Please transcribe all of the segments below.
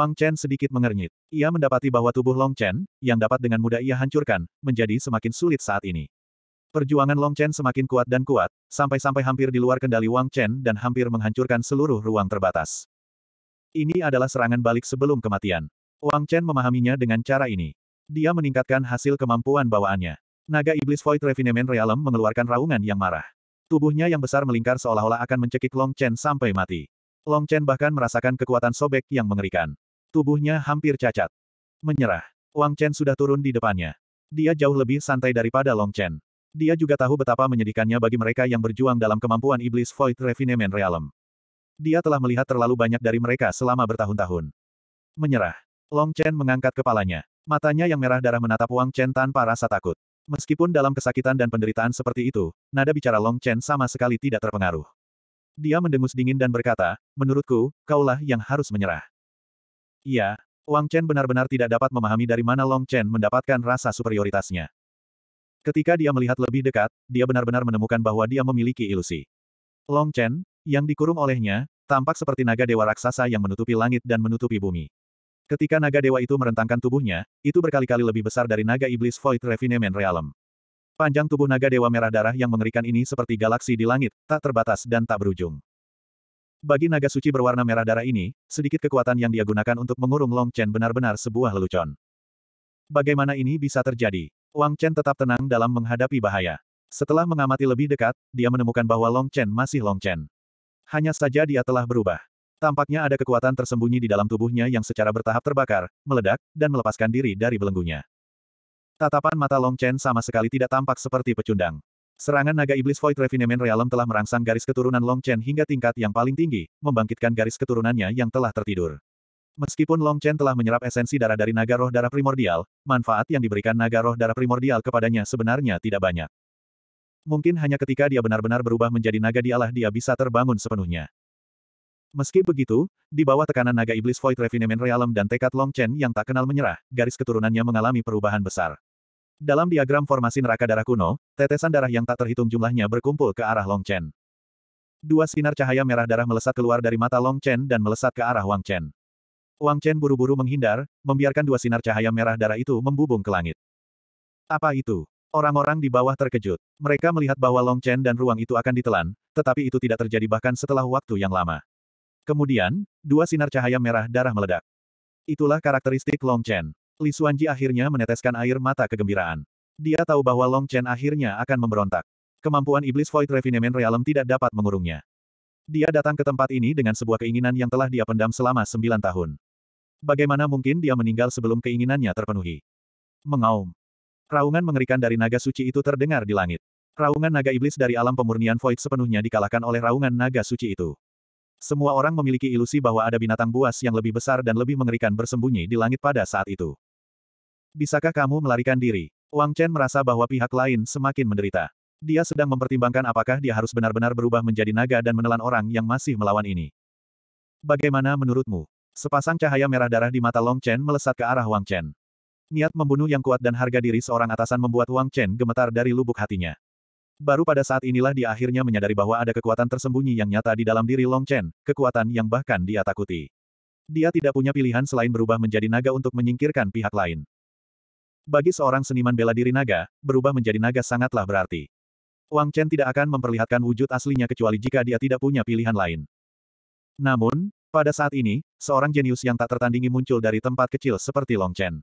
Wang Chen sedikit mengernyit. Ia mendapati bahwa tubuh Long Chen, yang dapat dengan mudah ia hancurkan, menjadi semakin sulit saat ini. Perjuangan Long Chen semakin kuat dan kuat, sampai-sampai hampir di luar kendali Wang Chen dan hampir menghancurkan seluruh ruang terbatas. Ini adalah serangan balik sebelum kematian. Wang Chen memahaminya dengan cara ini. Dia meningkatkan hasil kemampuan bawaannya. Naga Iblis Void Refinement Realm mengeluarkan raungan yang marah. Tubuhnya yang besar melingkar seolah-olah akan mencekik Long Chen sampai mati. Long Chen bahkan merasakan kekuatan sobek yang mengerikan. Tubuhnya hampir cacat. Menyerah. Wang Chen sudah turun di depannya. Dia jauh lebih santai daripada Long Chen. Dia juga tahu betapa menyedihkannya bagi mereka yang berjuang dalam kemampuan iblis Void Refinement Realm. Dia telah melihat terlalu banyak dari mereka selama bertahun-tahun. Menyerah. Long Chen mengangkat kepalanya. Matanya yang merah darah menatap Wang Chen tanpa rasa takut. Meskipun dalam kesakitan dan penderitaan seperti itu, nada bicara Long Chen sama sekali tidak terpengaruh. Dia mendengus dingin dan berkata, menurutku, kaulah yang harus menyerah. Iya, Wang Chen benar-benar tidak dapat memahami dari mana Long Chen mendapatkan rasa superioritasnya. Ketika dia melihat lebih dekat, dia benar-benar menemukan bahwa dia memiliki ilusi. Long Chen, yang dikurung olehnya, tampak seperti naga dewa raksasa yang menutupi langit dan menutupi bumi. Ketika naga dewa itu merentangkan tubuhnya, itu berkali-kali lebih besar dari naga iblis Void Refinement Realm. Panjang tubuh naga dewa merah darah yang mengerikan ini seperti galaksi di langit, tak terbatas dan tak berujung. Bagi naga suci berwarna merah darah ini, sedikit kekuatan yang dia gunakan untuk mengurung Long Chen benar-benar sebuah lelucon. Bagaimana ini bisa terjadi? Wang Chen tetap tenang dalam menghadapi bahaya. Setelah mengamati lebih dekat, dia menemukan bahwa Long Chen masih Long Chen. Hanya saja dia telah berubah. Tampaknya ada kekuatan tersembunyi di dalam tubuhnya yang secara bertahap terbakar, meledak, dan melepaskan diri dari belenggunya. Tatapan mata Long Chen sama sekali tidak tampak seperti pecundang. Serangan naga iblis Void Refinement Realm telah merangsang garis keturunan Long Chen hingga tingkat yang paling tinggi, membangkitkan garis keturunannya yang telah tertidur. Meskipun Long Chen telah menyerap esensi darah dari naga roh darah primordial, manfaat yang diberikan naga roh darah primordial kepadanya sebenarnya tidak banyak. Mungkin hanya ketika dia benar-benar berubah menjadi naga dialah dia bisa terbangun sepenuhnya. Meski begitu, di bawah tekanan naga iblis Void Refinement Realm dan tekad Long Chen yang tak kenal menyerah, garis keturunannya mengalami perubahan besar. Dalam diagram formasi neraka darah kuno, tetesan darah yang tak terhitung jumlahnya berkumpul ke arah Long Chen. Dua sinar cahaya merah darah melesat keluar dari mata Long Chen dan melesat ke arah Wang Chen. Wang Chen buru-buru menghindar, membiarkan dua sinar cahaya merah darah itu membubung ke langit. Apa itu? Orang-orang di bawah terkejut. Mereka melihat bahwa Long Chen dan ruang itu akan ditelan, tetapi itu tidak terjadi bahkan setelah waktu yang lama. Kemudian, dua sinar cahaya merah darah meledak. Itulah karakteristik Long Chen. Li Xuanji akhirnya meneteskan air mata kegembiraan. Dia tahu bahwa Long Chen akhirnya akan memberontak. Kemampuan Iblis Void Refinement Realm tidak dapat mengurungnya. Dia datang ke tempat ini dengan sebuah keinginan yang telah dia pendam selama sembilan tahun. Bagaimana mungkin dia meninggal sebelum keinginannya terpenuhi? Mengaum. Raungan mengerikan dari naga suci itu terdengar di langit. Raungan naga iblis dari alam pemurnian Void sepenuhnya dikalahkan oleh raungan naga suci itu. Semua orang memiliki ilusi bahwa ada binatang buas yang lebih besar dan lebih mengerikan bersembunyi di langit pada saat itu. Bisakah kamu melarikan diri? Wang Chen merasa bahwa pihak lain semakin menderita. Dia sedang mempertimbangkan apakah dia harus benar-benar berubah menjadi naga dan menelan orang yang masih melawan ini. Bagaimana menurutmu? Sepasang cahaya merah darah di mata Long Chen melesat ke arah Wang Chen. Niat membunuh yang kuat dan harga diri seorang atasan membuat Wang Chen gemetar dari lubuk hatinya. Baru pada saat inilah dia akhirnya menyadari bahwa ada kekuatan tersembunyi yang nyata di dalam diri Long Chen, kekuatan yang bahkan dia takuti. Dia tidak punya pilihan selain berubah menjadi naga untuk menyingkirkan pihak lain. Bagi seorang seniman bela diri naga, berubah menjadi naga sangatlah berarti. Wang Chen tidak akan memperlihatkan wujud aslinya kecuali jika dia tidak punya pilihan lain. Namun, pada saat ini, seorang jenius yang tak tertandingi muncul dari tempat kecil seperti Long Chen.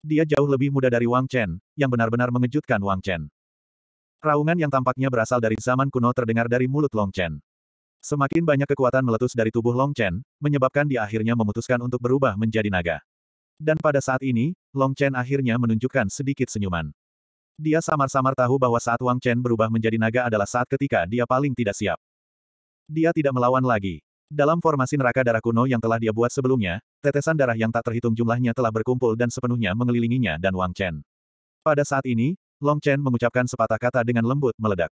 Dia jauh lebih muda dari Wang Chen, yang benar-benar mengejutkan Wang Chen. Raungan yang tampaknya berasal dari zaman kuno terdengar dari mulut Long Chen. Semakin banyak kekuatan meletus dari tubuh Long Chen, menyebabkan dia akhirnya memutuskan untuk berubah menjadi naga. Dan pada saat ini, Long Chen akhirnya menunjukkan sedikit senyuman. Dia samar-samar tahu bahwa saat Wang Chen berubah menjadi naga adalah saat ketika dia paling tidak siap. Dia tidak melawan lagi. Dalam formasi neraka darah kuno yang telah dia buat sebelumnya, tetesan darah yang tak terhitung jumlahnya telah berkumpul dan sepenuhnya mengelilinginya dan Wang Chen. Pada saat ini, Long Chen mengucapkan sepatah kata dengan lembut meledak.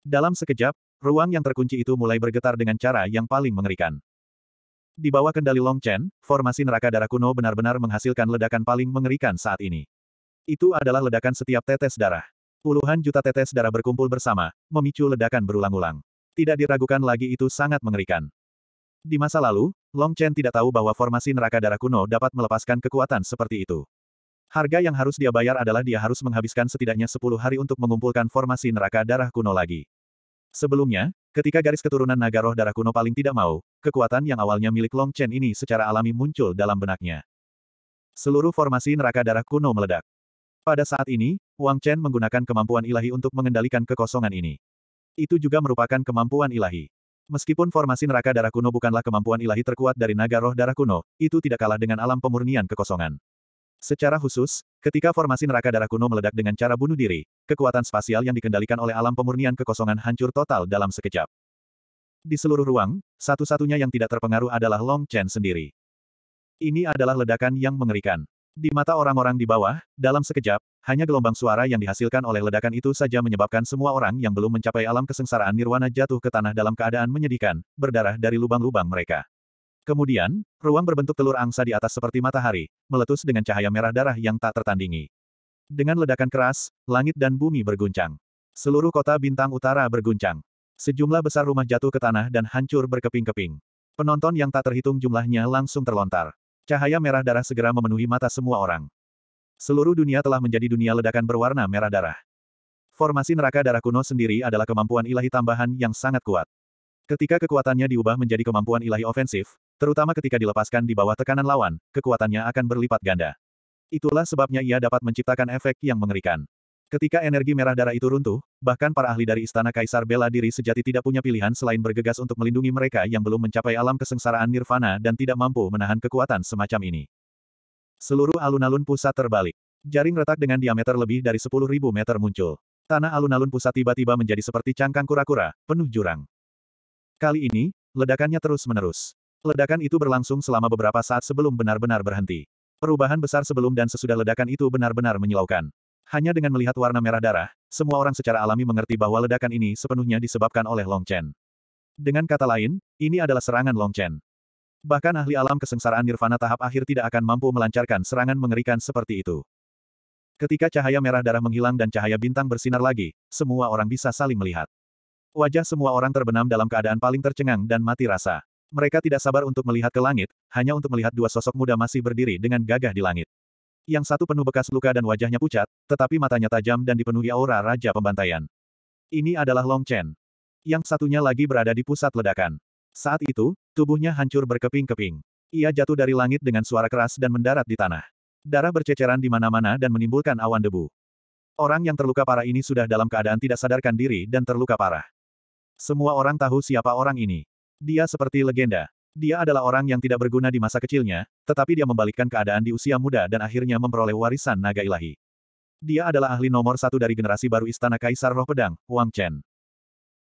Dalam sekejap, ruang yang terkunci itu mulai bergetar dengan cara yang paling mengerikan. Di bawah kendali Long Chen, formasi neraka darah kuno benar-benar menghasilkan ledakan paling mengerikan saat ini. Itu adalah ledakan setiap tetes darah. Puluhan juta tetes darah berkumpul bersama, memicu ledakan berulang-ulang. Tidak diragukan lagi itu sangat mengerikan. Di masa lalu, Long Chen tidak tahu bahwa formasi neraka darah kuno dapat melepaskan kekuatan seperti itu. Harga yang harus dia bayar adalah dia harus menghabiskan setidaknya 10 hari untuk mengumpulkan formasi neraka darah kuno lagi. Sebelumnya, ketika garis keturunan naga roh darah kuno paling tidak mau, kekuatan yang awalnya milik Long Chen ini secara alami muncul dalam benaknya. Seluruh formasi neraka darah kuno meledak. Pada saat ini, Wang Chen menggunakan kemampuan ilahi untuk mengendalikan kekosongan ini. Itu juga merupakan kemampuan ilahi. Meskipun formasi neraka darah kuno bukanlah kemampuan ilahi terkuat dari naga roh darah kuno, itu tidak kalah dengan alam pemurnian kekosongan. Secara khusus, ketika formasi neraka darah kuno meledak dengan cara bunuh diri, kekuatan spasial yang dikendalikan oleh alam pemurnian kekosongan hancur total dalam sekejap. Di seluruh ruang, satu-satunya yang tidak terpengaruh adalah Long Chen sendiri. Ini adalah ledakan yang mengerikan. Di mata orang-orang di bawah, dalam sekejap, hanya gelombang suara yang dihasilkan oleh ledakan itu saja menyebabkan semua orang yang belum mencapai alam kesengsaraan nirwana jatuh ke tanah dalam keadaan menyedihkan, berdarah dari lubang-lubang mereka. Kemudian, ruang berbentuk telur angsa di atas seperti matahari, meletus dengan cahaya merah darah yang tak tertandingi. Dengan ledakan keras, langit dan bumi berguncang. Seluruh kota bintang utara berguncang. Sejumlah besar rumah jatuh ke tanah dan hancur berkeping-keping. Penonton yang tak terhitung jumlahnya langsung terlontar. Cahaya merah darah segera memenuhi mata semua orang. Seluruh dunia telah menjadi dunia ledakan berwarna merah darah. Formasi neraka darah kuno sendiri adalah kemampuan ilahi tambahan yang sangat kuat. Ketika kekuatannya diubah menjadi kemampuan ilahi ofensif, Terutama ketika dilepaskan di bawah tekanan lawan, kekuatannya akan berlipat ganda. Itulah sebabnya ia dapat menciptakan efek yang mengerikan. Ketika energi merah darah itu runtuh, bahkan para ahli dari Istana Kaisar bela diri sejati tidak punya pilihan selain bergegas untuk melindungi mereka yang belum mencapai alam kesengsaraan nirvana dan tidak mampu menahan kekuatan semacam ini. Seluruh alun-alun pusat terbalik. Jaring retak dengan diameter lebih dari 10.000 meter muncul. Tanah alun-alun pusat tiba-tiba menjadi seperti cangkang kura-kura, penuh jurang. Kali ini, ledakannya terus-menerus. Ledakan itu berlangsung selama beberapa saat sebelum benar-benar berhenti. Perubahan besar sebelum dan sesudah ledakan itu benar-benar menyilaukan. Hanya dengan melihat warna merah darah, semua orang secara alami mengerti bahwa ledakan ini sepenuhnya disebabkan oleh Long Chen. Dengan kata lain, ini adalah serangan Long Chen. Bahkan ahli alam kesengsaraan nirvana tahap akhir tidak akan mampu melancarkan serangan mengerikan seperti itu. Ketika cahaya merah darah menghilang dan cahaya bintang bersinar lagi, semua orang bisa saling melihat. Wajah semua orang terbenam dalam keadaan paling tercengang dan mati rasa. Mereka tidak sabar untuk melihat ke langit, hanya untuk melihat dua sosok muda masih berdiri dengan gagah di langit. Yang satu penuh bekas luka dan wajahnya pucat, tetapi matanya tajam dan dipenuhi aura Raja Pembantaian. Ini adalah Long Chen. Yang satunya lagi berada di pusat ledakan. Saat itu, tubuhnya hancur berkeping-keping. Ia jatuh dari langit dengan suara keras dan mendarat di tanah. Darah berceceran di mana-mana dan menimbulkan awan debu. Orang yang terluka parah ini sudah dalam keadaan tidak sadarkan diri dan terluka parah. Semua orang tahu siapa orang ini. Dia seperti legenda. Dia adalah orang yang tidak berguna di masa kecilnya, tetapi dia membalikkan keadaan di usia muda dan akhirnya memperoleh warisan naga ilahi. Dia adalah ahli nomor satu dari generasi baru Istana Kaisar Roh Pedang, Wang Chen.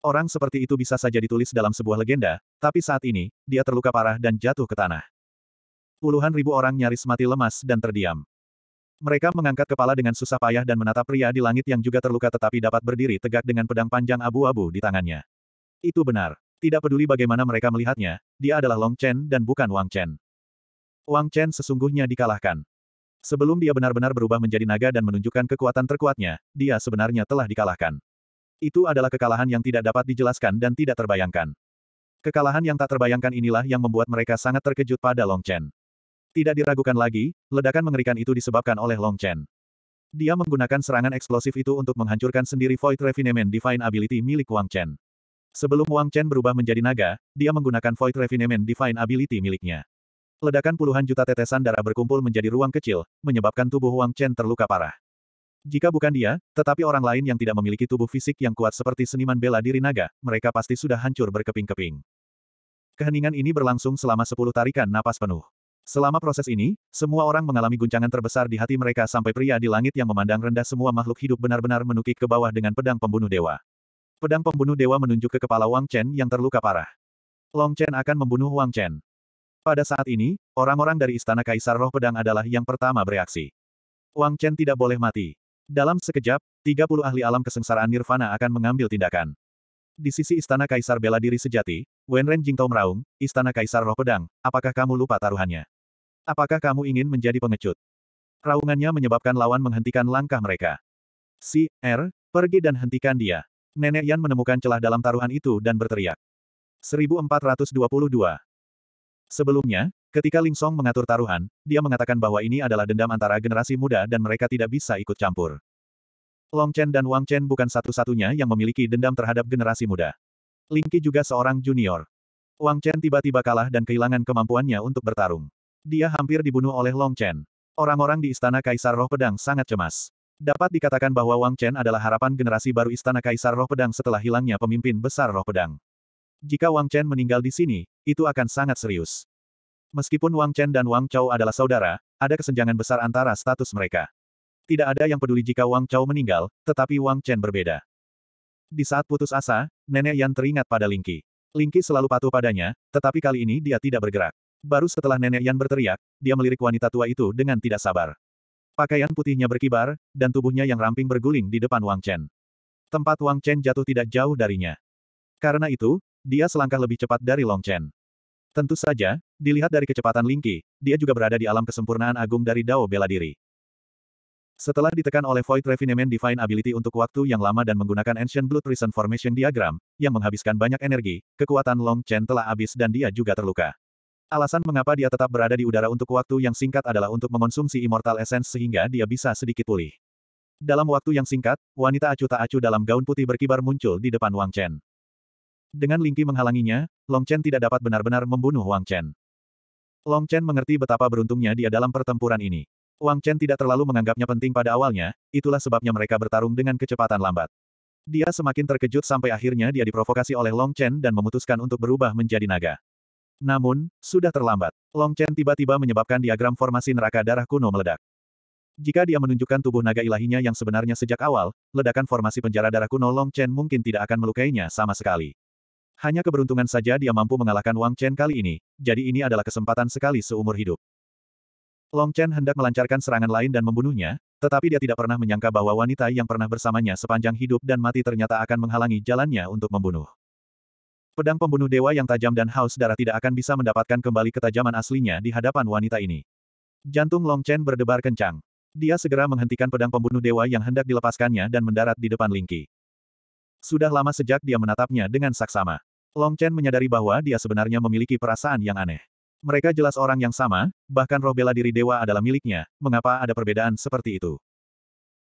Orang seperti itu bisa saja ditulis dalam sebuah legenda, tapi saat ini, dia terluka parah dan jatuh ke tanah. Puluhan ribu orang nyaris mati lemas dan terdiam. Mereka mengangkat kepala dengan susah payah dan menatap pria di langit yang juga terluka tetapi dapat berdiri tegak dengan pedang panjang abu-abu di tangannya. Itu benar. Tidak peduli bagaimana mereka melihatnya, dia adalah Long Chen dan bukan Wang Chen. Wang Chen sesungguhnya dikalahkan. Sebelum dia benar-benar berubah menjadi naga dan menunjukkan kekuatan terkuatnya, dia sebenarnya telah dikalahkan. Itu adalah kekalahan yang tidak dapat dijelaskan dan tidak terbayangkan. Kekalahan yang tak terbayangkan inilah yang membuat mereka sangat terkejut pada Long Chen. Tidak diragukan lagi, ledakan mengerikan itu disebabkan oleh Long Chen. Dia menggunakan serangan eksplosif itu untuk menghancurkan sendiri Void Refinement Divine Ability milik Wang Chen. Sebelum Wang Chen berubah menjadi naga, dia menggunakan Void Refinement Divine Ability miliknya. Ledakan puluhan juta tetesan darah berkumpul menjadi ruang kecil, menyebabkan tubuh Wang Chen terluka parah. Jika bukan dia, tetapi orang lain yang tidak memiliki tubuh fisik yang kuat seperti seniman bela diri naga, mereka pasti sudah hancur berkeping-keping. Keheningan ini berlangsung selama sepuluh tarikan napas penuh. Selama proses ini, semua orang mengalami guncangan terbesar di hati mereka sampai pria di langit yang memandang rendah semua makhluk hidup benar-benar menukik ke bawah dengan pedang pembunuh dewa. Pedang pembunuh dewa menunjuk ke kepala Wang Chen yang terluka parah. Long Chen akan membunuh Wang Chen. Pada saat ini, orang-orang dari Istana Kaisar Roh Pedang adalah yang pertama bereaksi. Wang Chen tidak boleh mati. Dalam sekejap, 30 ahli alam kesengsaraan Nirvana akan mengambil tindakan. Di sisi Istana Kaisar Bela Diri Sejati, Wen Wenren Jingtao meraung, Istana Kaisar Roh Pedang, apakah kamu lupa taruhannya? Apakah kamu ingin menjadi pengecut? Raungannya menyebabkan lawan menghentikan langkah mereka. Si, R, er, pergi dan hentikan dia. Nenek Yan menemukan celah dalam taruhan itu dan berteriak. 1422 Sebelumnya, ketika Ling Song mengatur taruhan, dia mengatakan bahwa ini adalah dendam antara generasi muda dan mereka tidak bisa ikut campur. Long Chen dan Wang Chen bukan satu-satunya yang memiliki dendam terhadap generasi muda. Ling Qi juga seorang junior. Wang Chen tiba-tiba kalah dan kehilangan kemampuannya untuk bertarung. Dia hampir dibunuh oleh Long Chen. Orang-orang di istana Kaisar Roh Pedang sangat cemas. Dapat dikatakan bahwa Wang Chen adalah harapan generasi baru Istana Kaisar Roh Pedang setelah hilangnya pemimpin besar Roh Pedang. Jika Wang Chen meninggal di sini, itu akan sangat serius. Meskipun Wang Chen dan Wang Chao adalah saudara, ada kesenjangan besar antara status mereka. Tidak ada yang peduli jika Wang Chao meninggal, tetapi Wang Chen berbeda. Di saat putus asa, Nenek Yan teringat pada Lingqi. Lingqi selalu patuh padanya, tetapi kali ini dia tidak bergerak. Baru setelah Nenek Yan berteriak, dia melirik wanita tua itu dengan tidak sabar. Pakaian putihnya berkibar, dan tubuhnya yang ramping berguling di depan Wang Chen. Tempat Wang Chen jatuh tidak jauh darinya. Karena itu, dia selangkah lebih cepat dari Long Chen. Tentu saja, dilihat dari kecepatan Lingqi, dia juga berada di alam kesempurnaan agung dari Dao Bela Diri. Setelah ditekan oleh Void Refinement Divine Ability untuk waktu yang lama dan menggunakan Ancient Blood Prison Formation Diagram, yang menghabiskan banyak energi, kekuatan Long Chen telah habis dan dia juga terluka. Alasan mengapa dia tetap berada di udara untuk waktu yang singkat adalah untuk mengonsumsi Immortal Essence sehingga dia bisa sedikit pulih. Dalam waktu yang singkat, wanita acu tak acuh dalam gaun putih berkibar muncul di depan Wang Chen. Dengan Lingqi menghalanginya, Long Chen tidak dapat benar-benar membunuh Wang Chen. Long Chen mengerti betapa beruntungnya dia dalam pertempuran ini. Wang Chen tidak terlalu menganggapnya penting pada awalnya, itulah sebabnya mereka bertarung dengan kecepatan lambat. Dia semakin terkejut sampai akhirnya dia diprovokasi oleh Long Chen dan memutuskan untuk berubah menjadi naga. Namun, sudah terlambat. Long Chen tiba-tiba menyebabkan diagram formasi neraka darah kuno meledak. Jika dia menunjukkan tubuh naga ilahinya yang sebenarnya sejak awal, ledakan formasi penjara darah kuno Long Chen mungkin tidak akan melukainya sama sekali. Hanya keberuntungan saja dia mampu mengalahkan Wang Chen kali ini, jadi ini adalah kesempatan sekali seumur hidup. Long Chen hendak melancarkan serangan lain dan membunuhnya, tetapi dia tidak pernah menyangka bahwa wanita yang pernah bersamanya sepanjang hidup dan mati ternyata akan menghalangi jalannya untuk membunuh. Pedang pembunuh dewa yang tajam dan haus darah tidak akan bisa mendapatkan kembali ketajaman aslinya di hadapan wanita ini. Jantung Long Chen berdebar kencang. Dia segera menghentikan pedang pembunuh dewa yang hendak dilepaskannya dan mendarat di depan Lingqi. Sudah lama sejak dia menatapnya dengan saksama. Long Chen menyadari bahwa dia sebenarnya memiliki perasaan yang aneh. Mereka jelas orang yang sama, bahkan roh bela diri dewa adalah miliknya, mengapa ada perbedaan seperti itu?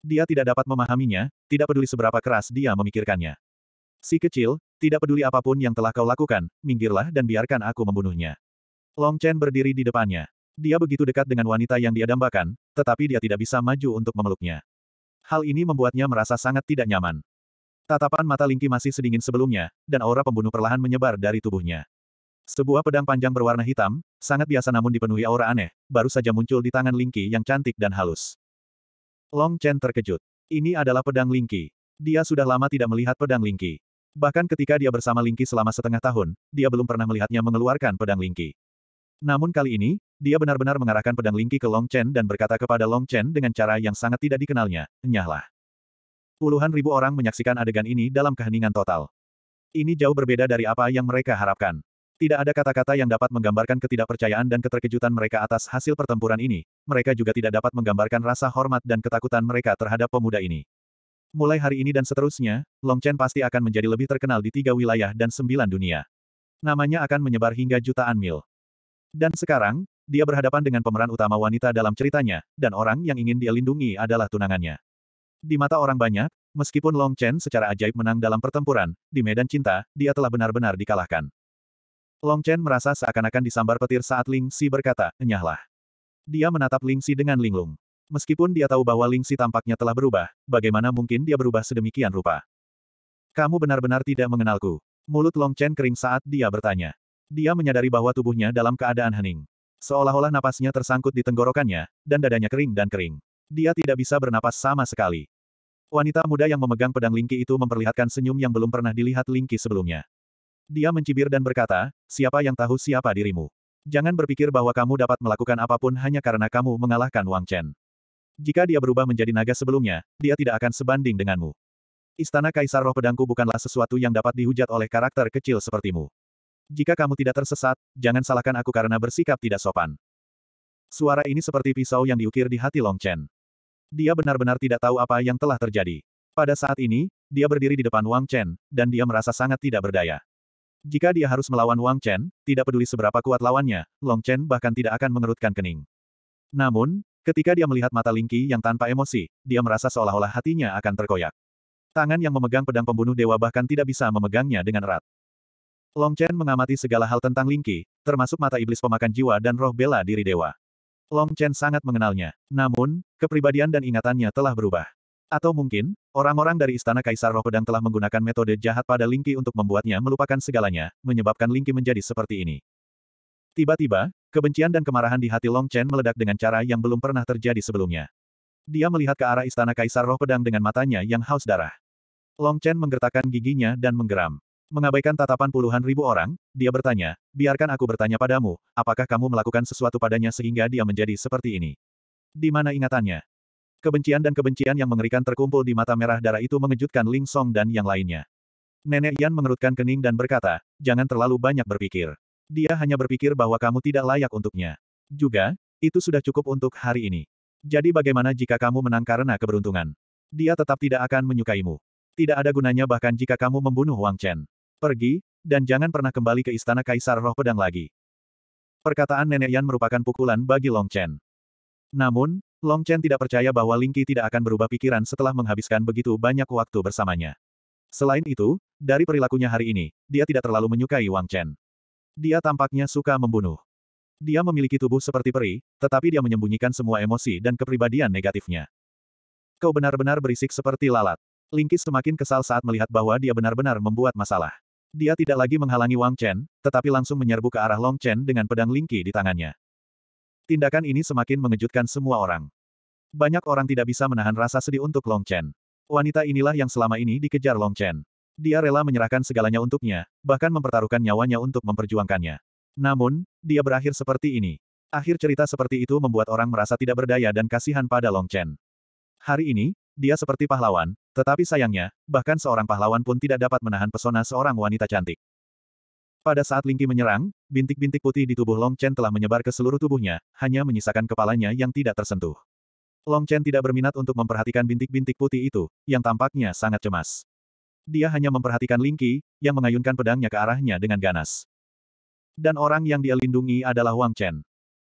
Dia tidak dapat memahaminya, tidak peduli seberapa keras dia memikirkannya. Si kecil, tidak peduli apapun yang telah kau lakukan, minggirlah dan biarkan aku membunuhnya. Long Chen berdiri di depannya. Dia begitu dekat dengan wanita yang dia dambakan, tetapi dia tidak bisa maju untuk memeluknya. Hal ini membuatnya merasa sangat tidak nyaman. Tatapan mata Lingki masih sedingin sebelumnya, dan aura pembunuh perlahan menyebar dari tubuhnya. Sebuah pedang panjang berwarna hitam, sangat biasa namun dipenuhi aura aneh, baru saja muncul di tangan Lingki yang cantik dan halus. Long Chen terkejut. Ini adalah pedang Lingki. Dia sudah lama tidak melihat pedang Lingki. Bahkan ketika dia bersama Lingki selama setengah tahun, dia belum pernah melihatnya mengeluarkan pedang Lingki. Namun kali ini, dia benar-benar mengarahkan pedang Lingki ke Long Chen dan berkata kepada Long Chen dengan cara yang sangat tidak dikenalnya, nyahlah. Puluhan ribu orang menyaksikan adegan ini dalam keheningan total. Ini jauh berbeda dari apa yang mereka harapkan. Tidak ada kata-kata yang dapat menggambarkan ketidakpercayaan dan keterkejutan mereka atas hasil pertempuran ini. Mereka juga tidak dapat menggambarkan rasa hormat dan ketakutan mereka terhadap pemuda ini. Mulai hari ini dan seterusnya, Long Chen pasti akan menjadi lebih terkenal di tiga wilayah dan sembilan dunia. Namanya akan menyebar hingga jutaan mil. Dan sekarang, dia berhadapan dengan pemeran utama wanita dalam ceritanya, dan orang yang ingin dia lindungi adalah tunangannya. Di mata orang banyak, meskipun Long Chen secara ajaib menang dalam pertempuran, di medan cinta, dia telah benar-benar dikalahkan. Long Chen merasa seakan-akan disambar petir saat Ling Si berkata, enyahlah. Dia menatap Ling Si dengan linglung. Meskipun dia tahu bahwa Lingxi tampaknya telah berubah, bagaimana mungkin dia berubah sedemikian rupa? Kamu benar-benar tidak mengenalku. Mulut Long Chen kering saat dia bertanya. Dia menyadari bahwa tubuhnya dalam keadaan hening. Seolah-olah napasnya tersangkut di tenggorokannya, dan dadanya kering dan kering. Dia tidak bisa bernapas sama sekali. Wanita muda yang memegang pedang Lingqi itu memperlihatkan senyum yang belum pernah dilihat Lingqi sebelumnya. Dia mencibir dan berkata, siapa yang tahu siapa dirimu? Jangan berpikir bahwa kamu dapat melakukan apapun hanya karena kamu mengalahkan Wang Chen. Jika dia berubah menjadi naga sebelumnya, dia tidak akan sebanding denganmu. Istana Kaisar Roh Pedangku bukanlah sesuatu yang dapat dihujat oleh karakter kecil sepertimu. Jika kamu tidak tersesat, jangan salahkan aku karena bersikap tidak sopan. Suara ini seperti pisau yang diukir di hati Long Chen. Dia benar-benar tidak tahu apa yang telah terjadi. Pada saat ini, dia berdiri di depan Wang Chen, dan dia merasa sangat tidak berdaya. Jika dia harus melawan Wang Chen, tidak peduli seberapa kuat lawannya, Long Chen bahkan tidak akan mengerutkan kening. Namun, Ketika dia melihat mata Lingqi yang tanpa emosi, dia merasa seolah-olah hatinya akan terkoyak. Tangan yang memegang pedang pembunuh dewa bahkan tidak bisa memegangnya dengan erat. Long Chen mengamati segala hal tentang Lingqi, termasuk mata iblis pemakan jiwa dan roh bela diri dewa. Long Chen sangat mengenalnya, namun, kepribadian dan ingatannya telah berubah. Atau mungkin, orang-orang dari Istana Kaisar Roh Pedang telah menggunakan metode jahat pada Lingqi untuk membuatnya melupakan segalanya, menyebabkan Lingqi menjadi seperti ini. Tiba-tiba, Kebencian dan kemarahan di hati Long Chen meledak dengan cara yang belum pernah terjadi sebelumnya. Dia melihat ke arah istana Kaisar Roh Pedang dengan matanya yang haus darah. Long Chen menggertakkan giginya dan menggeram. Mengabaikan tatapan puluhan ribu orang, dia bertanya, biarkan aku bertanya padamu, apakah kamu melakukan sesuatu padanya sehingga dia menjadi seperti ini? Di mana ingatannya? Kebencian dan kebencian yang mengerikan terkumpul di mata merah darah itu mengejutkan Ling Song dan yang lainnya. Nenek Yan mengerutkan kening dan berkata, jangan terlalu banyak berpikir. Dia hanya berpikir bahwa kamu tidak layak untuknya. Juga, itu sudah cukup untuk hari ini. Jadi bagaimana jika kamu menang karena keberuntungan? Dia tetap tidak akan menyukaimu. Tidak ada gunanya bahkan jika kamu membunuh Wang Chen. Pergi, dan jangan pernah kembali ke istana Kaisar Roh Pedang lagi. Perkataan Nenek Yan merupakan pukulan bagi Long Chen. Namun, Long Chen tidak percaya bahwa Ling Qi tidak akan berubah pikiran setelah menghabiskan begitu banyak waktu bersamanya. Selain itu, dari perilakunya hari ini, dia tidak terlalu menyukai Wang Chen. Dia tampaknya suka membunuh. Dia memiliki tubuh seperti peri, tetapi dia menyembunyikan semua emosi dan kepribadian negatifnya. Kau benar-benar berisik seperti lalat. Lingkis semakin kesal saat melihat bahwa dia benar-benar membuat masalah. Dia tidak lagi menghalangi Wang Chen, tetapi langsung menyerbu ke arah Long Chen dengan pedang Lingki di tangannya. Tindakan ini semakin mengejutkan semua orang. Banyak orang tidak bisa menahan rasa sedih untuk Long Chen. Wanita inilah yang selama ini dikejar Long Chen. Dia rela menyerahkan segalanya untuknya, bahkan mempertaruhkan nyawanya untuk memperjuangkannya. Namun, dia berakhir seperti ini. Akhir cerita seperti itu membuat orang merasa tidak berdaya dan kasihan pada Long Chen. Hari ini, dia seperti pahlawan, tetapi sayangnya, bahkan seorang pahlawan pun tidak dapat menahan pesona seorang wanita cantik. Pada saat Lingqi menyerang, bintik-bintik putih di tubuh Long Chen telah menyebar ke seluruh tubuhnya, hanya menyisakan kepalanya yang tidak tersentuh. Long Chen tidak berminat untuk memperhatikan bintik-bintik putih itu, yang tampaknya sangat cemas. Dia hanya memperhatikan Lingqi, yang mengayunkan pedangnya ke arahnya dengan ganas. Dan orang yang dia lindungi adalah Wang Chen.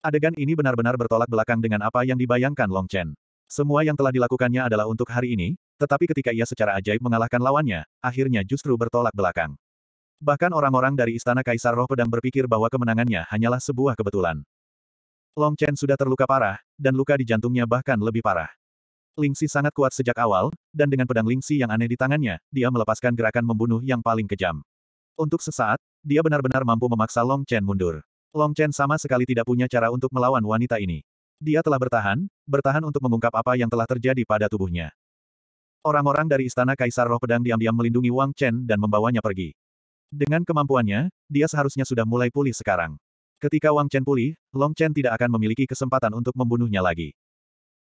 Adegan ini benar-benar bertolak belakang dengan apa yang dibayangkan Long Chen. Semua yang telah dilakukannya adalah untuk hari ini, tetapi ketika ia secara ajaib mengalahkan lawannya, akhirnya justru bertolak belakang. Bahkan orang-orang dari Istana Kaisar Roh Pedang berpikir bahwa kemenangannya hanyalah sebuah kebetulan. Long Chen sudah terluka parah, dan luka di jantungnya bahkan lebih parah. Lingxi sangat kuat sejak awal, dan dengan pedang Lingxi yang aneh di tangannya, dia melepaskan gerakan membunuh yang paling kejam. Untuk sesaat, dia benar-benar mampu memaksa Long Chen mundur. Long Chen sama sekali tidak punya cara untuk melawan wanita ini. Dia telah bertahan, bertahan untuk mengungkap apa yang telah terjadi pada tubuhnya. Orang-orang dari Istana Kaisar Roh Pedang diam-diam melindungi Wang Chen dan membawanya pergi. Dengan kemampuannya, dia seharusnya sudah mulai pulih sekarang. Ketika Wang Chen pulih, Long Chen tidak akan memiliki kesempatan untuk membunuhnya lagi.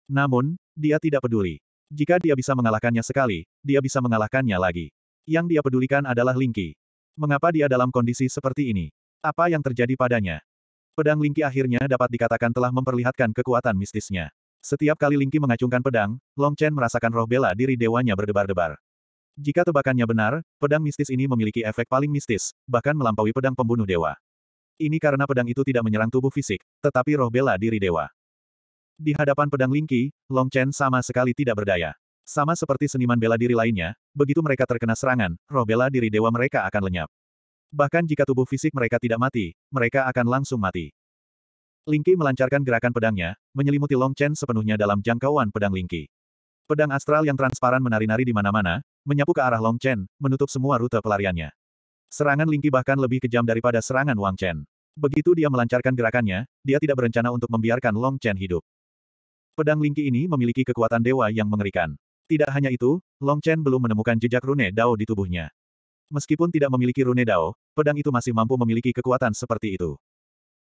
Namun, dia tidak peduli. Jika dia bisa mengalahkannya sekali, dia bisa mengalahkannya lagi. Yang dia pedulikan adalah Lingqi. Mengapa dia dalam kondisi seperti ini? Apa yang terjadi padanya? Pedang Lingqi akhirnya dapat dikatakan telah memperlihatkan kekuatan mistisnya. Setiap kali Lingqi mengacungkan pedang, Long Chen merasakan roh bela diri dewanya berdebar-debar. Jika tebakannya benar, pedang mistis ini memiliki efek paling mistis, bahkan melampaui pedang pembunuh dewa. Ini karena pedang itu tidak menyerang tubuh fisik, tetapi roh bela diri dewa. Di hadapan pedang Lingqi, Long Chen sama sekali tidak berdaya. Sama seperti seniman bela diri lainnya, begitu mereka terkena serangan, roh bela diri dewa mereka akan lenyap. Bahkan jika tubuh fisik mereka tidak mati, mereka akan langsung mati. Lingqi melancarkan gerakan pedangnya, menyelimuti Long Chen sepenuhnya dalam jangkauan pedang Lingqi. Pedang astral yang transparan menari-nari di mana-mana, menyapu ke arah Long Chen, menutup semua rute pelariannya. Serangan Lingqi bahkan lebih kejam daripada serangan Wang Chen. Begitu dia melancarkan gerakannya, dia tidak berencana untuk membiarkan Long Chen hidup. Pedang Lingki ini memiliki kekuatan dewa yang mengerikan. Tidak hanya itu, Long Chen belum menemukan jejak rune Dao di tubuhnya. Meskipun tidak memiliki rune Dao, pedang itu masih mampu memiliki kekuatan seperti itu.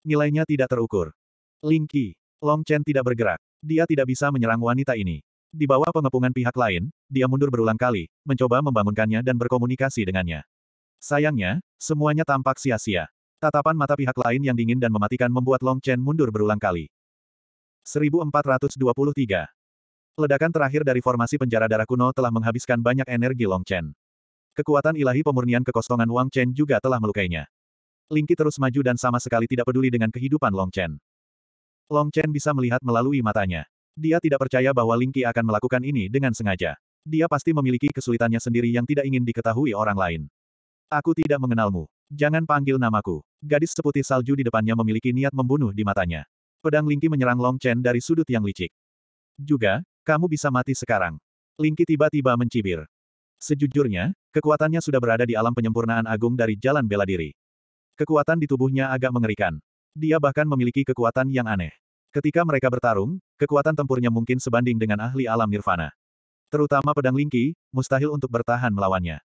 Nilainya tidak terukur. Lingki, Long Chen tidak bergerak. Dia tidak bisa menyerang wanita ini. Di bawah pengepungan pihak lain, dia mundur berulang kali, mencoba membangunkannya dan berkomunikasi dengannya. Sayangnya, semuanya tampak sia-sia. Tatapan mata pihak lain yang dingin dan mematikan membuat Long Chen mundur berulang kali. 1423. Ledakan terakhir dari formasi penjara darah kuno telah menghabiskan banyak energi Long Chen. Kekuatan ilahi pemurnian kekosongan Wang Chen juga telah melukainya. Lingki terus maju dan sama sekali tidak peduli dengan kehidupan Long Chen. Long Chen bisa melihat melalui matanya. Dia tidak percaya bahwa Lingki akan melakukan ini dengan sengaja. Dia pasti memiliki kesulitannya sendiri yang tidak ingin diketahui orang lain. Aku tidak mengenalmu. Jangan panggil namaku. Gadis seputih salju di depannya memiliki niat membunuh di matanya. Pedang Lingki menyerang Long Chen dari sudut yang licik. Juga, kamu bisa mati sekarang. Lingki tiba-tiba mencibir. Sejujurnya, kekuatannya sudah berada di alam penyempurnaan agung dari jalan bela diri. Kekuatan di tubuhnya agak mengerikan. Dia bahkan memiliki kekuatan yang aneh. Ketika mereka bertarung, kekuatan tempurnya mungkin sebanding dengan ahli alam nirvana. Terutama pedang Lingki, mustahil untuk bertahan melawannya.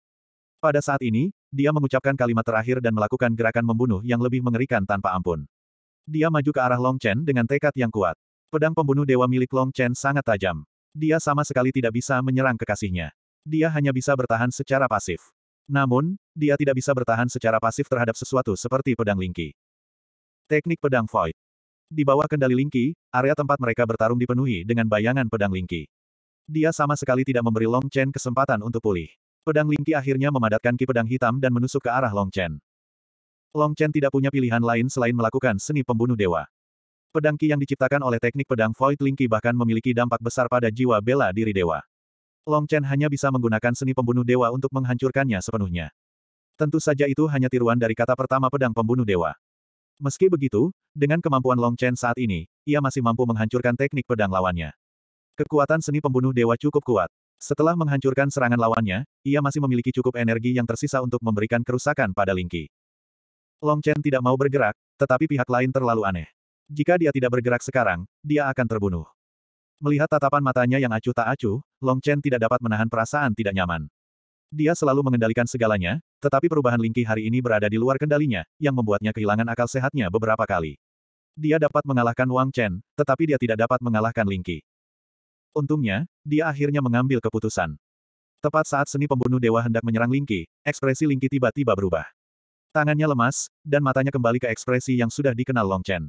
Pada saat ini, dia mengucapkan kalimat terakhir dan melakukan gerakan membunuh yang lebih mengerikan tanpa ampun. Dia maju ke arah Long Chen dengan tekad yang kuat. Pedang pembunuh dewa milik Long Chen sangat tajam. Dia sama sekali tidak bisa menyerang kekasihnya. Dia hanya bisa bertahan secara pasif. Namun, dia tidak bisa bertahan secara pasif terhadap sesuatu seperti pedang Lingqi. Teknik pedang Void. Di bawah kendali Lingqi, area tempat mereka bertarung dipenuhi dengan bayangan pedang Lingqi. Dia sama sekali tidak memberi Long Chen kesempatan untuk pulih. Pedang Lingqi akhirnya memadatkan ki pedang hitam dan menusuk ke arah Long Chen. Long Chen tidak punya pilihan lain selain melakukan seni pembunuh dewa. Pedang Qi yang diciptakan oleh teknik pedang Void Ling Qi bahkan memiliki dampak besar pada jiwa bela diri dewa. Long Chen hanya bisa menggunakan seni pembunuh dewa untuk menghancurkannya sepenuhnya. Tentu saja itu hanya tiruan dari kata pertama pedang pembunuh dewa. Meski begitu, dengan kemampuan Long Chen saat ini, ia masih mampu menghancurkan teknik pedang lawannya. Kekuatan seni pembunuh dewa cukup kuat. Setelah menghancurkan serangan lawannya, ia masih memiliki cukup energi yang tersisa untuk memberikan kerusakan pada Lingqi. Long Chen tidak mau bergerak, tetapi pihak lain terlalu aneh. Jika dia tidak bergerak sekarang, dia akan terbunuh. Melihat tatapan matanya yang acuh tak acuh, Long Chen tidak dapat menahan perasaan tidak nyaman. Dia selalu mengendalikan segalanya, tetapi perubahan Lingqi hari ini berada di luar kendalinya, yang membuatnya kehilangan akal sehatnya beberapa kali. Dia dapat mengalahkan Wang Chen, tetapi dia tidak dapat mengalahkan Lingqi. Untungnya, dia akhirnya mengambil keputusan. Tepat saat seni pembunuh dewa hendak menyerang Lingqi, ekspresi Lingqi tiba-tiba berubah. Tangannya lemas, dan matanya kembali ke ekspresi yang sudah dikenal Long Chen.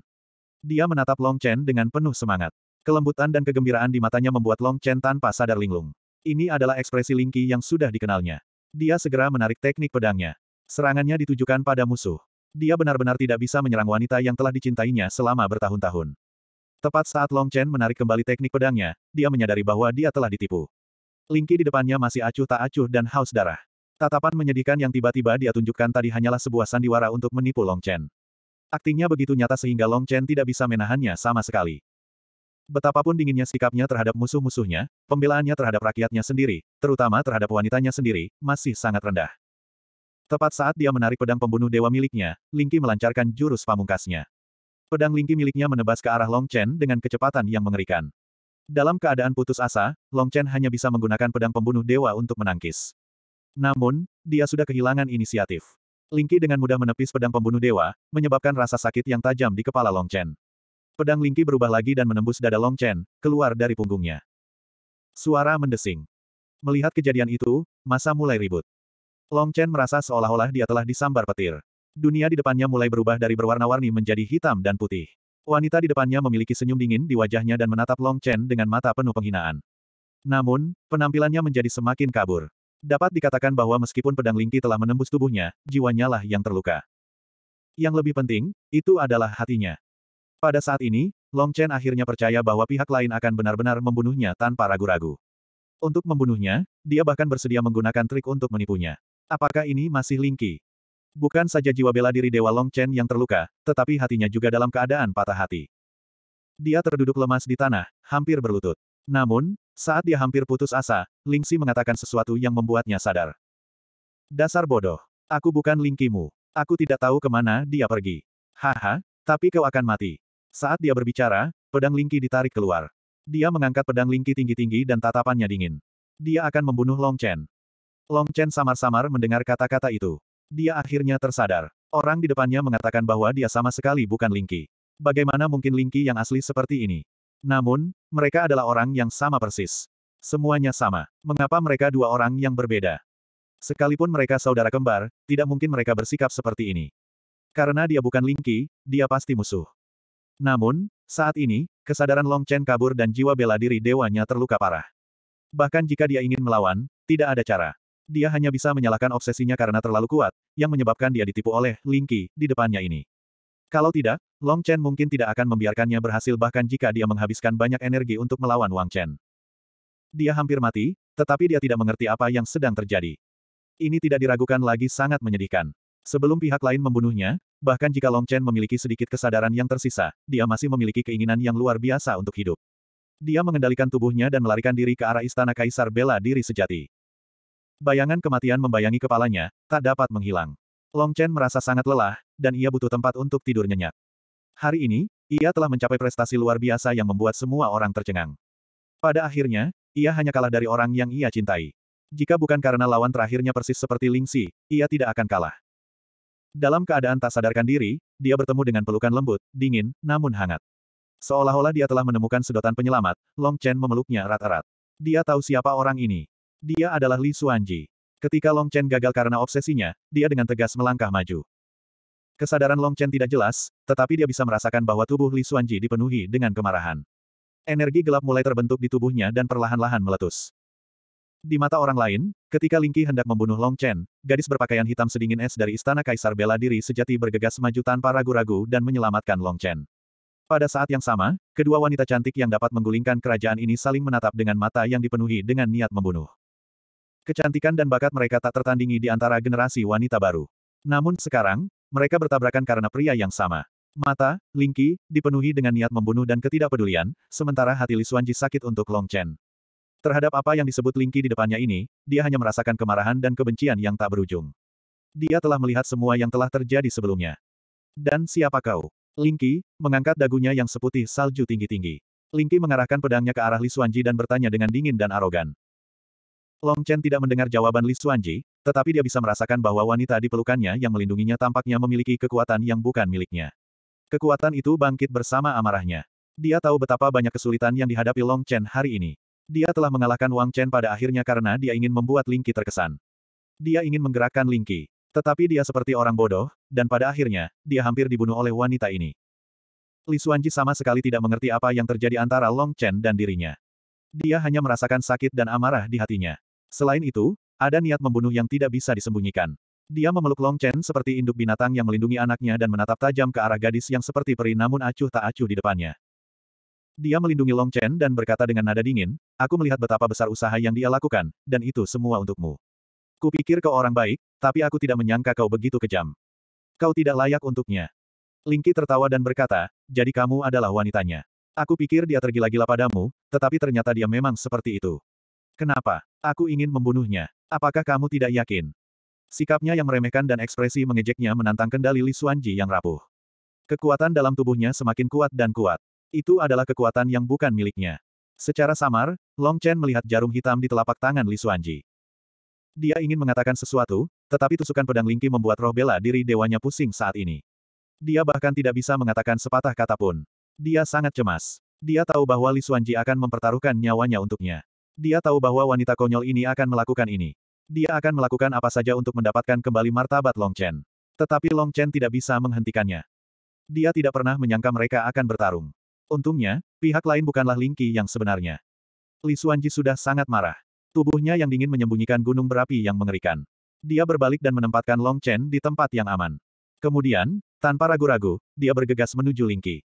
Dia menatap Long Chen dengan penuh semangat. Kelembutan dan kegembiraan di matanya membuat Long Chen tanpa sadar linglung. Ini adalah ekspresi Ling Lingqi yang sudah dikenalnya. Dia segera menarik teknik pedangnya. Serangannya ditujukan pada musuh. Dia benar-benar tidak bisa menyerang wanita yang telah dicintainya selama bertahun-tahun. Tepat saat Long Chen menarik kembali teknik pedangnya, dia menyadari bahwa dia telah ditipu. Ling Lingqi di depannya masih acuh tak acuh dan haus darah. Tatapan menyedihkan yang tiba-tiba dia tunjukkan tadi hanyalah sebuah sandiwara untuk menipu Long Chen. Aktingnya begitu nyata sehingga Long Chen tidak bisa menahannya sama sekali. Betapapun dinginnya sikapnya terhadap musuh-musuhnya, pembelaannya terhadap rakyatnya sendiri, terutama terhadap wanitanya sendiri, masih sangat rendah. Tepat saat dia menarik pedang pembunuh dewa miliknya, Lingqi melancarkan jurus pamungkasnya. Pedang Lingqi miliknya menebas ke arah Long Chen dengan kecepatan yang mengerikan. Dalam keadaan putus asa, Long Chen hanya bisa menggunakan pedang pembunuh dewa untuk menangkis. Namun, dia sudah kehilangan inisiatif. Lingqi dengan mudah menepis pedang pembunuh dewa, menyebabkan rasa sakit yang tajam di kepala Long Chen. Pedang Lingqi berubah lagi dan menembus dada Long Chen, keluar dari punggungnya. Suara mendesing. Melihat kejadian itu, masa mulai ribut. Long Chen merasa seolah-olah dia telah disambar petir. Dunia di depannya mulai berubah dari berwarna-warni menjadi hitam dan putih. Wanita di depannya memiliki senyum dingin di wajahnya dan menatap Long Chen dengan mata penuh penghinaan. Namun, penampilannya menjadi semakin kabur. Dapat dikatakan bahwa meskipun pedang Lingqi telah menembus tubuhnya, jiwanya lah yang terluka. Yang lebih penting, itu adalah hatinya. Pada saat ini, Long Chen akhirnya percaya bahwa pihak lain akan benar-benar membunuhnya tanpa ragu-ragu. Untuk membunuhnya, dia bahkan bersedia menggunakan trik untuk menipunya. Apakah ini masih Lingqi? Bukan saja jiwa bela diri Dewa Long Chen yang terluka, tetapi hatinya juga dalam keadaan patah hati. Dia terduduk lemas di tanah, hampir berlutut. Namun, saat dia hampir putus asa, Lingxi mengatakan sesuatu yang membuatnya sadar. Dasar bodoh. Aku bukan Lingkimu. Aku tidak tahu kemana dia pergi. Haha, tapi kau akan mati. Saat dia berbicara, pedang Lingki ditarik keluar. Dia mengangkat pedang Lingki tinggi-tinggi dan tatapannya dingin. Dia akan membunuh Long Chen. Long Chen samar-samar mendengar kata-kata itu. Dia akhirnya tersadar. Orang di depannya mengatakan bahwa dia sama sekali bukan Lingki. Bagaimana mungkin Lingki yang asli seperti ini? Namun, mereka adalah orang yang sama persis. Semuanya sama. Mengapa mereka dua orang yang berbeda? Sekalipun mereka saudara kembar, tidak mungkin mereka bersikap seperti ini. Karena dia bukan Lingqi, dia pasti musuh. Namun, saat ini, kesadaran Long Chen kabur dan jiwa bela diri dewanya terluka parah. Bahkan jika dia ingin melawan, tidak ada cara. Dia hanya bisa menyalahkan obsesinya karena terlalu kuat, yang menyebabkan dia ditipu oleh Lingqi di depannya ini. Kalau tidak, Long Chen mungkin tidak akan membiarkannya berhasil bahkan jika dia menghabiskan banyak energi untuk melawan Wang Chen. Dia hampir mati, tetapi dia tidak mengerti apa yang sedang terjadi. Ini tidak diragukan lagi sangat menyedihkan. Sebelum pihak lain membunuhnya, bahkan jika Long Chen memiliki sedikit kesadaran yang tersisa, dia masih memiliki keinginan yang luar biasa untuk hidup. Dia mengendalikan tubuhnya dan melarikan diri ke arah istana kaisar bela diri sejati. Bayangan kematian membayangi kepalanya, tak dapat menghilang. Long Chen merasa sangat lelah, dan ia butuh tempat untuk tidur nyenyak. Hari ini, ia telah mencapai prestasi luar biasa yang membuat semua orang tercengang. Pada akhirnya, ia hanya kalah dari orang yang ia cintai. Jika bukan karena lawan terakhirnya persis seperti Ling Xi, ia tidak akan kalah. Dalam keadaan tak sadarkan diri, dia bertemu dengan pelukan lembut, dingin, namun hangat. Seolah-olah dia telah menemukan sedotan penyelamat, Long Chen memeluknya erat-erat. Dia tahu siapa orang ini. Dia adalah Li Xuanji. Ketika Long Chen gagal karena obsesinya, dia dengan tegas melangkah maju. Kesadaran Long Chen tidak jelas, tetapi dia bisa merasakan bahwa tubuh Li Xuanji dipenuhi dengan kemarahan. Energi gelap mulai terbentuk di tubuhnya dan perlahan-lahan meletus. Di mata orang lain, ketika Lingqi hendak membunuh Long Chen, gadis berpakaian hitam sedingin es dari istana kaisar bela diri sejati bergegas maju tanpa ragu-ragu dan menyelamatkan Long Chen. Pada saat yang sama, kedua wanita cantik yang dapat menggulingkan kerajaan ini saling menatap dengan mata yang dipenuhi dengan niat membunuh. Kecantikan dan bakat mereka tak tertandingi di antara generasi wanita baru. Namun sekarang, mereka bertabrakan karena pria yang sama. Mata, Lingqi, dipenuhi dengan niat membunuh dan ketidakpedulian, sementara hati Li Xuanji sakit untuk Long Chen. Terhadap apa yang disebut Lingqi di depannya ini, dia hanya merasakan kemarahan dan kebencian yang tak berujung. Dia telah melihat semua yang telah terjadi sebelumnya. Dan siapa kau? Lingqi, mengangkat dagunya yang seputih salju tinggi-tinggi. Lingqi mengarahkan pedangnya ke arah Li Xuanji dan bertanya dengan dingin dan arogan. Long Chen tidak mendengar jawaban Li Xuanji, tetapi dia bisa merasakan bahwa wanita di pelukannya yang melindunginya tampaknya memiliki kekuatan yang bukan miliknya. Kekuatan itu bangkit bersama amarahnya. Dia tahu betapa banyak kesulitan yang dihadapi Long Chen hari ini. Dia telah mengalahkan Wang Chen pada akhirnya karena dia ingin membuat Ling Qi terkesan. Dia ingin menggerakkan Ling Qi, Tetapi dia seperti orang bodoh, dan pada akhirnya, dia hampir dibunuh oleh wanita ini. Li Xuanji sama sekali tidak mengerti apa yang terjadi antara Long Chen dan dirinya. Dia hanya merasakan sakit dan amarah di hatinya. Selain itu, ada niat membunuh yang tidak bisa disembunyikan. Dia memeluk Long Chen seperti induk binatang yang melindungi anaknya dan menatap tajam ke arah gadis yang seperti peri namun acuh tak acuh di depannya. Dia melindungi Long Chen dan berkata dengan nada dingin, aku melihat betapa besar usaha yang dia lakukan, dan itu semua untukmu. Kupikir kau orang baik, tapi aku tidak menyangka kau begitu kejam. Kau tidak layak untuknya. Lingki tertawa dan berkata, jadi kamu adalah wanitanya. Aku pikir dia tergila-gila padamu, tetapi ternyata dia memang seperti itu. Kenapa? Aku ingin membunuhnya. Apakah kamu tidak yakin? Sikapnya yang meremehkan dan ekspresi mengejeknya menantang kendali Li Xuanji yang rapuh. Kekuatan dalam tubuhnya semakin kuat dan kuat. Itu adalah kekuatan yang bukan miliknya. Secara samar, Long Chen melihat jarum hitam di telapak tangan Li Xuanji. Dia ingin mengatakan sesuatu, tetapi tusukan pedang Lingki membuat roh bela diri dewanya pusing saat ini. Dia bahkan tidak bisa mengatakan sepatah kata pun. Dia sangat cemas. Dia tahu bahwa Li Xuanji akan mempertaruhkan nyawanya untuknya. Dia tahu bahwa wanita konyol ini akan melakukan ini. Dia akan melakukan apa saja untuk mendapatkan kembali martabat Long Chen. Tetapi Long Chen tidak bisa menghentikannya. Dia tidak pernah menyangka mereka akan bertarung. Untungnya, pihak lain bukanlah Lingqi yang sebenarnya. Li Xuanji sudah sangat marah. Tubuhnya yang dingin menyembunyikan gunung berapi yang mengerikan. Dia berbalik dan menempatkan Long Chen di tempat yang aman. Kemudian, tanpa ragu-ragu, dia bergegas menuju Lingqi.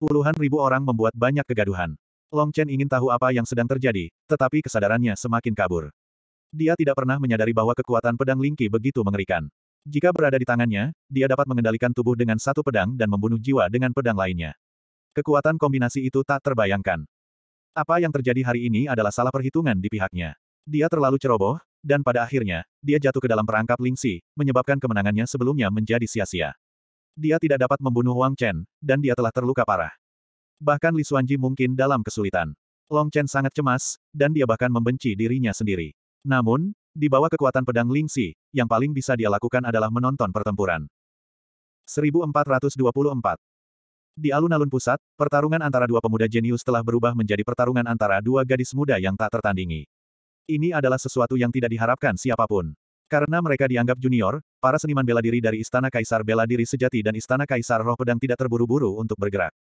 Puluhan ribu orang membuat banyak kegaduhan. Long Chen ingin tahu apa yang sedang terjadi, tetapi kesadarannya semakin kabur. Dia tidak pernah menyadari bahwa kekuatan pedang Lingqi begitu mengerikan. Jika berada di tangannya, dia dapat mengendalikan tubuh dengan satu pedang dan membunuh jiwa dengan pedang lainnya. Kekuatan kombinasi itu tak terbayangkan. Apa yang terjadi hari ini adalah salah perhitungan di pihaknya. Dia terlalu ceroboh, dan pada akhirnya, dia jatuh ke dalam perangkap Lingxi, menyebabkan kemenangannya sebelumnya menjadi sia-sia. Dia tidak dapat membunuh Wang Chen, dan dia telah terluka parah. Bahkan Li Xuanji mungkin dalam kesulitan. Long Chen sangat cemas, dan dia bahkan membenci dirinya sendiri. Namun, di bawah kekuatan pedang Lingxi, yang paling bisa dia lakukan adalah menonton pertempuran. 1424 Di alun-alun pusat, pertarungan antara dua pemuda jenius telah berubah menjadi pertarungan antara dua gadis muda yang tak tertandingi. Ini adalah sesuatu yang tidak diharapkan siapapun. Karena mereka dianggap junior, para seniman bela diri dari Istana Kaisar Bela Diri Sejati dan Istana Kaisar Roh Pedang tidak terburu-buru untuk bergerak.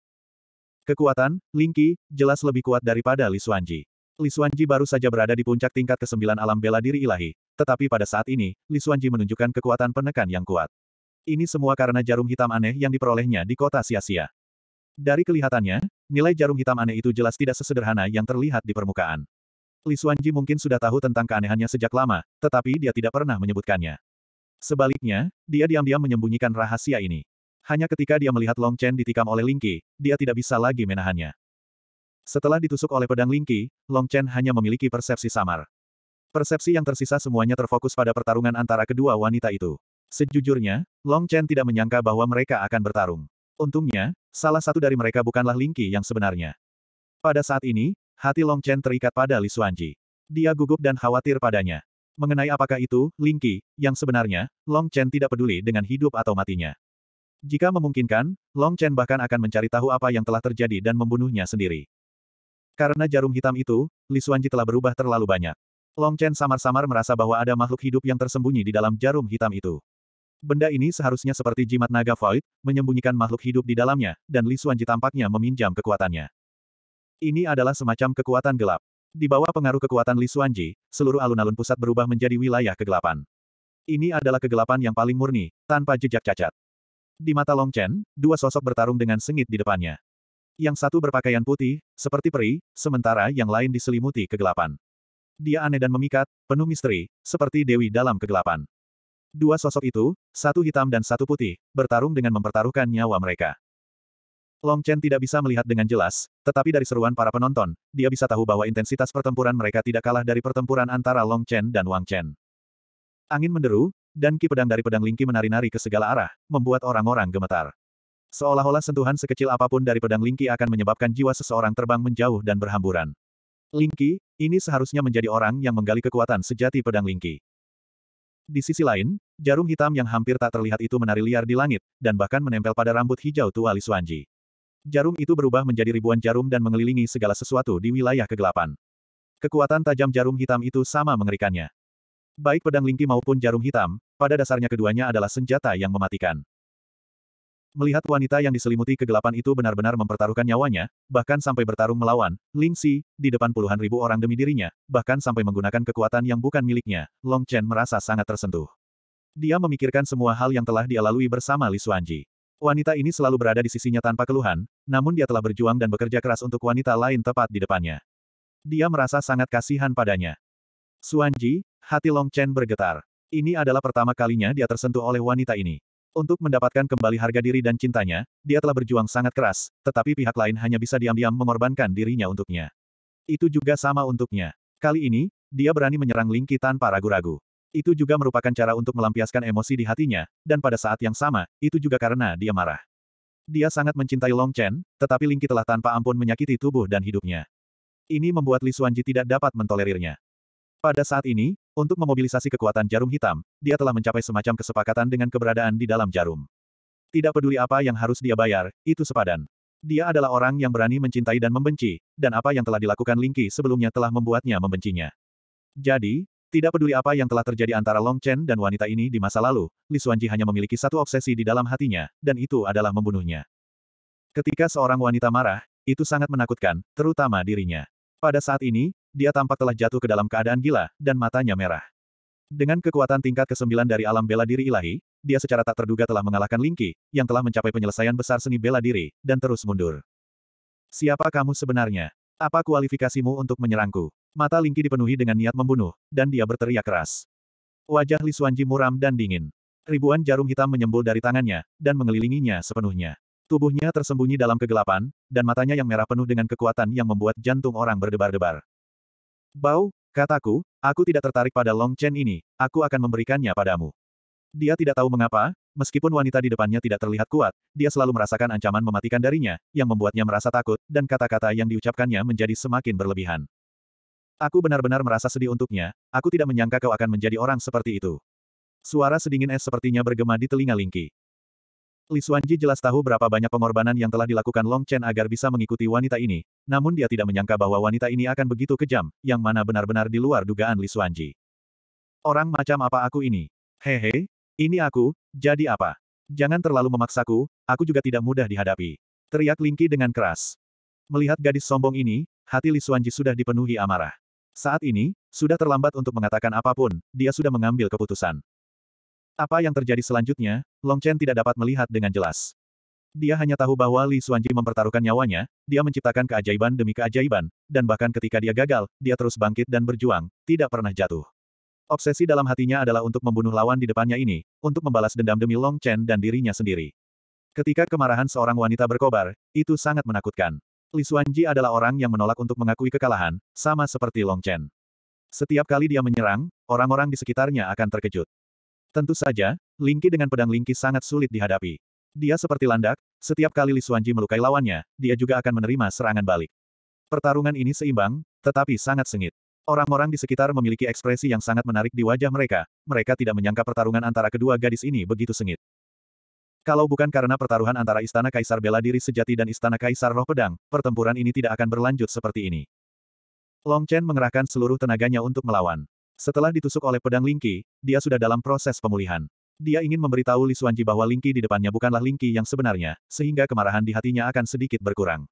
Kekuatan, Lingqi, jelas lebih kuat daripada Li Xuanji. Li Xuanji baru saja berada di puncak tingkat ke-9 alam bela diri ilahi, tetapi pada saat ini, Li Xuanji menunjukkan kekuatan penekan yang kuat. Ini semua karena jarum hitam aneh yang diperolehnya di kota sia-sia. Dari kelihatannya, nilai jarum hitam aneh itu jelas tidak sesederhana yang terlihat di permukaan. Li Xuanji mungkin sudah tahu tentang keanehannya sejak lama, tetapi dia tidak pernah menyebutkannya. Sebaliknya, dia diam-diam menyembunyikan rahasia ini. Hanya ketika dia melihat Long Chen ditikam oleh Lingqi, dia tidak bisa lagi menahannya. Setelah ditusuk oleh pedang Lingqi, Long Chen hanya memiliki persepsi samar. Persepsi yang tersisa semuanya terfokus pada pertarungan antara kedua wanita itu. Sejujurnya, Long Chen tidak menyangka bahwa mereka akan bertarung. Untungnya, salah satu dari mereka bukanlah Lingqi yang sebenarnya. Pada saat ini, hati Long Chen terikat pada Li Xuanji. Dia gugup dan khawatir padanya. Mengenai apakah itu, Lingqi, yang sebenarnya, Long Chen tidak peduli dengan hidup atau matinya. Jika memungkinkan, Long Chen bahkan akan mencari tahu apa yang telah terjadi dan membunuhnya sendiri. Karena jarum hitam itu, Li Xuanji telah berubah terlalu banyak. Long Chen samar-samar merasa bahwa ada makhluk hidup yang tersembunyi di dalam jarum hitam itu. Benda ini seharusnya seperti jimat naga void, menyembunyikan makhluk hidup di dalamnya, dan Li Xuanji tampaknya meminjam kekuatannya. Ini adalah semacam kekuatan gelap. Di bawah pengaruh kekuatan Li Xuanji, seluruh alun-alun pusat berubah menjadi wilayah kegelapan. Ini adalah kegelapan yang paling murni, tanpa jejak cacat. Di mata Long Chen, dua sosok bertarung dengan sengit di depannya. Yang satu berpakaian putih, seperti peri, sementara yang lain diselimuti kegelapan. Dia aneh dan memikat, penuh misteri, seperti dewi dalam kegelapan. Dua sosok itu, satu hitam dan satu putih, bertarung dengan mempertaruhkan nyawa mereka. Long Chen tidak bisa melihat dengan jelas, tetapi dari seruan para penonton, dia bisa tahu bahwa intensitas pertempuran mereka tidak kalah dari pertempuran antara Long Chen dan Wang Chen. Angin menderu, dan ki pedang dari pedang Lingki menari-nari ke segala arah, membuat orang-orang gemetar. Seolah-olah sentuhan sekecil apapun dari pedang Lingki akan menyebabkan jiwa seseorang terbang menjauh dan berhamburan. Lingki, ini seharusnya menjadi orang yang menggali kekuatan sejati pedang Lingki. Di sisi lain, jarum hitam yang hampir tak terlihat itu menari liar di langit, dan bahkan menempel pada rambut hijau tua Li Suanji. Jarum itu berubah menjadi ribuan jarum dan mengelilingi segala sesuatu di wilayah kegelapan. Kekuatan tajam jarum hitam itu sama mengerikannya. Baik pedang lingki maupun jarum hitam, pada dasarnya keduanya adalah senjata yang mematikan. Melihat wanita yang diselimuti kegelapan itu benar-benar mempertaruhkan nyawanya, bahkan sampai bertarung melawan, Ling Xi, di depan puluhan ribu orang demi dirinya, bahkan sampai menggunakan kekuatan yang bukan miliknya, Long Chen merasa sangat tersentuh. Dia memikirkan semua hal yang telah dia lalui bersama Li Xuanji. Wanita ini selalu berada di sisinya tanpa keluhan, namun dia telah berjuang dan bekerja keras untuk wanita lain tepat di depannya. Dia merasa sangat kasihan padanya. Suanji, hati Long Chen bergetar. Ini adalah pertama kalinya dia tersentuh oleh wanita ini. Untuk mendapatkan kembali harga diri dan cintanya, dia telah berjuang sangat keras, tetapi pihak lain hanya bisa diam-diam mengorbankan dirinya untuknya. Itu juga sama untuknya. Kali ini, dia berani menyerang Lingki tanpa ragu-ragu. Itu juga merupakan cara untuk melampiaskan emosi di hatinya, dan pada saat yang sama, itu juga karena dia marah. Dia sangat mencintai Long Chen, tetapi Lingki telah tanpa ampun menyakiti tubuh dan hidupnya. Ini membuat Li Suanji tidak dapat mentolerirnya. Pada saat ini, untuk memobilisasi kekuatan jarum hitam, dia telah mencapai semacam kesepakatan dengan keberadaan di dalam jarum. Tidak peduli apa yang harus dia bayar, itu sepadan. Dia adalah orang yang berani mencintai dan membenci, dan apa yang telah dilakukan Lingqi sebelumnya telah membuatnya membencinya. Jadi, tidak peduli apa yang telah terjadi antara Long Chen dan wanita ini di masa lalu, Li Xuanji hanya memiliki satu obsesi di dalam hatinya, dan itu adalah membunuhnya. Ketika seorang wanita marah, itu sangat menakutkan, terutama dirinya. Pada saat ini, dia tampak telah jatuh ke dalam keadaan gila, dan matanya merah. Dengan kekuatan tingkat ke-9 dari alam bela diri ilahi, dia secara tak terduga telah mengalahkan Lingki, yang telah mencapai penyelesaian besar seni bela diri, dan terus mundur. Siapa kamu sebenarnya? Apa kualifikasimu untuk menyerangku? Mata Lingki dipenuhi dengan niat membunuh, dan dia berteriak keras. Wajah Li Xuanji muram dan dingin. Ribuan jarum hitam menyembul dari tangannya, dan mengelilinginya sepenuhnya. Tubuhnya tersembunyi dalam kegelapan, dan matanya yang merah penuh dengan kekuatan yang membuat jantung orang berdebar-debar. Bau, kataku, aku tidak tertarik pada Long Chen ini, aku akan memberikannya padamu. Dia tidak tahu mengapa, meskipun wanita di depannya tidak terlihat kuat, dia selalu merasakan ancaman mematikan darinya, yang membuatnya merasa takut, dan kata-kata yang diucapkannya menjadi semakin berlebihan. Aku benar-benar merasa sedih untuknya, aku tidak menyangka kau akan menjadi orang seperti itu. Suara sedingin es sepertinya bergema di telinga Lingki. Li Xuanji jelas tahu berapa banyak pengorbanan yang telah dilakukan Long Chen agar bisa mengikuti wanita ini, namun dia tidak menyangka bahwa wanita ini akan begitu kejam, yang mana benar-benar di luar dugaan Li Xuanji. Orang macam apa aku ini? Hehe, ini aku, jadi apa? Jangan terlalu memaksaku, aku juga tidak mudah dihadapi. Teriak Lingqi dengan keras. Melihat gadis sombong ini, hati Li Xuanji sudah dipenuhi amarah. Saat ini, sudah terlambat untuk mengatakan apapun, dia sudah mengambil keputusan. Apa yang terjadi selanjutnya, Long Chen tidak dapat melihat dengan jelas. Dia hanya tahu bahwa Li Xuanji mempertaruhkan nyawanya, dia menciptakan keajaiban demi keajaiban, dan bahkan ketika dia gagal, dia terus bangkit dan berjuang, tidak pernah jatuh. Obsesi dalam hatinya adalah untuk membunuh lawan di depannya ini, untuk membalas dendam demi Long Chen dan dirinya sendiri. Ketika kemarahan seorang wanita berkobar, itu sangat menakutkan. Li Xuanji adalah orang yang menolak untuk mengakui kekalahan, sama seperti Long Chen. Setiap kali dia menyerang, orang-orang di sekitarnya akan terkejut. Tentu saja, Lingqi dengan pedang Lingqi sangat sulit dihadapi. Dia seperti landak, setiap kali Li Xuanji melukai lawannya, dia juga akan menerima serangan balik. Pertarungan ini seimbang, tetapi sangat sengit. Orang-orang di sekitar memiliki ekspresi yang sangat menarik di wajah mereka, mereka tidak menyangka pertarungan antara kedua gadis ini begitu sengit. Kalau bukan karena pertaruhan antara Istana Kaisar Bela Diri Sejati dan Istana Kaisar Roh Pedang, pertempuran ini tidak akan berlanjut seperti ini. Long Chen mengerahkan seluruh tenaganya untuk melawan. Setelah ditusuk oleh pedang Lingqi, dia sudah dalam proses pemulihan. Dia ingin memberitahu Li Xuanji bahwa Lingqi di depannya bukanlah Lingqi yang sebenarnya, sehingga kemarahan di hatinya akan sedikit berkurang.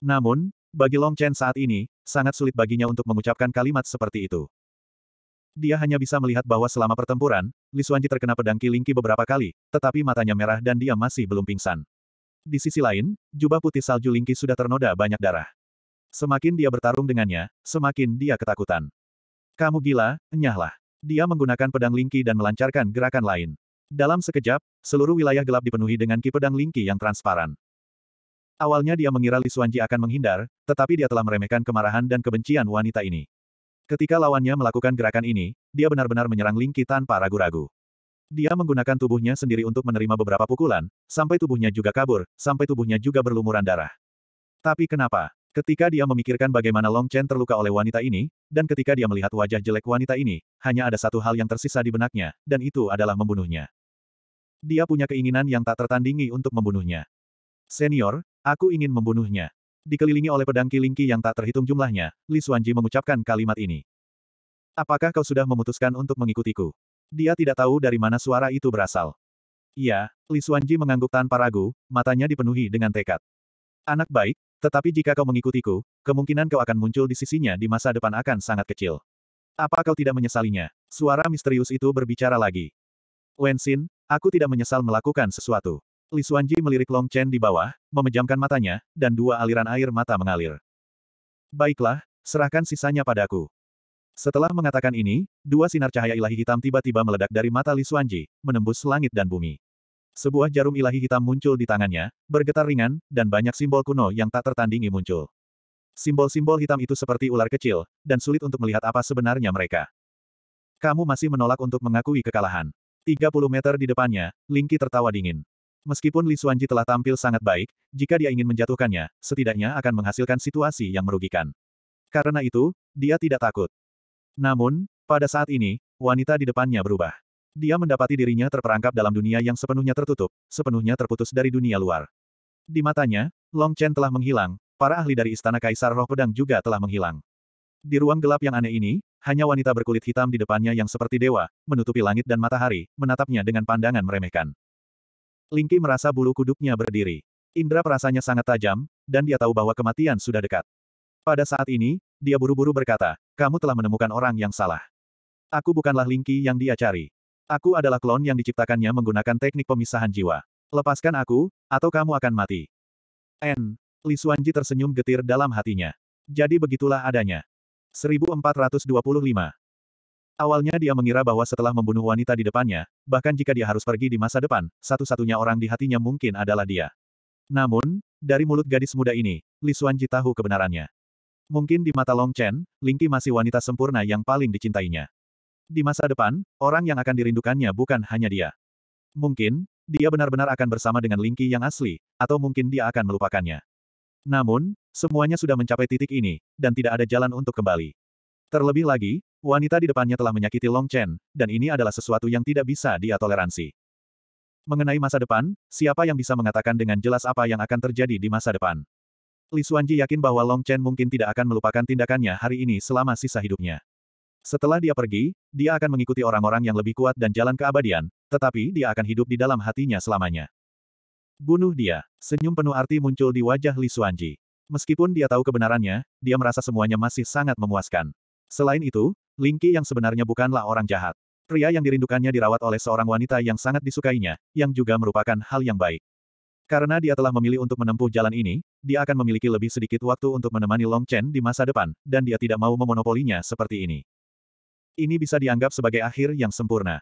Namun, bagi Long Chen saat ini, sangat sulit baginya untuk mengucapkan kalimat seperti itu. Dia hanya bisa melihat bahwa selama pertempuran, Li Xuanji terkena pedang Lingqi beberapa kali, tetapi matanya merah dan dia masih belum pingsan. Di sisi lain, jubah putih salju Lingqi sudah ternoda banyak darah. Semakin dia bertarung dengannya, semakin dia ketakutan. Kamu gila, enyahlah. Dia menggunakan pedang lingki dan melancarkan gerakan lain. Dalam sekejap, seluruh wilayah gelap dipenuhi dengan ki pedang lingki yang transparan. Awalnya dia mengira Li Xuanji akan menghindar, tetapi dia telah meremehkan kemarahan dan kebencian wanita ini. Ketika lawannya melakukan gerakan ini, dia benar-benar menyerang lingki tanpa ragu-ragu. Dia menggunakan tubuhnya sendiri untuk menerima beberapa pukulan, sampai tubuhnya juga kabur, sampai tubuhnya juga berlumuran darah. Tapi kenapa? Ketika dia memikirkan bagaimana Long Chen terluka oleh wanita ini, dan ketika dia melihat wajah jelek wanita ini, hanya ada satu hal yang tersisa di benaknya, dan itu adalah membunuhnya. Dia punya keinginan yang tak tertandingi untuk membunuhnya. Senior, aku ingin membunuhnya. Dikelilingi oleh pedang kilingki yang tak terhitung jumlahnya, Li Xuanji mengucapkan kalimat ini. Apakah kau sudah memutuskan untuk mengikutiku? Dia tidak tahu dari mana suara itu berasal. Iya, Li Xuanji mengangguk tanpa ragu, matanya dipenuhi dengan tekad. Anak baik, tetapi jika kau mengikutiku, kemungkinan kau akan muncul di sisinya di masa depan akan sangat kecil. Apa kau tidak menyesalinya? Suara misterius itu berbicara lagi. Wensin, aku tidak menyesal melakukan sesuatu. Li Xuanji melirik Long Chen di bawah, memejamkan matanya, dan dua aliran air mata mengalir. Baiklah, serahkan sisanya padaku. Setelah mengatakan ini, dua sinar cahaya ilahi hitam tiba-tiba meledak dari mata Li Xuanji, menembus langit dan bumi. Sebuah jarum ilahi hitam muncul di tangannya, bergetar ringan, dan banyak simbol kuno yang tak tertandingi muncul. Simbol-simbol hitam itu seperti ular kecil, dan sulit untuk melihat apa sebenarnya mereka. Kamu masih menolak untuk mengakui kekalahan. 30 meter di depannya, Lingqi tertawa dingin. Meskipun Li Xuanji telah tampil sangat baik, jika dia ingin menjatuhkannya, setidaknya akan menghasilkan situasi yang merugikan. Karena itu, dia tidak takut. Namun, pada saat ini, wanita di depannya berubah. Dia mendapati dirinya terperangkap dalam dunia yang sepenuhnya tertutup, sepenuhnya terputus dari dunia luar. Di matanya, Long Chen telah menghilang, para ahli dari Istana Kaisar Roh Pedang juga telah menghilang. Di ruang gelap yang aneh ini, hanya wanita berkulit hitam di depannya yang seperti dewa, menutupi langit dan matahari, menatapnya dengan pandangan meremehkan. Lingki merasa bulu kuduknya berdiri. Indra perasanya sangat tajam, dan dia tahu bahwa kematian sudah dekat. Pada saat ini, dia buru-buru berkata, kamu telah menemukan orang yang salah. Aku bukanlah Lingki yang dia cari. Aku adalah klon yang diciptakannya menggunakan teknik pemisahan jiwa. Lepaskan aku, atau kamu akan mati. N. Li Xuanji tersenyum getir dalam hatinya. Jadi begitulah adanya. 1425. Awalnya dia mengira bahwa setelah membunuh wanita di depannya, bahkan jika dia harus pergi di masa depan, satu-satunya orang di hatinya mungkin adalah dia. Namun, dari mulut gadis muda ini, Li Xuanji tahu kebenarannya. Mungkin di mata Long Chen, Lingqi masih wanita sempurna yang paling dicintainya. Di masa depan, orang yang akan dirindukannya bukan hanya dia. Mungkin, dia benar-benar akan bersama dengan Lingqi yang asli, atau mungkin dia akan melupakannya. Namun, semuanya sudah mencapai titik ini, dan tidak ada jalan untuk kembali. Terlebih lagi, wanita di depannya telah menyakiti Long Chen, dan ini adalah sesuatu yang tidak bisa dia toleransi. Mengenai masa depan, siapa yang bisa mengatakan dengan jelas apa yang akan terjadi di masa depan? Li Xuanji yakin bahwa Long Chen mungkin tidak akan melupakan tindakannya hari ini selama sisa hidupnya. Setelah dia pergi, dia akan mengikuti orang-orang yang lebih kuat dan jalan keabadian, tetapi dia akan hidup di dalam hatinya selamanya. Bunuh dia. Senyum penuh arti muncul di wajah Li Suanji. Meskipun dia tahu kebenarannya, dia merasa semuanya masih sangat memuaskan. Selain itu, Lingqi yang sebenarnya bukanlah orang jahat. Pria yang dirindukannya dirawat oleh seorang wanita yang sangat disukainya, yang juga merupakan hal yang baik. Karena dia telah memilih untuk menempuh jalan ini, dia akan memiliki lebih sedikit waktu untuk menemani Long Chen di masa depan, dan dia tidak mau memonopolinya seperti ini. Ini bisa dianggap sebagai akhir yang sempurna.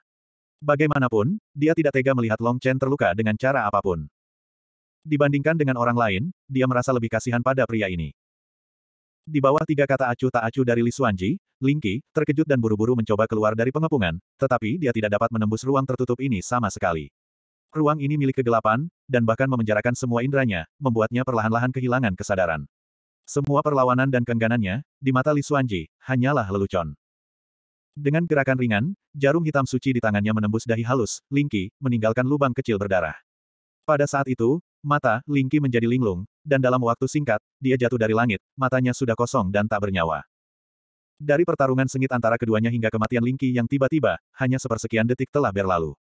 Bagaimanapun, dia tidak tega melihat Long Chen terluka dengan cara apapun. Dibandingkan dengan orang lain, dia merasa lebih kasihan pada pria ini. Di bawah tiga kata acuh tak acuh dari Li Xuanji, Lingqi, terkejut dan buru-buru mencoba keluar dari pengepungan, tetapi dia tidak dapat menembus ruang tertutup ini sama sekali. Ruang ini milik kegelapan, dan bahkan memenjarakan semua inderanya, membuatnya perlahan-lahan kehilangan kesadaran. Semua perlawanan dan kengganannya, di mata Li Xuanji, hanyalah lelucon. Dengan gerakan ringan, jarum hitam suci di tangannya menembus dahi halus, Lingqi, meninggalkan lubang kecil berdarah. Pada saat itu, mata Lingqi menjadi linglung, dan dalam waktu singkat, dia jatuh dari langit, matanya sudah kosong dan tak bernyawa. Dari pertarungan sengit antara keduanya hingga kematian Lingqi yang tiba-tiba, hanya sepersekian detik telah berlalu.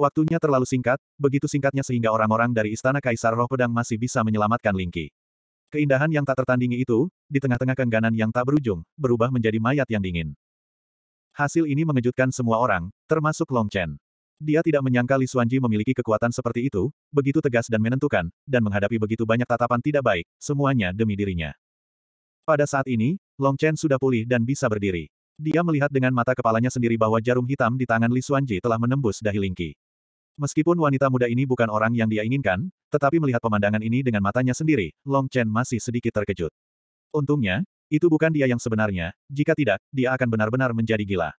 Waktunya terlalu singkat, begitu singkatnya sehingga orang-orang dari Istana Kaisar Roh Pedang masih bisa menyelamatkan Lingqi. Keindahan yang tak tertandingi itu, di tengah-tengah keengganan yang tak berujung, berubah menjadi mayat yang dingin. Hasil ini mengejutkan semua orang, termasuk Long Chen. Dia tidak menyangka Li Xuanji memiliki kekuatan seperti itu, begitu tegas dan menentukan, dan menghadapi begitu banyak tatapan tidak baik, semuanya demi dirinya. Pada saat ini, Long Chen sudah pulih dan bisa berdiri. Dia melihat dengan mata kepalanya sendiri bahwa jarum hitam di tangan Li Xuanji telah menembus dahi Lingqi. Meskipun wanita muda ini bukan orang yang dia inginkan, tetapi melihat pemandangan ini dengan matanya sendiri, Long Chen masih sedikit terkejut. Untungnya, itu bukan dia yang sebenarnya, jika tidak, dia akan benar-benar menjadi gila.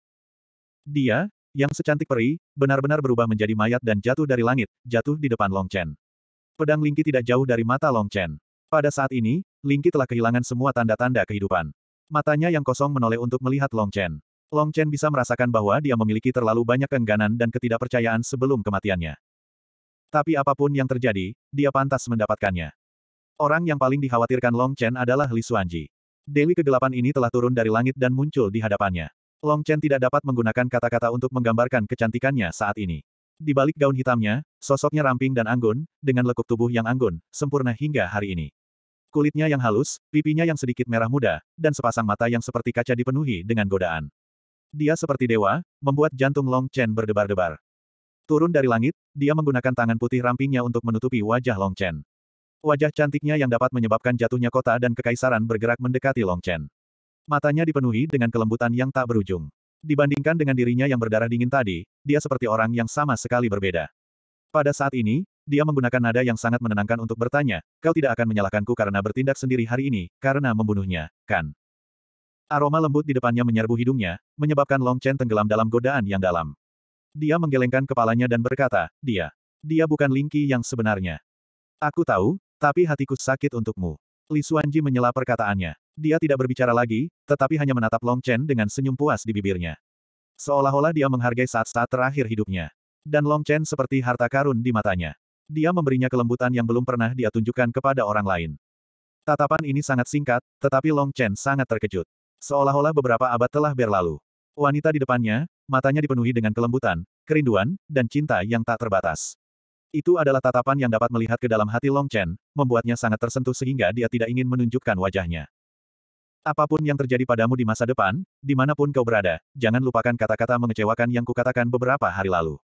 Dia, yang secantik peri, benar-benar berubah menjadi mayat dan jatuh dari langit, jatuh di depan Long Chen. Pedang Lingqi tidak jauh dari mata Long Chen. Pada saat ini, Lingqi telah kehilangan semua tanda-tanda kehidupan. Matanya yang kosong menoleh untuk melihat Long Chen. Long Chen bisa merasakan bahwa dia memiliki terlalu banyak keengganan dan ketidakpercayaan sebelum kematiannya. Tapi apapun yang terjadi, dia pantas mendapatkannya. Orang yang paling dikhawatirkan Long Chen adalah Li Xuanji. Dewi kegelapan ini telah turun dari langit dan muncul di hadapannya. Long Chen tidak dapat menggunakan kata-kata untuk menggambarkan kecantikannya saat ini. Di balik gaun hitamnya, sosoknya ramping dan anggun, dengan lekuk tubuh yang anggun, sempurna hingga hari ini. Kulitnya yang halus, pipinya yang sedikit merah muda, dan sepasang mata yang seperti kaca dipenuhi dengan godaan. Dia seperti dewa, membuat jantung Long Chen berdebar-debar. Turun dari langit, dia menggunakan tangan putih rampingnya untuk menutupi wajah Long Chen. Wajah cantiknya yang dapat menyebabkan jatuhnya kota dan kekaisaran bergerak mendekati Long Chen. Matanya dipenuhi dengan kelembutan yang tak berujung. Dibandingkan dengan dirinya yang berdarah dingin tadi, dia seperti orang yang sama sekali berbeda. Pada saat ini, dia menggunakan nada yang sangat menenangkan untuk bertanya, kau tidak akan menyalahkanku karena bertindak sendiri hari ini, karena membunuhnya, kan? Aroma lembut di depannya menyerbu hidungnya, menyebabkan Long Chen tenggelam dalam godaan yang dalam. Dia menggelengkan kepalanya dan berkata, dia. Dia bukan Lingqi yang sebenarnya. Aku tahu, tapi hatiku sakit untukmu. Li Xuanji menyela perkataannya. Dia tidak berbicara lagi, tetapi hanya menatap Long Chen dengan senyum puas di bibirnya. Seolah-olah dia menghargai saat-saat terakhir hidupnya. Dan Long Chen seperti harta karun di matanya. Dia memberinya kelembutan yang belum pernah dia tunjukkan kepada orang lain. Tatapan ini sangat singkat, tetapi Long Chen sangat terkejut. Seolah-olah beberapa abad telah berlalu. Wanita di depannya, matanya dipenuhi dengan kelembutan, kerinduan, dan cinta yang tak terbatas. Itu adalah tatapan yang dapat melihat ke dalam hati Long Chen, membuatnya sangat tersentuh sehingga dia tidak ingin menunjukkan wajahnya. Apapun yang terjadi padamu di masa depan, dimanapun kau berada, jangan lupakan kata-kata mengecewakan yang kukatakan beberapa hari lalu.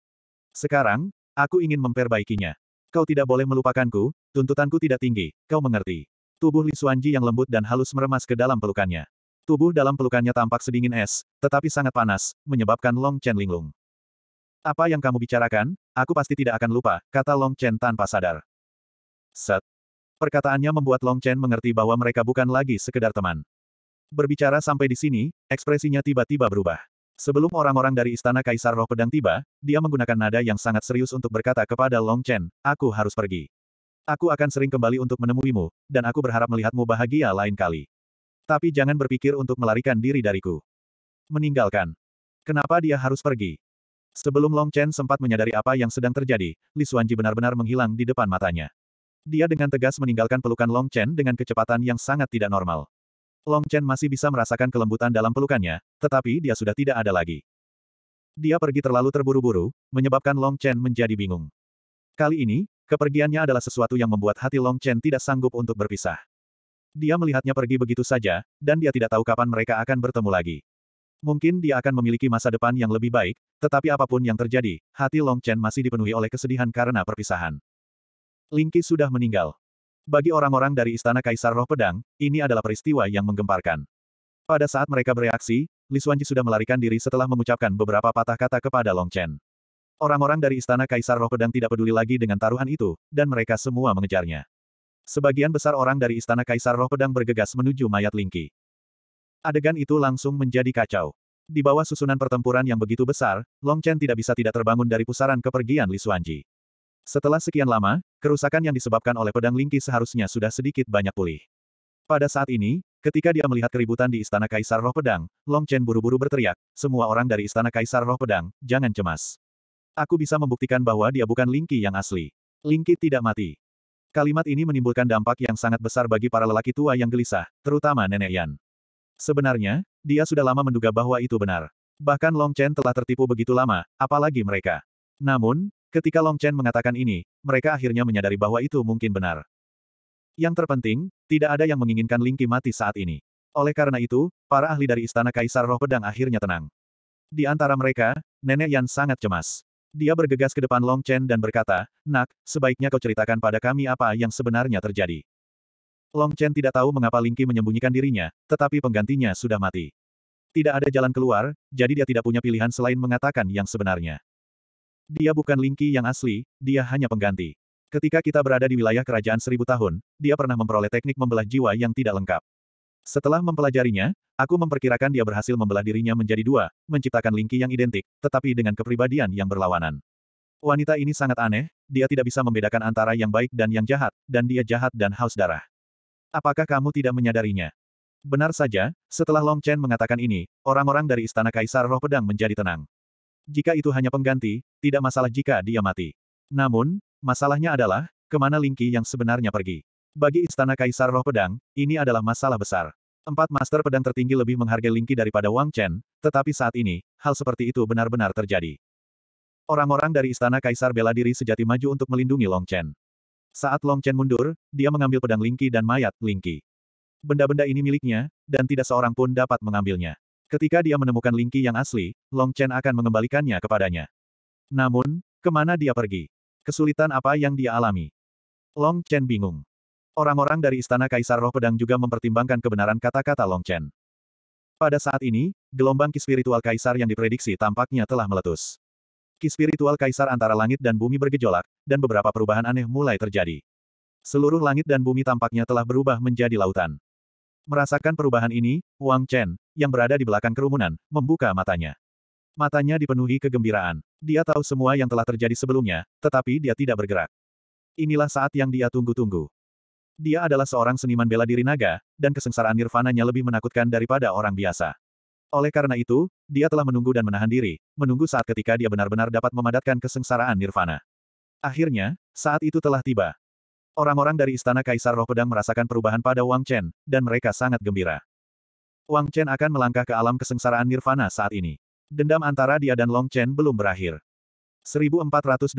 Sekarang, aku ingin memperbaikinya. Kau tidak boleh melupakanku, tuntutanku tidak tinggi, kau mengerti. Tubuh Li Xuanji yang lembut dan halus meremas ke dalam pelukannya. Tubuh dalam pelukannya tampak sedingin es, tetapi sangat panas, menyebabkan Long Chen linglung. Apa yang kamu bicarakan, aku pasti tidak akan lupa, kata Long Chen tanpa sadar. Set. Perkataannya membuat Long Chen mengerti bahwa mereka bukan lagi sekedar teman. Berbicara sampai di sini, ekspresinya tiba-tiba berubah. Sebelum orang-orang dari Istana Kaisar Roh Pedang tiba, dia menggunakan nada yang sangat serius untuk berkata kepada Long Chen, aku harus pergi. Aku akan sering kembali untuk menemuimu, dan aku berharap melihatmu bahagia lain kali. Tapi jangan berpikir untuk melarikan diri dariku. Meninggalkan. Kenapa dia harus pergi? Sebelum Long Chen sempat menyadari apa yang sedang terjadi, Li Xuanji benar-benar menghilang di depan matanya. Dia dengan tegas meninggalkan pelukan Long Chen dengan kecepatan yang sangat tidak normal. Long Chen masih bisa merasakan kelembutan dalam pelukannya, tetapi dia sudah tidak ada lagi. Dia pergi terlalu terburu-buru, menyebabkan Long Chen menjadi bingung. Kali ini, kepergiannya adalah sesuatu yang membuat hati Long Chen tidak sanggup untuk berpisah. Dia melihatnya pergi begitu saja, dan dia tidak tahu kapan mereka akan bertemu lagi. Mungkin dia akan memiliki masa depan yang lebih baik, tetapi apapun yang terjadi, hati Long Chen masih dipenuhi oleh kesedihan karena perpisahan. Lingqi sudah meninggal. Bagi orang-orang dari Istana Kaisar Roh Pedang, ini adalah peristiwa yang menggemparkan. Pada saat mereka bereaksi, Li Xuanji sudah melarikan diri setelah mengucapkan beberapa patah kata kepada Long Chen. Orang-orang dari Istana Kaisar Roh Pedang tidak peduli lagi dengan taruhan itu, dan mereka semua mengejarnya. Sebagian besar orang dari Istana Kaisar Roh Pedang bergegas menuju mayat Lingqi. Adegan itu langsung menjadi kacau. Di bawah susunan pertempuran yang begitu besar, Long Chen tidak bisa tidak terbangun dari pusaran kepergian Li Xuanji. Setelah sekian lama, kerusakan yang disebabkan oleh pedang Lingqi seharusnya sudah sedikit banyak pulih. Pada saat ini, ketika dia melihat keributan di Istana Kaisar Roh Pedang, Long Chen buru-buru berteriak, semua orang dari Istana Kaisar Roh Pedang, jangan cemas. Aku bisa membuktikan bahwa dia bukan Lingqi yang asli. Lingqi tidak mati. Kalimat ini menimbulkan dampak yang sangat besar bagi para lelaki tua yang gelisah, terutama Nenek Yan. Sebenarnya, dia sudah lama menduga bahwa itu benar. Bahkan Long Chen telah tertipu begitu lama, apalagi mereka. Namun, ketika Long Chen mengatakan ini, mereka akhirnya menyadari bahwa itu mungkin benar. Yang terpenting, tidak ada yang menginginkan Lingqi mati saat ini. Oleh karena itu, para ahli dari Istana Kaisar Roh Pedang akhirnya tenang. Di antara mereka, Nenek Yan sangat cemas. Dia bergegas ke depan Long Chen dan berkata, Nak, sebaiknya kau ceritakan pada kami apa yang sebenarnya terjadi. Long Chen tidak tahu mengapa Ling Qi menyembunyikan dirinya, tetapi penggantinya sudah mati. Tidak ada jalan keluar, jadi dia tidak punya pilihan selain mengatakan yang sebenarnya. Dia bukan Ling Qi yang asli, dia hanya pengganti. Ketika kita berada di wilayah kerajaan seribu tahun, dia pernah memperoleh teknik membelah jiwa yang tidak lengkap. Setelah mempelajarinya, aku memperkirakan dia berhasil membelah dirinya menjadi dua, menciptakan Ling Qi yang identik, tetapi dengan kepribadian yang berlawanan. Wanita ini sangat aneh, dia tidak bisa membedakan antara yang baik dan yang jahat, dan dia jahat dan haus darah. Apakah kamu tidak menyadarinya? Benar saja, setelah Long Chen mengatakan ini, orang-orang dari Istana Kaisar Roh Pedang menjadi tenang. Jika itu hanya pengganti, tidak masalah jika dia mati. Namun, masalahnya adalah, kemana Ling Qi yang sebenarnya pergi? Bagi Istana Kaisar Roh Pedang, ini adalah masalah besar. Empat master pedang tertinggi lebih menghargai Ling Qi daripada Wang Chen, tetapi saat ini, hal seperti itu benar-benar terjadi. Orang-orang dari Istana Kaisar bela diri sejati maju untuk melindungi Long Chen. Saat Long Chen mundur, dia mengambil pedang Lingqi dan mayat Lingqi. Benda-benda ini miliknya, dan tidak seorang pun dapat mengambilnya. Ketika dia menemukan Lingqi yang asli, Long Chen akan mengembalikannya kepadanya. Namun, kemana dia pergi? Kesulitan apa yang dia alami? Long Chen bingung. Orang-orang dari Istana Kaisar Roh Pedang juga mempertimbangkan kebenaran kata-kata Long Chen. Pada saat ini, gelombang spiritual kaisar yang diprediksi tampaknya telah meletus. Ki spiritual kaisar antara langit dan bumi bergejolak, dan beberapa perubahan aneh mulai terjadi. Seluruh langit dan bumi tampaknya telah berubah menjadi lautan. Merasakan perubahan ini, Wang Chen, yang berada di belakang kerumunan, membuka matanya. Matanya dipenuhi kegembiraan. Dia tahu semua yang telah terjadi sebelumnya, tetapi dia tidak bergerak. Inilah saat yang dia tunggu-tunggu. Dia adalah seorang seniman bela diri naga, dan kesengsaraan nirvananya lebih menakutkan daripada orang biasa. Oleh karena itu, dia telah menunggu dan menahan diri, menunggu saat ketika dia benar-benar dapat memadatkan kesengsaraan nirvana. Akhirnya, saat itu telah tiba. Orang-orang dari Istana Kaisar Roh Pedang merasakan perubahan pada Wang Chen, dan mereka sangat gembira. Wang Chen akan melangkah ke alam kesengsaraan nirvana saat ini. Dendam antara dia dan Long Chen belum berakhir. 1426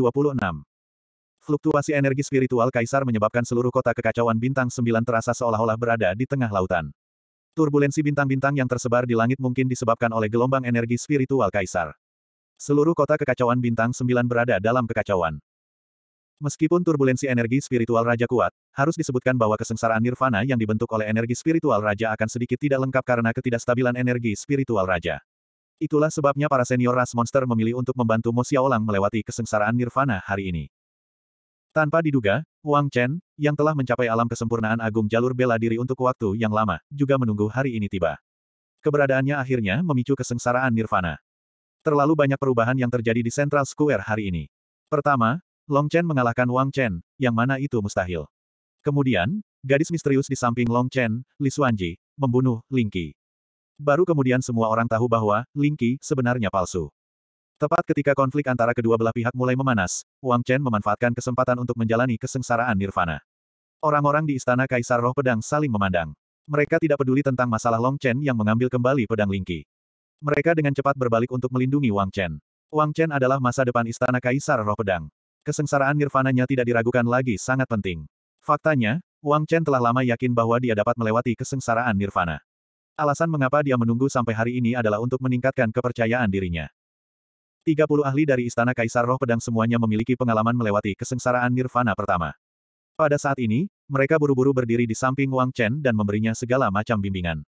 Fluktuasi energi spiritual kaisar menyebabkan seluruh kota kekacauan bintang sembilan terasa seolah-olah berada di tengah lautan. Turbulensi bintang-bintang yang tersebar di langit mungkin disebabkan oleh gelombang energi spiritual kaisar. Seluruh kota kekacauan bintang sembilan berada dalam kekacauan. Meskipun turbulensi energi spiritual raja kuat, harus disebutkan bahwa kesengsaraan nirvana yang dibentuk oleh energi spiritual raja akan sedikit tidak lengkap karena ketidakstabilan energi spiritual raja. Itulah sebabnya para senior ras monster memilih untuk membantu Mo Xiaolang melewati kesengsaraan nirvana hari ini. Tanpa diduga, Wang Chen, yang telah mencapai alam kesempurnaan agung jalur bela diri untuk waktu yang lama, juga menunggu hari ini tiba. Keberadaannya akhirnya memicu kesengsaraan nirvana. Terlalu banyak perubahan yang terjadi di Central Square hari ini. Pertama, Long Chen mengalahkan Wang Chen, yang mana itu mustahil. Kemudian, gadis misterius di samping Long Chen, Li Xuanji, membunuh Ling Qi. Baru kemudian semua orang tahu bahwa Ling Qi sebenarnya palsu. Tepat ketika konflik antara kedua belah pihak mulai memanas, Wang Chen memanfaatkan kesempatan untuk menjalani kesengsaraan nirvana. Orang-orang di istana Kaisar Roh Pedang saling memandang. Mereka tidak peduli tentang masalah Long Chen yang mengambil kembali pedang Lingqi. Mereka dengan cepat berbalik untuk melindungi Wang Chen. Wang Chen adalah masa depan istana Kaisar Roh Pedang. Kesengsaraan nirvananya tidak diragukan lagi sangat penting. Faktanya, Wang Chen telah lama yakin bahwa dia dapat melewati kesengsaraan nirvana. Alasan mengapa dia menunggu sampai hari ini adalah untuk meningkatkan kepercayaan dirinya. 30 ahli dari Istana Kaisar Roh Pedang semuanya memiliki pengalaman melewati kesengsaraan nirvana pertama. Pada saat ini, mereka buru-buru berdiri di samping Wang Chen dan memberinya segala macam bimbingan.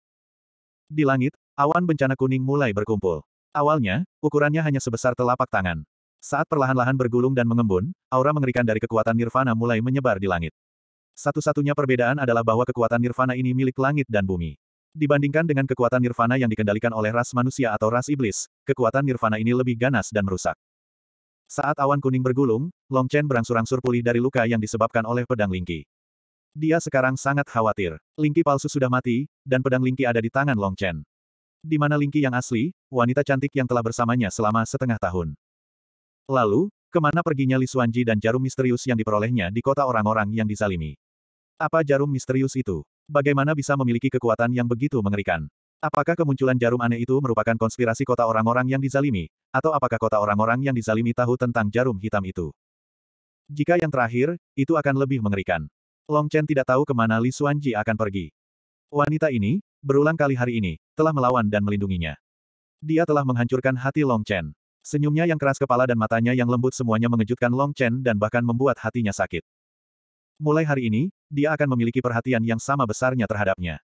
Di langit, awan bencana kuning mulai berkumpul. Awalnya, ukurannya hanya sebesar telapak tangan. Saat perlahan-lahan bergulung dan mengembun, aura mengerikan dari kekuatan nirvana mulai menyebar di langit. Satu-satunya perbedaan adalah bahwa kekuatan nirvana ini milik langit dan bumi. Dibandingkan dengan kekuatan nirvana yang dikendalikan oleh ras manusia atau ras iblis, kekuatan nirvana ini lebih ganas dan merusak. Saat awan kuning bergulung, Long Chen berangsur-angsur pulih dari luka yang disebabkan oleh pedang Lingki. Dia sekarang sangat khawatir. Lingki palsu sudah mati, dan pedang Lingki ada di tangan Long Chen. Di mana Lingki yang asli, wanita cantik yang telah bersamanya selama setengah tahun. Lalu, kemana perginya Li Xuanji dan jarum misterius yang diperolehnya di kota orang-orang yang disalimi? Apa jarum misterius itu? Bagaimana bisa memiliki kekuatan yang begitu mengerikan? Apakah kemunculan jarum aneh itu merupakan konspirasi kota orang-orang yang dizalimi, atau apakah kota orang-orang yang dizalimi tahu tentang jarum hitam itu? Jika yang terakhir, itu akan lebih mengerikan. Long Chen tidak tahu kemana Li Xuanji akan pergi. Wanita ini, berulang kali hari ini, telah melawan dan melindunginya. Dia telah menghancurkan hati Long Chen. Senyumnya yang keras kepala dan matanya yang lembut semuanya mengejutkan Long Chen dan bahkan membuat hatinya sakit. Mulai hari ini, dia akan memiliki perhatian yang sama besarnya terhadapnya.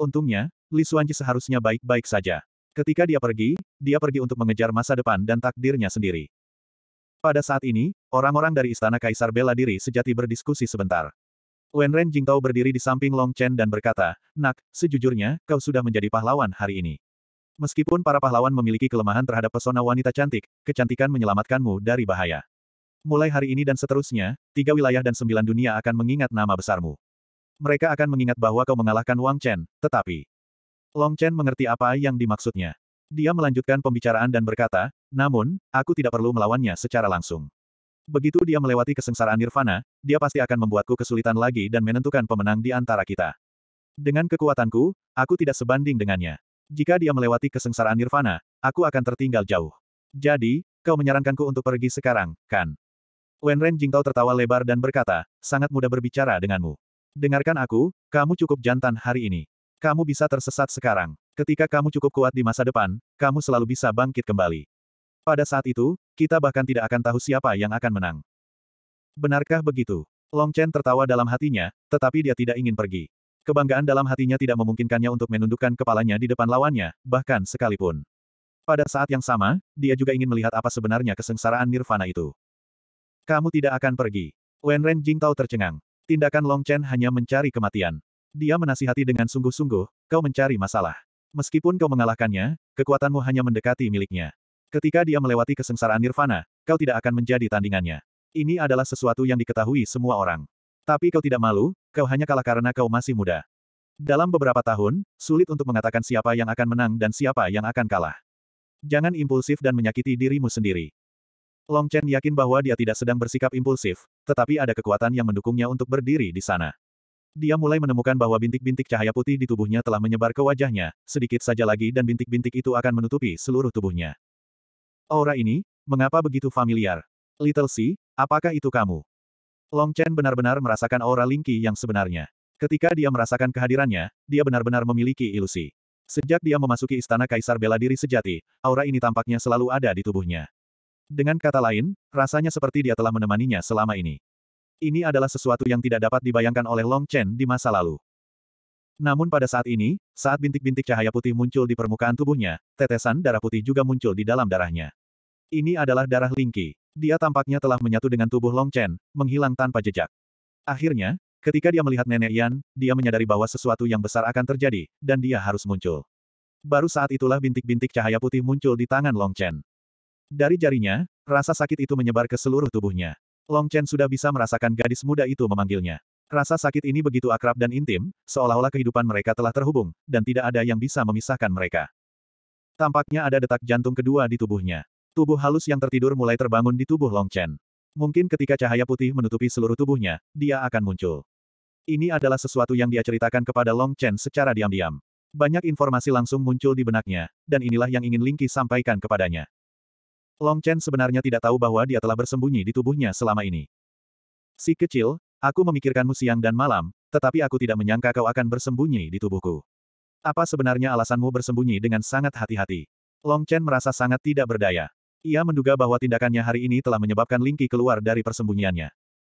Untungnya, Li Xuanji seharusnya baik-baik saja. Ketika dia pergi, dia pergi untuk mengejar masa depan dan takdirnya sendiri. Pada saat ini, orang-orang dari Istana Kaisar bela diri sejati berdiskusi sebentar. Wen Ren Jingtao berdiri di samping Long Chen dan berkata, Nak, sejujurnya, kau sudah menjadi pahlawan hari ini. Meskipun para pahlawan memiliki kelemahan terhadap pesona wanita cantik, kecantikan menyelamatkanmu dari bahaya. Mulai hari ini dan seterusnya, tiga wilayah dan sembilan dunia akan mengingat nama besarmu. Mereka akan mengingat bahwa kau mengalahkan Wang Chen, tetapi... Long Chen mengerti apa yang dimaksudnya. Dia melanjutkan pembicaraan dan berkata, namun, aku tidak perlu melawannya secara langsung. Begitu dia melewati kesengsaraan nirvana, dia pasti akan membuatku kesulitan lagi dan menentukan pemenang di antara kita. Dengan kekuatanku, aku tidak sebanding dengannya. Jika dia melewati kesengsaraan nirvana, aku akan tertinggal jauh. Jadi, kau menyarankanku untuk pergi sekarang, kan? Wen Wenren Jingtao tertawa lebar dan berkata, sangat mudah berbicara denganmu. Dengarkan aku, kamu cukup jantan hari ini. Kamu bisa tersesat sekarang. Ketika kamu cukup kuat di masa depan, kamu selalu bisa bangkit kembali. Pada saat itu, kita bahkan tidak akan tahu siapa yang akan menang. Benarkah begitu? Long Chen tertawa dalam hatinya, tetapi dia tidak ingin pergi. Kebanggaan dalam hatinya tidak memungkinkannya untuk menundukkan kepalanya di depan lawannya, bahkan sekalipun. Pada saat yang sama, dia juga ingin melihat apa sebenarnya kesengsaraan nirvana itu. Kamu tidak akan pergi. Wen Ren Jingtao tercengang. Tindakan Long Chen hanya mencari kematian. Dia menasihati dengan sungguh-sungguh, kau mencari masalah. Meskipun kau mengalahkannya, kekuatanmu hanya mendekati miliknya. Ketika dia melewati kesengsaraan nirvana, kau tidak akan menjadi tandingannya. Ini adalah sesuatu yang diketahui semua orang. Tapi kau tidak malu, kau hanya kalah karena kau masih muda. Dalam beberapa tahun, sulit untuk mengatakan siapa yang akan menang dan siapa yang akan kalah. Jangan impulsif dan menyakiti dirimu sendiri. Long Chen yakin bahwa dia tidak sedang bersikap impulsif, tetapi ada kekuatan yang mendukungnya untuk berdiri di sana. Dia mulai menemukan bahwa bintik-bintik cahaya putih di tubuhnya telah menyebar ke wajahnya, sedikit saja lagi dan bintik-bintik itu akan menutupi seluruh tubuhnya. Aura ini, mengapa begitu familiar? Little C, apakah itu kamu? Long Chen benar-benar merasakan aura Lingqi yang sebenarnya. Ketika dia merasakan kehadirannya, dia benar-benar memiliki ilusi. Sejak dia memasuki istana Kaisar Bela Diri Sejati, aura ini tampaknya selalu ada di tubuhnya. Dengan kata lain, rasanya seperti dia telah menemaninya selama ini. Ini adalah sesuatu yang tidak dapat dibayangkan oleh Long Chen di masa lalu. Namun pada saat ini, saat bintik-bintik cahaya putih muncul di permukaan tubuhnya, tetesan darah putih juga muncul di dalam darahnya. Ini adalah darah Lingqi. Dia tampaknya telah menyatu dengan tubuh Long Chen, menghilang tanpa jejak. Akhirnya, ketika dia melihat nenek Yan, dia menyadari bahwa sesuatu yang besar akan terjadi, dan dia harus muncul. Baru saat itulah bintik-bintik cahaya putih muncul di tangan Long Chen. Dari jarinya, rasa sakit itu menyebar ke seluruh tubuhnya. Long Chen sudah bisa merasakan gadis muda itu memanggilnya. Rasa sakit ini begitu akrab dan intim, seolah-olah kehidupan mereka telah terhubung, dan tidak ada yang bisa memisahkan mereka. Tampaknya ada detak jantung kedua di tubuhnya. Tubuh halus yang tertidur mulai terbangun di tubuh Long Chen. Mungkin ketika cahaya putih menutupi seluruh tubuhnya, dia akan muncul. Ini adalah sesuatu yang dia ceritakan kepada Long Chen secara diam-diam. Banyak informasi langsung muncul di benaknya, dan inilah yang ingin Lingqi sampaikan kepadanya. Long Chen sebenarnya tidak tahu bahwa dia telah bersembunyi di tubuhnya selama ini. Si kecil, aku memikirkanmu siang dan malam, tetapi aku tidak menyangka kau akan bersembunyi di tubuhku. Apa sebenarnya alasanmu bersembunyi dengan sangat hati-hati? Long Chen merasa sangat tidak berdaya. Ia menduga bahwa tindakannya hari ini telah menyebabkan Lingqi keluar dari persembunyiannya.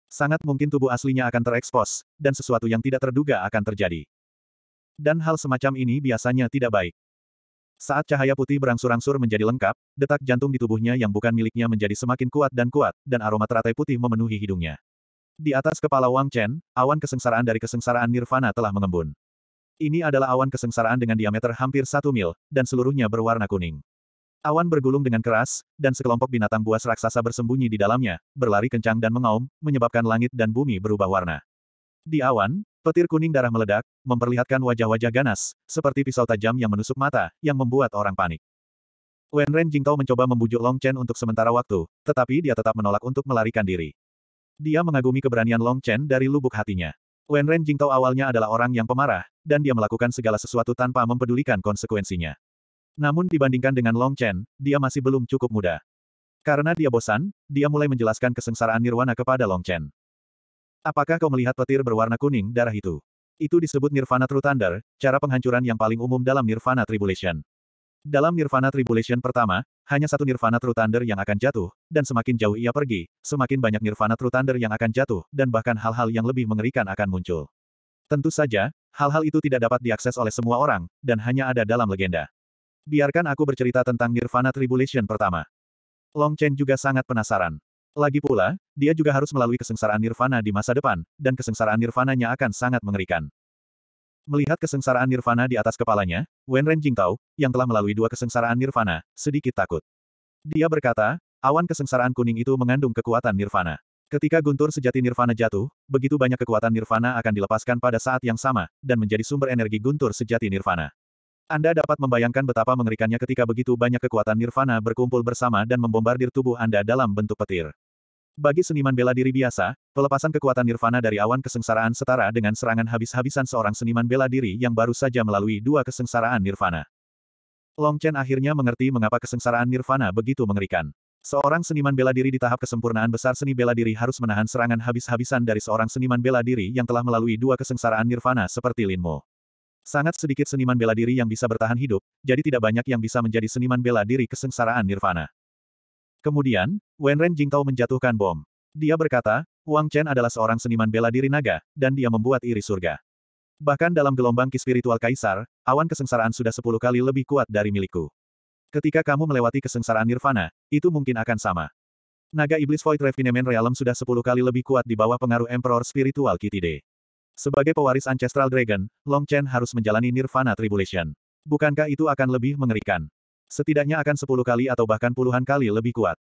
Sangat mungkin tubuh aslinya akan terekspos, dan sesuatu yang tidak terduga akan terjadi. Dan hal semacam ini biasanya tidak baik. Saat cahaya putih berangsur-angsur menjadi lengkap, detak jantung di tubuhnya yang bukan miliknya menjadi semakin kuat dan kuat, dan aroma teratai putih memenuhi hidungnya. Di atas kepala Wang Chen, awan kesengsaraan dari kesengsaraan nirvana telah mengembun. Ini adalah awan kesengsaraan dengan diameter hampir satu mil, dan seluruhnya berwarna kuning. Awan bergulung dengan keras, dan sekelompok binatang buas raksasa bersembunyi di dalamnya, berlari kencang dan mengaum, menyebabkan langit dan bumi berubah warna. Di awan, petir kuning darah meledak, memperlihatkan wajah-wajah ganas, seperti pisau tajam yang menusuk mata, yang membuat orang panik. Wen Ren Jingtao mencoba membujuk Long Chen untuk sementara waktu, tetapi dia tetap menolak untuk melarikan diri. Dia mengagumi keberanian Long Chen dari lubuk hatinya. Wen Ren Jingtao awalnya adalah orang yang pemarah, dan dia melakukan segala sesuatu tanpa mempedulikan konsekuensinya. Namun dibandingkan dengan Long Chen, dia masih belum cukup muda. Karena dia bosan, dia mulai menjelaskan kesengsaraan Nirwana kepada Long Chen. Apakah kau melihat petir berwarna kuning darah itu? Itu disebut Nirvana True Thunder, cara penghancuran yang paling umum dalam Nirvana Tribulation. Dalam Nirvana Tribulation pertama, hanya satu Nirvana True Thunder yang akan jatuh, dan semakin jauh ia pergi, semakin banyak Nirvana True Thunder yang akan jatuh, dan bahkan hal-hal yang lebih mengerikan akan muncul. Tentu saja, hal-hal itu tidak dapat diakses oleh semua orang, dan hanya ada dalam legenda. Biarkan aku bercerita tentang Nirvana Tribulation pertama. Long Chen juga sangat penasaran. Lagi pula, dia juga harus melalui kesengsaraan nirvana di masa depan, dan kesengsaraan nirvananya akan sangat mengerikan. Melihat kesengsaraan nirvana di atas kepalanya, Wen Ren Tao, yang telah melalui dua kesengsaraan nirvana, sedikit takut. Dia berkata, awan kesengsaraan kuning itu mengandung kekuatan nirvana. Ketika guntur sejati nirvana jatuh, begitu banyak kekuatan nirvana akan dilepaskan pada saat yang sama, dan menjadi sumber energi guntur sejati nirvana. Anda dapat membayangkan betapa mengerikannya ketika begitu banyak kekuatan nirvana berkumpul bersama dan membombardir tubuh Anda dalam bentuk petir. Bagi seniman bela diri biasa, pelepasan kekuatan nirvana dari awan kesengsaraan setara dengan serangan habis-habisan seorang seniman bela diri yang baru saja melalui dua kesengsaraan nirvana. Long Chen akhirnya mengerti mengapa kesengsaraan nirvana begitu mengerikan. Seorang seniman bela diri di tahap kesempurnaan besar seni bela diri harus menahan serangan habis-habisan dari seorang seniman bela diri yang telah melalui dua kesengsaraan nirvana seperti Lin Mo. Sangat sedikit seniman bela diri yang bisa bertahan hidup, jadi tidak banyak yang bisa menjadi seniman bela diri kesengsaraan nirvana. Kemudian, Wen Wenren Jingtao menjatuhkan bom. Dia berkata, Wang Chen adalah seorang seniman bela diri naga, dan dia membuat iri surga. Bahkan dalam gelombang ki spiritual kaisar, awan kesengsaraan sudah sepuluh kali lebih kuat dari milikku. Ketika kamu melewati kesengsaraan nirvana, itu mungkin akan sama. Naga Iblis Void Refinement Realm sudah sepuluh kali lebih kuat di bawah pengaruh Emperor Spiritual Kitide. Sebagai pewaris Ancestral Dragon, Long Chen harus menjalani Nirvana Tribulation. Bukankah itu akan lebih mengerikan? setidaknya akan sepuluh kali atau bahkan puluhan kali lebih kuat.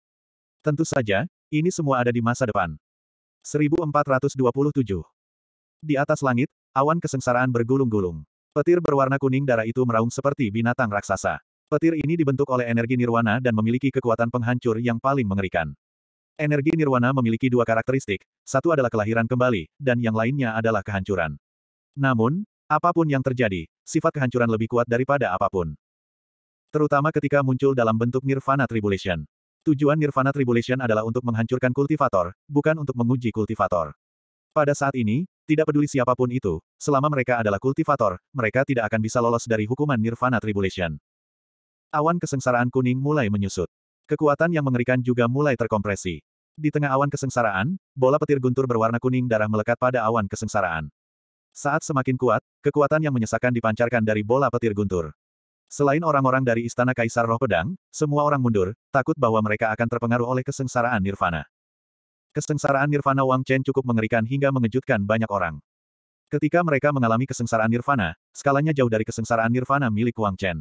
Tentu saja, ini semua ada di masa depan. 1427 Di atas langit, awan kesengsaraan bergulung-gulung. Petir berwarna kuning darah itu meraung seperti binatang raksasa. Petir ini dibentuk oleh energi nirwana dan memiliki kekuatan penghancur yang paling mengerikan. Energi nirwana memiliki dua karakteristik, satu adalah kelahiran kembali, dan yang lainnya adalah kehancuran. Namun, apapun yang terjadi, sifat kehancuran lebih kuat daripada apapun. Terutama ketika muncul dalam bentuk Nirvana Tribulation. Tujuan Nirvana Tribulation adalah untuk menghancurkan kultivator, bukan untuk menguji kultivator. Pada saat ini, tidak peduli siapapun itu, selama mereka adalah kultivator, mereka tidak akan bisa lolos dari hukuman Nirvana Tribulation. Awan kesengsaraan kuning mulai menyusut. Kekuatan yang mengerikan juga mulai terkompresi. Di tengah awan kesengsaraan, bola petir guntur berwarna kuning darah melekat pada awan kesengsaraan. Saat semakin kuat, kekuatan yang menyesakan dipancarkan dari bola petir guntur. Selain orang-orang dari Istana Kaisar Roh Pedang, semua orang mundur, takut bahwa mereka akan terpengaruh oleh kesengsaraan Nirvana. Kesengsaraan Nirvana Wang Chen cukup mengerikan hingga mengejutkan banyak orang. Ketika mereka mengalami kesengsaraan Nirvana, skalanya jauh dari kesengsaraan Nirvana milik Wang Chen.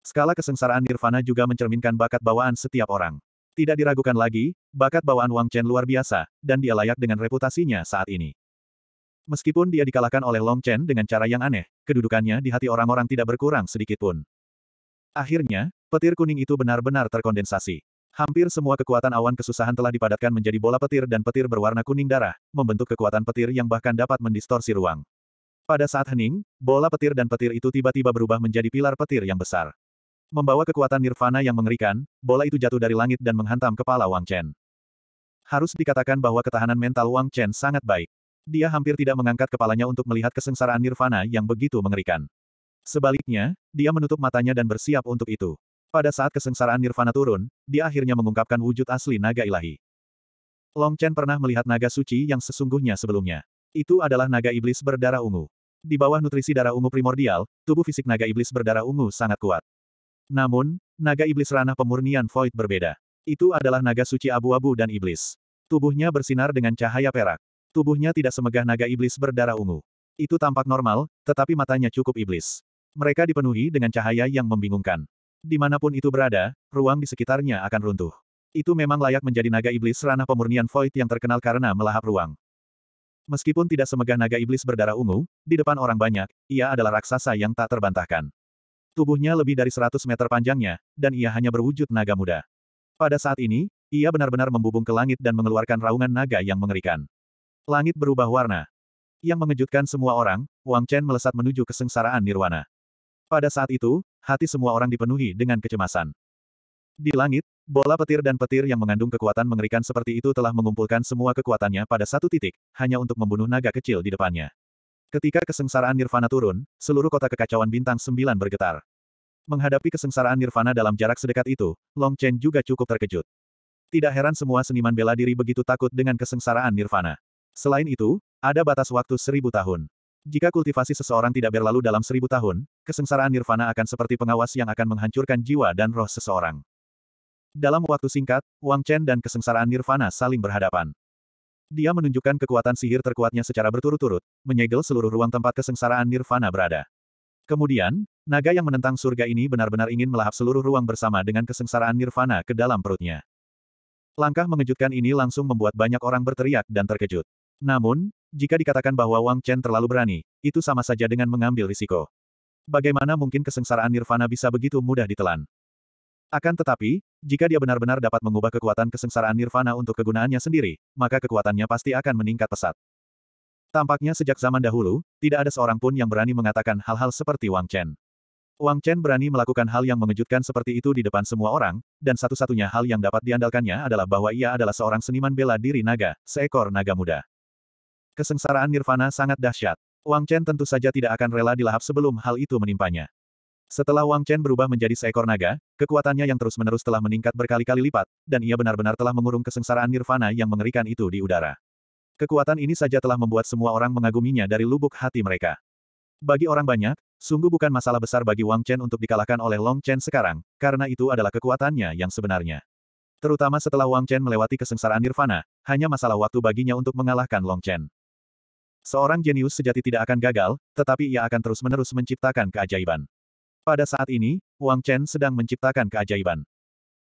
Skala kesengsaraan Nirvana juga mencerminkan bakat bawaan setiap orang. Tidak diragukan lagi, bakat bawaan Wang Chen luar biasa, dan dia layak dengan reputasinya saat ini. Meskipun dia dikalahkan oleh Long Chen dengan cara yang aneh, kedudukannya di hati orang-orang tidak berkurang sedikit pun. Akhirnya, petir kuning itu benar-benar terkondensasi. Hampir semua kekuatan awan kesusahan telah dipadatkan menjadi bola petir dan petir berwarna kuning darah, membentuk kekuatan petir yang bahkan dapat mendistorsi ruang. Pada saat hening, bola petir dan petir itu tiba-tiba berubah menjadi pilar petir yang besar. Membawa kekuatan nirvana yang mengerikan, bola itu jatuh dari langit dan menghantam kepala Wang Chen. Harus dikatakan bahwa ketahanan mental Wang Chen sangat baik. Dia hampir tidak mengangkat kepalanya untuk melihat kesengsaraan nirvana yang begitu mengerikan. Sebaliknya, dia menutup matanya dan bersiap untuk itu. Pada saat kesengsaraan nirvana turun, dia akhirnya mengungkapkan wujud asli naga ilahi. Long Chen pernah melihat naga suci yang sesungguhnya sebelumnya. Itu adalah naga iblis berdarah ungu. Di bawah nutrisi darah ungu primordial, tubuh fisik naga iblis berdarah ungu sangat kuat. Namun, naga iblis ranah pemurnian void berbeda. Itu adalah naga suci abu-abu dan iblis. Tubuhnya bersinar dengan cahaya perak. Tubuhnya tidak semegah naga iblis berdarah ungu. Itu tampak normal, tetapi matanya cukup iblis. Mereka dipenuhi dengan cahaya yang membingungkan. Dimanapun itu berada, ruang di sekitarnya akan runtuh. Itu memang layak menjadi naga iblis ranah pemurnian Void yang terkenal karena melahap ruang. Meskipun tidak semegah naga iblis berdarah ungu, di depan orang banyak, ia adalah raksasa yang tak terbantahkan. Tubuhnya lebih dari 100 meter panjangnya, dan ia hanya berwujud naga muda. Pada saat ini, ia benar-benar membubung ke langit dan mengeluarkan raungan naga yang mengerikan. Langit berubah warna. Yang mengejutkan semua orang, Wang Chen melesat menuju kesengsaraan nirwana. Pada saat itu, hati semua orang dipenuhi dengan kecemasan. Di langit, bola petir dan petir yang mengandung kekuatan mengerikan seperti itu telah mengumpulkan semua kekuatannya pada satu titik, hanya untuk membunuh naga kecil di depannya. Ketika kesengsaraan nirvana turun, seluruh kota kekacauan bintang sembilan bergetar. Menghadapi kesengsaraan nirvana dalam jarak sedekat itu, Long Chen juga cukup terkejut. Tidak heran semua seniman bela diri begitu takut dengan kesengsaraan nirvana. Selain itu, ada batas waktu seribu tahun. Jika kultivasi seseorang tidak berlalu dalam seribu tahun, kesengsaraan nirvana akan seperti pengawas yang akan menghancurkan jiwa dan roh seseorang. Dalam waktu singkat, Wang Chen dan kesengsaraan nirvana saling berhadapan. Dia menunjukkan kekuatan sihir terkuatnya secara berturut-turut, menyegel seluruh ruang tempat kesengsaraan nirvana berada. Kemudian, naga yang menentang surga ini benar-benar ingin melahap seluruh ruang bersama dengan kesengsaraan nirvana ke dalam perutnya. Langkah mengejutkan ini langsung membuat banyak orang berteriak dan terkejut. Namun, jika dikatakan bahwa Wang Chen terlalu berani, itu sama saja dengan mengambil risiko. Bagaimana mungkin kesengsaraan Nirvana bisa begitu mudah ditelan? Akan tetapi, jika dia benar-benar dapat mengubah kekuatan kesengsaraan Nirvana untuk kegunaannya sendiri, maka kekuatannya pasti akan meningkat pesat. Tampaknya sejak zaman dahulu, tidak ada seorang pun yang berani mengatakan hal-hal seperti Wang Chen. Wang Chen berani melakukan hal yang mengejutkan seperti itu di depan semua orang, dan satu-satunya hal yang dapat diandalkannya adalah bahwa ia adalah seorang seniman bela diri naga, seekor naga muda. Kesengsaraan Nirvana sangat dahsyat. Wang Chen tentu saja tidak akan rela dilahap sebelum hal itu menimpanya. Setelah Wang Chen berubah menjadi seekor naga, kekuatannya yang terus-menerus telah meningkat berkali-kali lipat, dan ia benar-benar telah mengurung kesengsaraan nirvana yang mengerikan itu di udara. Kekuatan ini saja telah membuat semua orang mengaguminya dari lubuk hati mereka. Bagi orang banyak, sungguh bukan masalah besar bagi Wang Chen untuk dikalahkan oleh Long Chen sekarang, karena itu adalah kekuatannya yang sebenarnya. Terutama setelah Wang Chen melewati kesengsaraan nirvana, hanya masalah waktu baginya untuk mengalahkan Long Chen. Seorang jenius sejati tidak akan gagal, tetapi ia akan terus-menerus menciptakan keajaiban. Pada saat ini, Wang Chen sedang menciptakan keajaiban.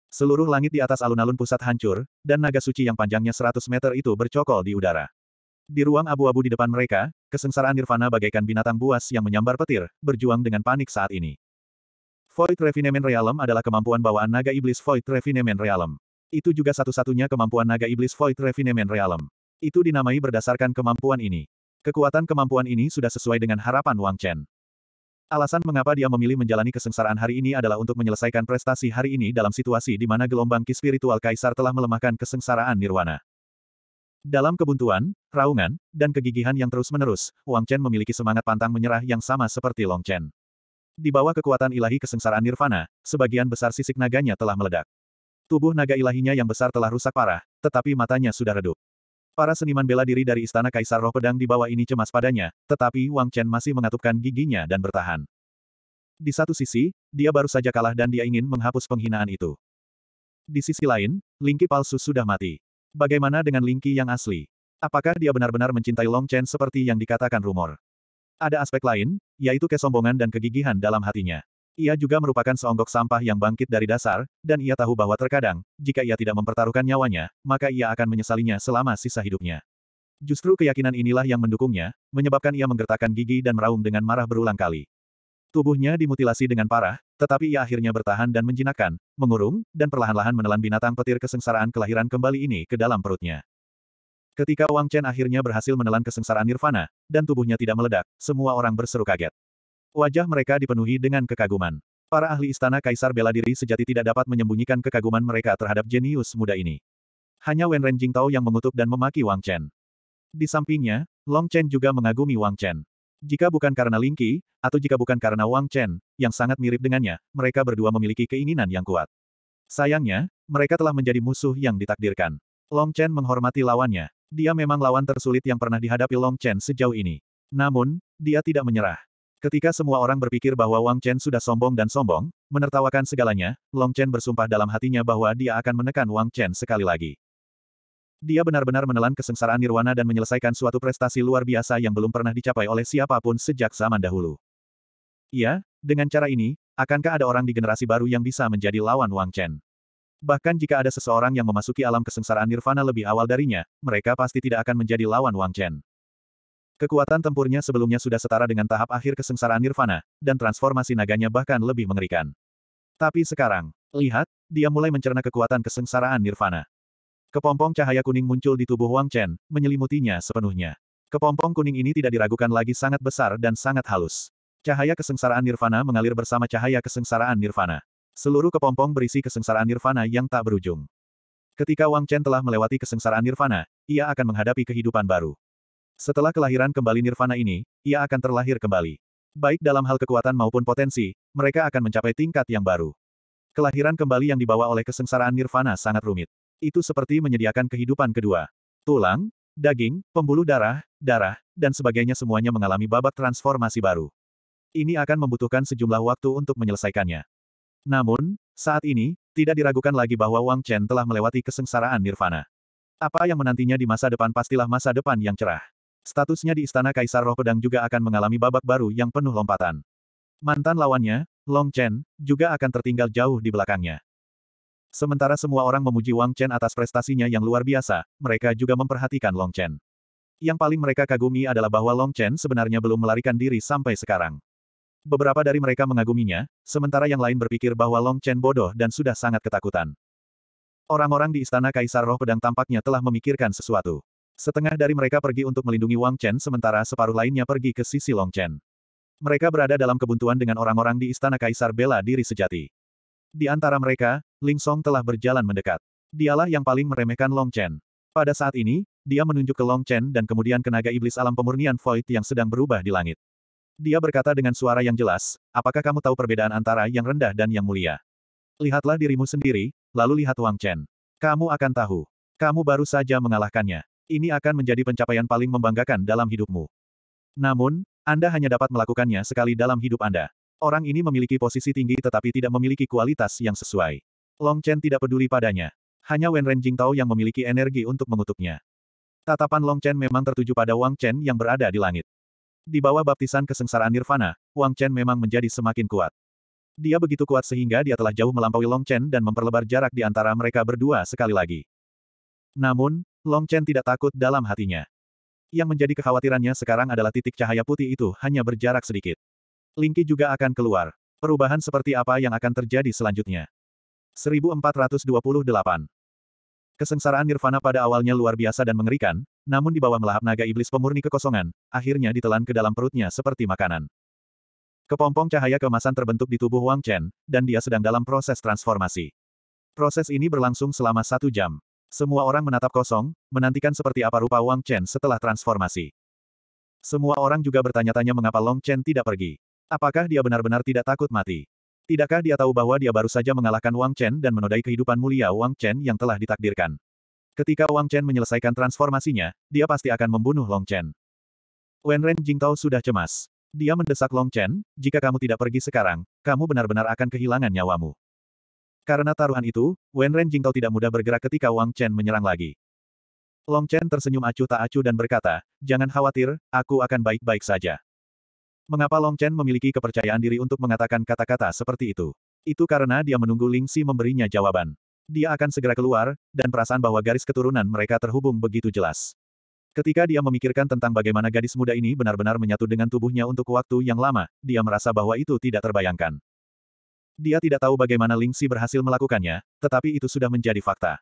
Seluruh langit di atas alun-alun pusat hancur, dan naga suci yang panjangnya 100 meter itu bercokol di udara. Di ruang abu-abu di depan mereka, kesengsaraan nirvana bagaikan binatang buas yang menyambar petir, berjuang dengan panik saat ini. Void Refinement Realm adalah kemampuan bawaan naga iblis Void Refinement Realm. Itu juga satu-satunya kemampuan naga iblis Void Refinement Realm. Itu dinamai berdasarkan kemampuan ini. Kekuatan kemampuan ini sudah sesuai dengan harapan Wang Chen. Alasan mengapa dia memilih menjalani kesengsaraan hari ini adalah untuk menyelesaikan prestasi hari ini dalam situasi di mana gelombang ki spiritual kaisar telah melemahkan kesengsaraan nirwana. Dalam kebuntuan, raungan, dan kegigihan yang terus-menerus, Wang Chen memiliki semangat pantang menyerah yang sama seperti Long Chen. Di bawah kekuatan ilahi kesengsaraan nirvana, sebagian besar sisik naganya telah meledak. Tubuh naga ilahinya yang besar telah rusak parah, tetapi matanya sudah redup. Para seniman bela diri dari Istana Kaisar Roh Pedang di bawah ini cemas padanya, tetapi Wang Chen masih mengatupkan giginya dan bertahan. Di satu sisi, dia baru saja kalah dan dia ingin menghapus penghinaan itu. Di sisi lain, Lingqi palsu sudah mati. Bagaimana dengan Lingqi yang asli? Apakah dia benar-benar mencintai Long Chen seperti yang dikatakan rumor? Ada aspek lain, yaitu kesombongan dan kegigihan dalam hatinya. Ia juga merupakan seonggok sampah yang bangkit dari dasar, dan ia tahu bahwa terkadang, jika ia tidak mempertaruhkan nyawanya, maka ia akan menyesalinya selama sisa hidupnya. Justru keyakinan inilah yang mendukungnya, menyebabkan ia menggertakkan gigi dan meraung dengan marah berulang kali. Tubuhnya dimutilasi dengan parah, tetapi ia akhirnya bertahan dan menjinakkan, mengurung, dan perlahan-lahan menelan binatang petir kesengsaraan kelahiran kembali ini ke dalam perutnya. Ketika Wang Chen akhirnya berhasil menelan kesengsaraan nirvana, dan tubuhnya tidak meledak, semua orang berseru kaget. Wajah mereka dipenuhi dengan kekaguman. Para ahli istana kaisar bela diri sejati tidak dapat menyembunyikan kekaguman mereka terhadap jenius muda ini. Hanya Wen Ren Jingtao yang mengutuk dan memaki Wang Chen. Di sampingnya, Long Chen juga mengagumi Wang Chen. Jika bukan karena Ling Qi, atau jika bukan karena Wang Chen, yang sangat mirip dengannya, mereka berdua memiliki keinginan yang kuat. Sayangnya, mereka telah menjadi musuh yang ditakdirkan. Long Chen menghormati lawannya. Dia memang lawan tersulit yang pernah dihadapi Long Chen sejauh ini. Namun, dia tidak menyerah. Ketika semua orang berpikir bahwa Wang Chen sudah sombong dan sombong, menertawakan segalanya, Long Chen bersumpah dalam hatinya bahwa dia akan menekan Wang Chen sekali lagi. Dia benar-benar menelan kesengsaraan nirwana dan menyelesaikan suatu prestasi luar biasa yang belum pernah dicapai oleh siapapun sejak zaman dahulu. Iya, dengan cara ini, akankah ada orang di generasi baru yang bisa menjadi lawan Wang Chen? Bahkan jika ada seseorang yang memasuki alam kesengsaraan nirvana lebih awal darinya, mereka pasti tidak akan menjadi lawan Wang Chen. Kekuatan tempurnya sebelumnya sudah setara dengan tahap akhir kesengsaraan Nirvana, dan transformasi naganya bahkan lebih mengerikan. Tapi sekarang, lihat, dia mulai mencerna kekuatan kesengsaraan Nirvana. Kepompong cahaya kuning muncul di tubuh Wang Chen, menyelimutinya sepenuhnya. Kepompong kuning ini tidak diragukan lagi sangat besar dan sangat halus. Cahaya kesengsaraan Nirvana mengalir bersama cahaya kesengsaraan Nirvana. Seluruh kepompong berisi kesengsaraan Nirvana yang tak berujung. Ketika Wang Chen telah melewati kesengsaraan Nirvana, ia akan menghadapi kehidupan baru. Setelah kelahiran kembali nirvana ini, ia akan terlahir kembali. Baik dalam hal kekuatan maupun potensi, mereka akan mencapai tingkat yang baru. Kelahiran kembali yang dibawa oleh kesengsaraan nirvana sangat rumit. Itu seperti menyediakan kehidupan kedua. Tulang, daging, pembuluh darah, darah, dan sebagainya semuanya mengalami babak transformasi baru. Ini akan membutuhkan sejumlah waktu untuk menyelesaikannya. Namun, saat ini, tidak diragukan lagi bahwa Wang Chen telah melewati kesengsaraan nirvana. Apa yang menantinya di masa depan pastilah masa depan yang cerah. Statusnya di Istana Kaisar Roh Pedang juga akan mengalami babak baru yang penuh lompatan. Mantan lawannya, Long Chen, juga akan tertinggal jauh di belakangnya. Sementara semua orang memuji Wang Chen atas prestasinya yang luar biasa, mereka juga memperhatikan Long Chen. Yang paling mereka kagumi adalah bahwa Long Chen sebenarnya belum melarikan diri sampai sekarang. Beberapa dari mereka mengaguminya, sementara yang lain berpikir bahwa Long Chen bodoh dan sudah sangat ketakutan. Orang-orang di Istana Kaisar Roh Pedang tampaknya telah memikirkan sesuatu. Setengah dari mereka pergi untuk melindungi Wang Chen sementara separuh lainnya pergi ke sisi Long Chen. Mereka berada dalam kebuntuan dengan orang-orang di Istana Kaisar Bela Diri Sejati. Di antara mereka, Ling Song telah berjalan mendekat. Dialah yang paling meremehkan Long Chen. Pada saat ini, dia menunjuk ke Long Chen dan kemudian ke naga iblis alam pemurnian Void yang sedang berubah di langit. Dia berkata dengan suara yang jelas, apakah kamu tahu perbedaan antara yang rendah dan yang mulia? Lihatlah dirimu sendiri, lalu lihat Wang Chen. Kamu akan tahu. Kamu baru saja mengalahkannya. Ini akan menjadi pencapaian paling membanggakan dalam hidupmu. Namun, Anda hanya dapat melakukannya sekali dalam hidup Anda. Orang ini memiliki posisi tinggi tetapi tidak memiliki kualitas yang sesuai. Long Chen tidak peduli padanya. Hanya Wen Ren Tao yang memiliki energi untuk mengutuknya. Tatapan Long Chen memang tertuju pada Wang Chen yang berada di langit. Di bawah baptisan kesengsaraan nirvana, Wang Chen memang menjadi semakin kuat. Dia begitu kuat sehingga dia telah jauh melampaui Long Chen dan memperlebar jarak di antara mereka berdua sekali lagi. Namun, Long Chen tidak takut dalam hatinya. Yang menjadi kekhawatirannya sekarang adalah titik cahaya putih itu hanya berjarak sedikit. Lingki juga akan keluar. Perubahan seperti apa yang akan terjadi selanjutnya? 1428 Kesengsaraan Nirvana pada awalnya luar biasa dan mengerikan, namun di bawah melahap naga iblis pemurni kekosongan, akhirnya ditelan ke dalam perutnya seperti makanan. Kepompong cahaya kemasan terbentuk di tubuh Wang Chen, dan dia sedang dalam proses transformasi. Proses ini berlangsung selama satu jam. Semua orang menatap kosong, menantikan seperti apa rupa Wang Chen setelah transformasi. Semua orang juga bertanya-tanya mengapa Long Chen tidak pergi. Apakah dia benar-benar tidak takut mati? Tidakkah dia tahu bahwa dia baru saja mengalahkan Wang Chen dan menodai kehidupan mulia Wang Chen yang telah ditakdirkan? Ketika Wang Chen menyelesaikan transformasinya, dia pasti akan membunuh Long Chen. Wen Wenren Jingtao sudah cemas. Dia mendesak Long Chen, jika kamu tidak pergi sekarang, kamu benar-benar akan kehilangan nyawamu. Karena taruhan itu, Wen Ren Jingtao tidak mudah bergerak ketika Wang Chen menyerang lagi. Long Chen tersenyum acuh tak acuh dan berkata, jangan khawatir, aku akan baik-baik saja. Mengapa Long Chen memiliki kepercayaan diri untuk mengatakan kata-kata seperti itu? Itu karena dia menunggu Ling Xi memberinya jawaban. Dia akan segera keluar, dan perasaan bahwa garis keturunan mereka terhubung begitu jelas. Ketika dia memikirkan tentang bagaimana gadis muda ini benar-benar menyatu dengan tubuhnya untuk waktu yang lama, dia merasa bahwa itu tidak terbayangkan. Dia tidak tahu bagaimana Lingxi berhasil melakukannya, tetapi itu sudah menjadi fakta.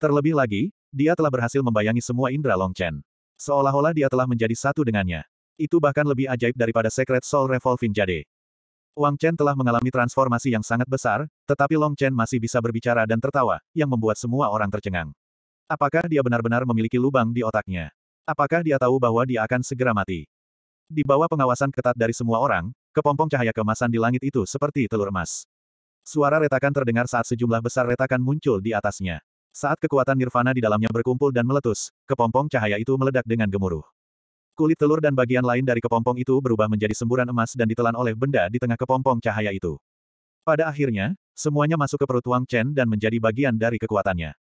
Terlebih lagi, dia telah berhasil membayangi semua indera Long Chen. Seolah-olah dia telah menjadi satu dengannya. Itu bahkan lebih ajaib daripada Secret Soul Revolving Jade. Wang Chen telah mengalami transformasi yang sangat besar, tetapi Long Chen masih bisa berbicara dan tertawa, yang membuat semua orang tercengang. Apakah dia benar-benar memiliki lubang di otaknya? Apakah dia tahu bahwa dia akan segera mati? Di bawah pengawasan ketat dari semua orang, Kepompong cahaya kemasan di langit itu seperti telur emas. Suara retakan terdengar saat sejumlah besar retakan muncul di atasnya. Saat kekuatan nirvana di dalamnya berkumpul dan meletus, kepompong cahaya itu meledak dengan gemuruh. Kulit telur dan bagian lain dari kepompong itu berubah menjadi semburan emas dan ditelan oleh benda di tengah kepompong cahaya itu. Pada akhirnya, semuanya masuk ke perut Wang Chen dan menjadi bagian dari kekuatannya.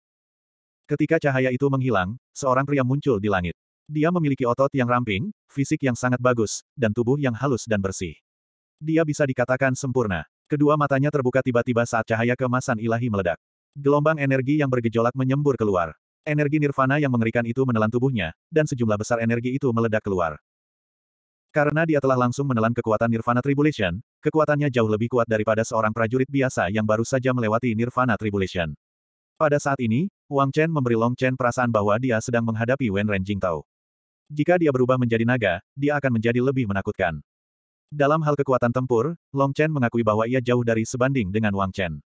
Ketika cahaya itu menghilang, seorang pria muncul di langit. Dia memiliki otot yang ramping, fisik yang sangat bagus, dan tubuh yang halus dan bersih. Dia bisa dikatakan sempurna. Kedua matanya terbuka tiba-tiba saat cahaya kemasan ilahi meledak. Gelombang energi yang bergejolak menyembur keluar. Energi nirvana yang mengerikan itu menelan tubuhnya, dan sejumlah besar energi itu meledak keluar. Karena dia telah langsung menelan kekuatan nirvana tribulation, kekuatannya jauh lebih kuat daripada seorang prajurit biasa yang baru saja melewati nirvana tribulation. Pada saat ini, Wang Chen memberi Long Chen perasaan bahwa dia sedang menghadapi Wen Ren Jingtao. Jika dia berubah menjadi naga, dia akan menjadi lebih menakutkan. Dalam hal kekuatan tempur, Long Chen mengakui bahwa ia jauh dari sebanding dengan Wang Chen.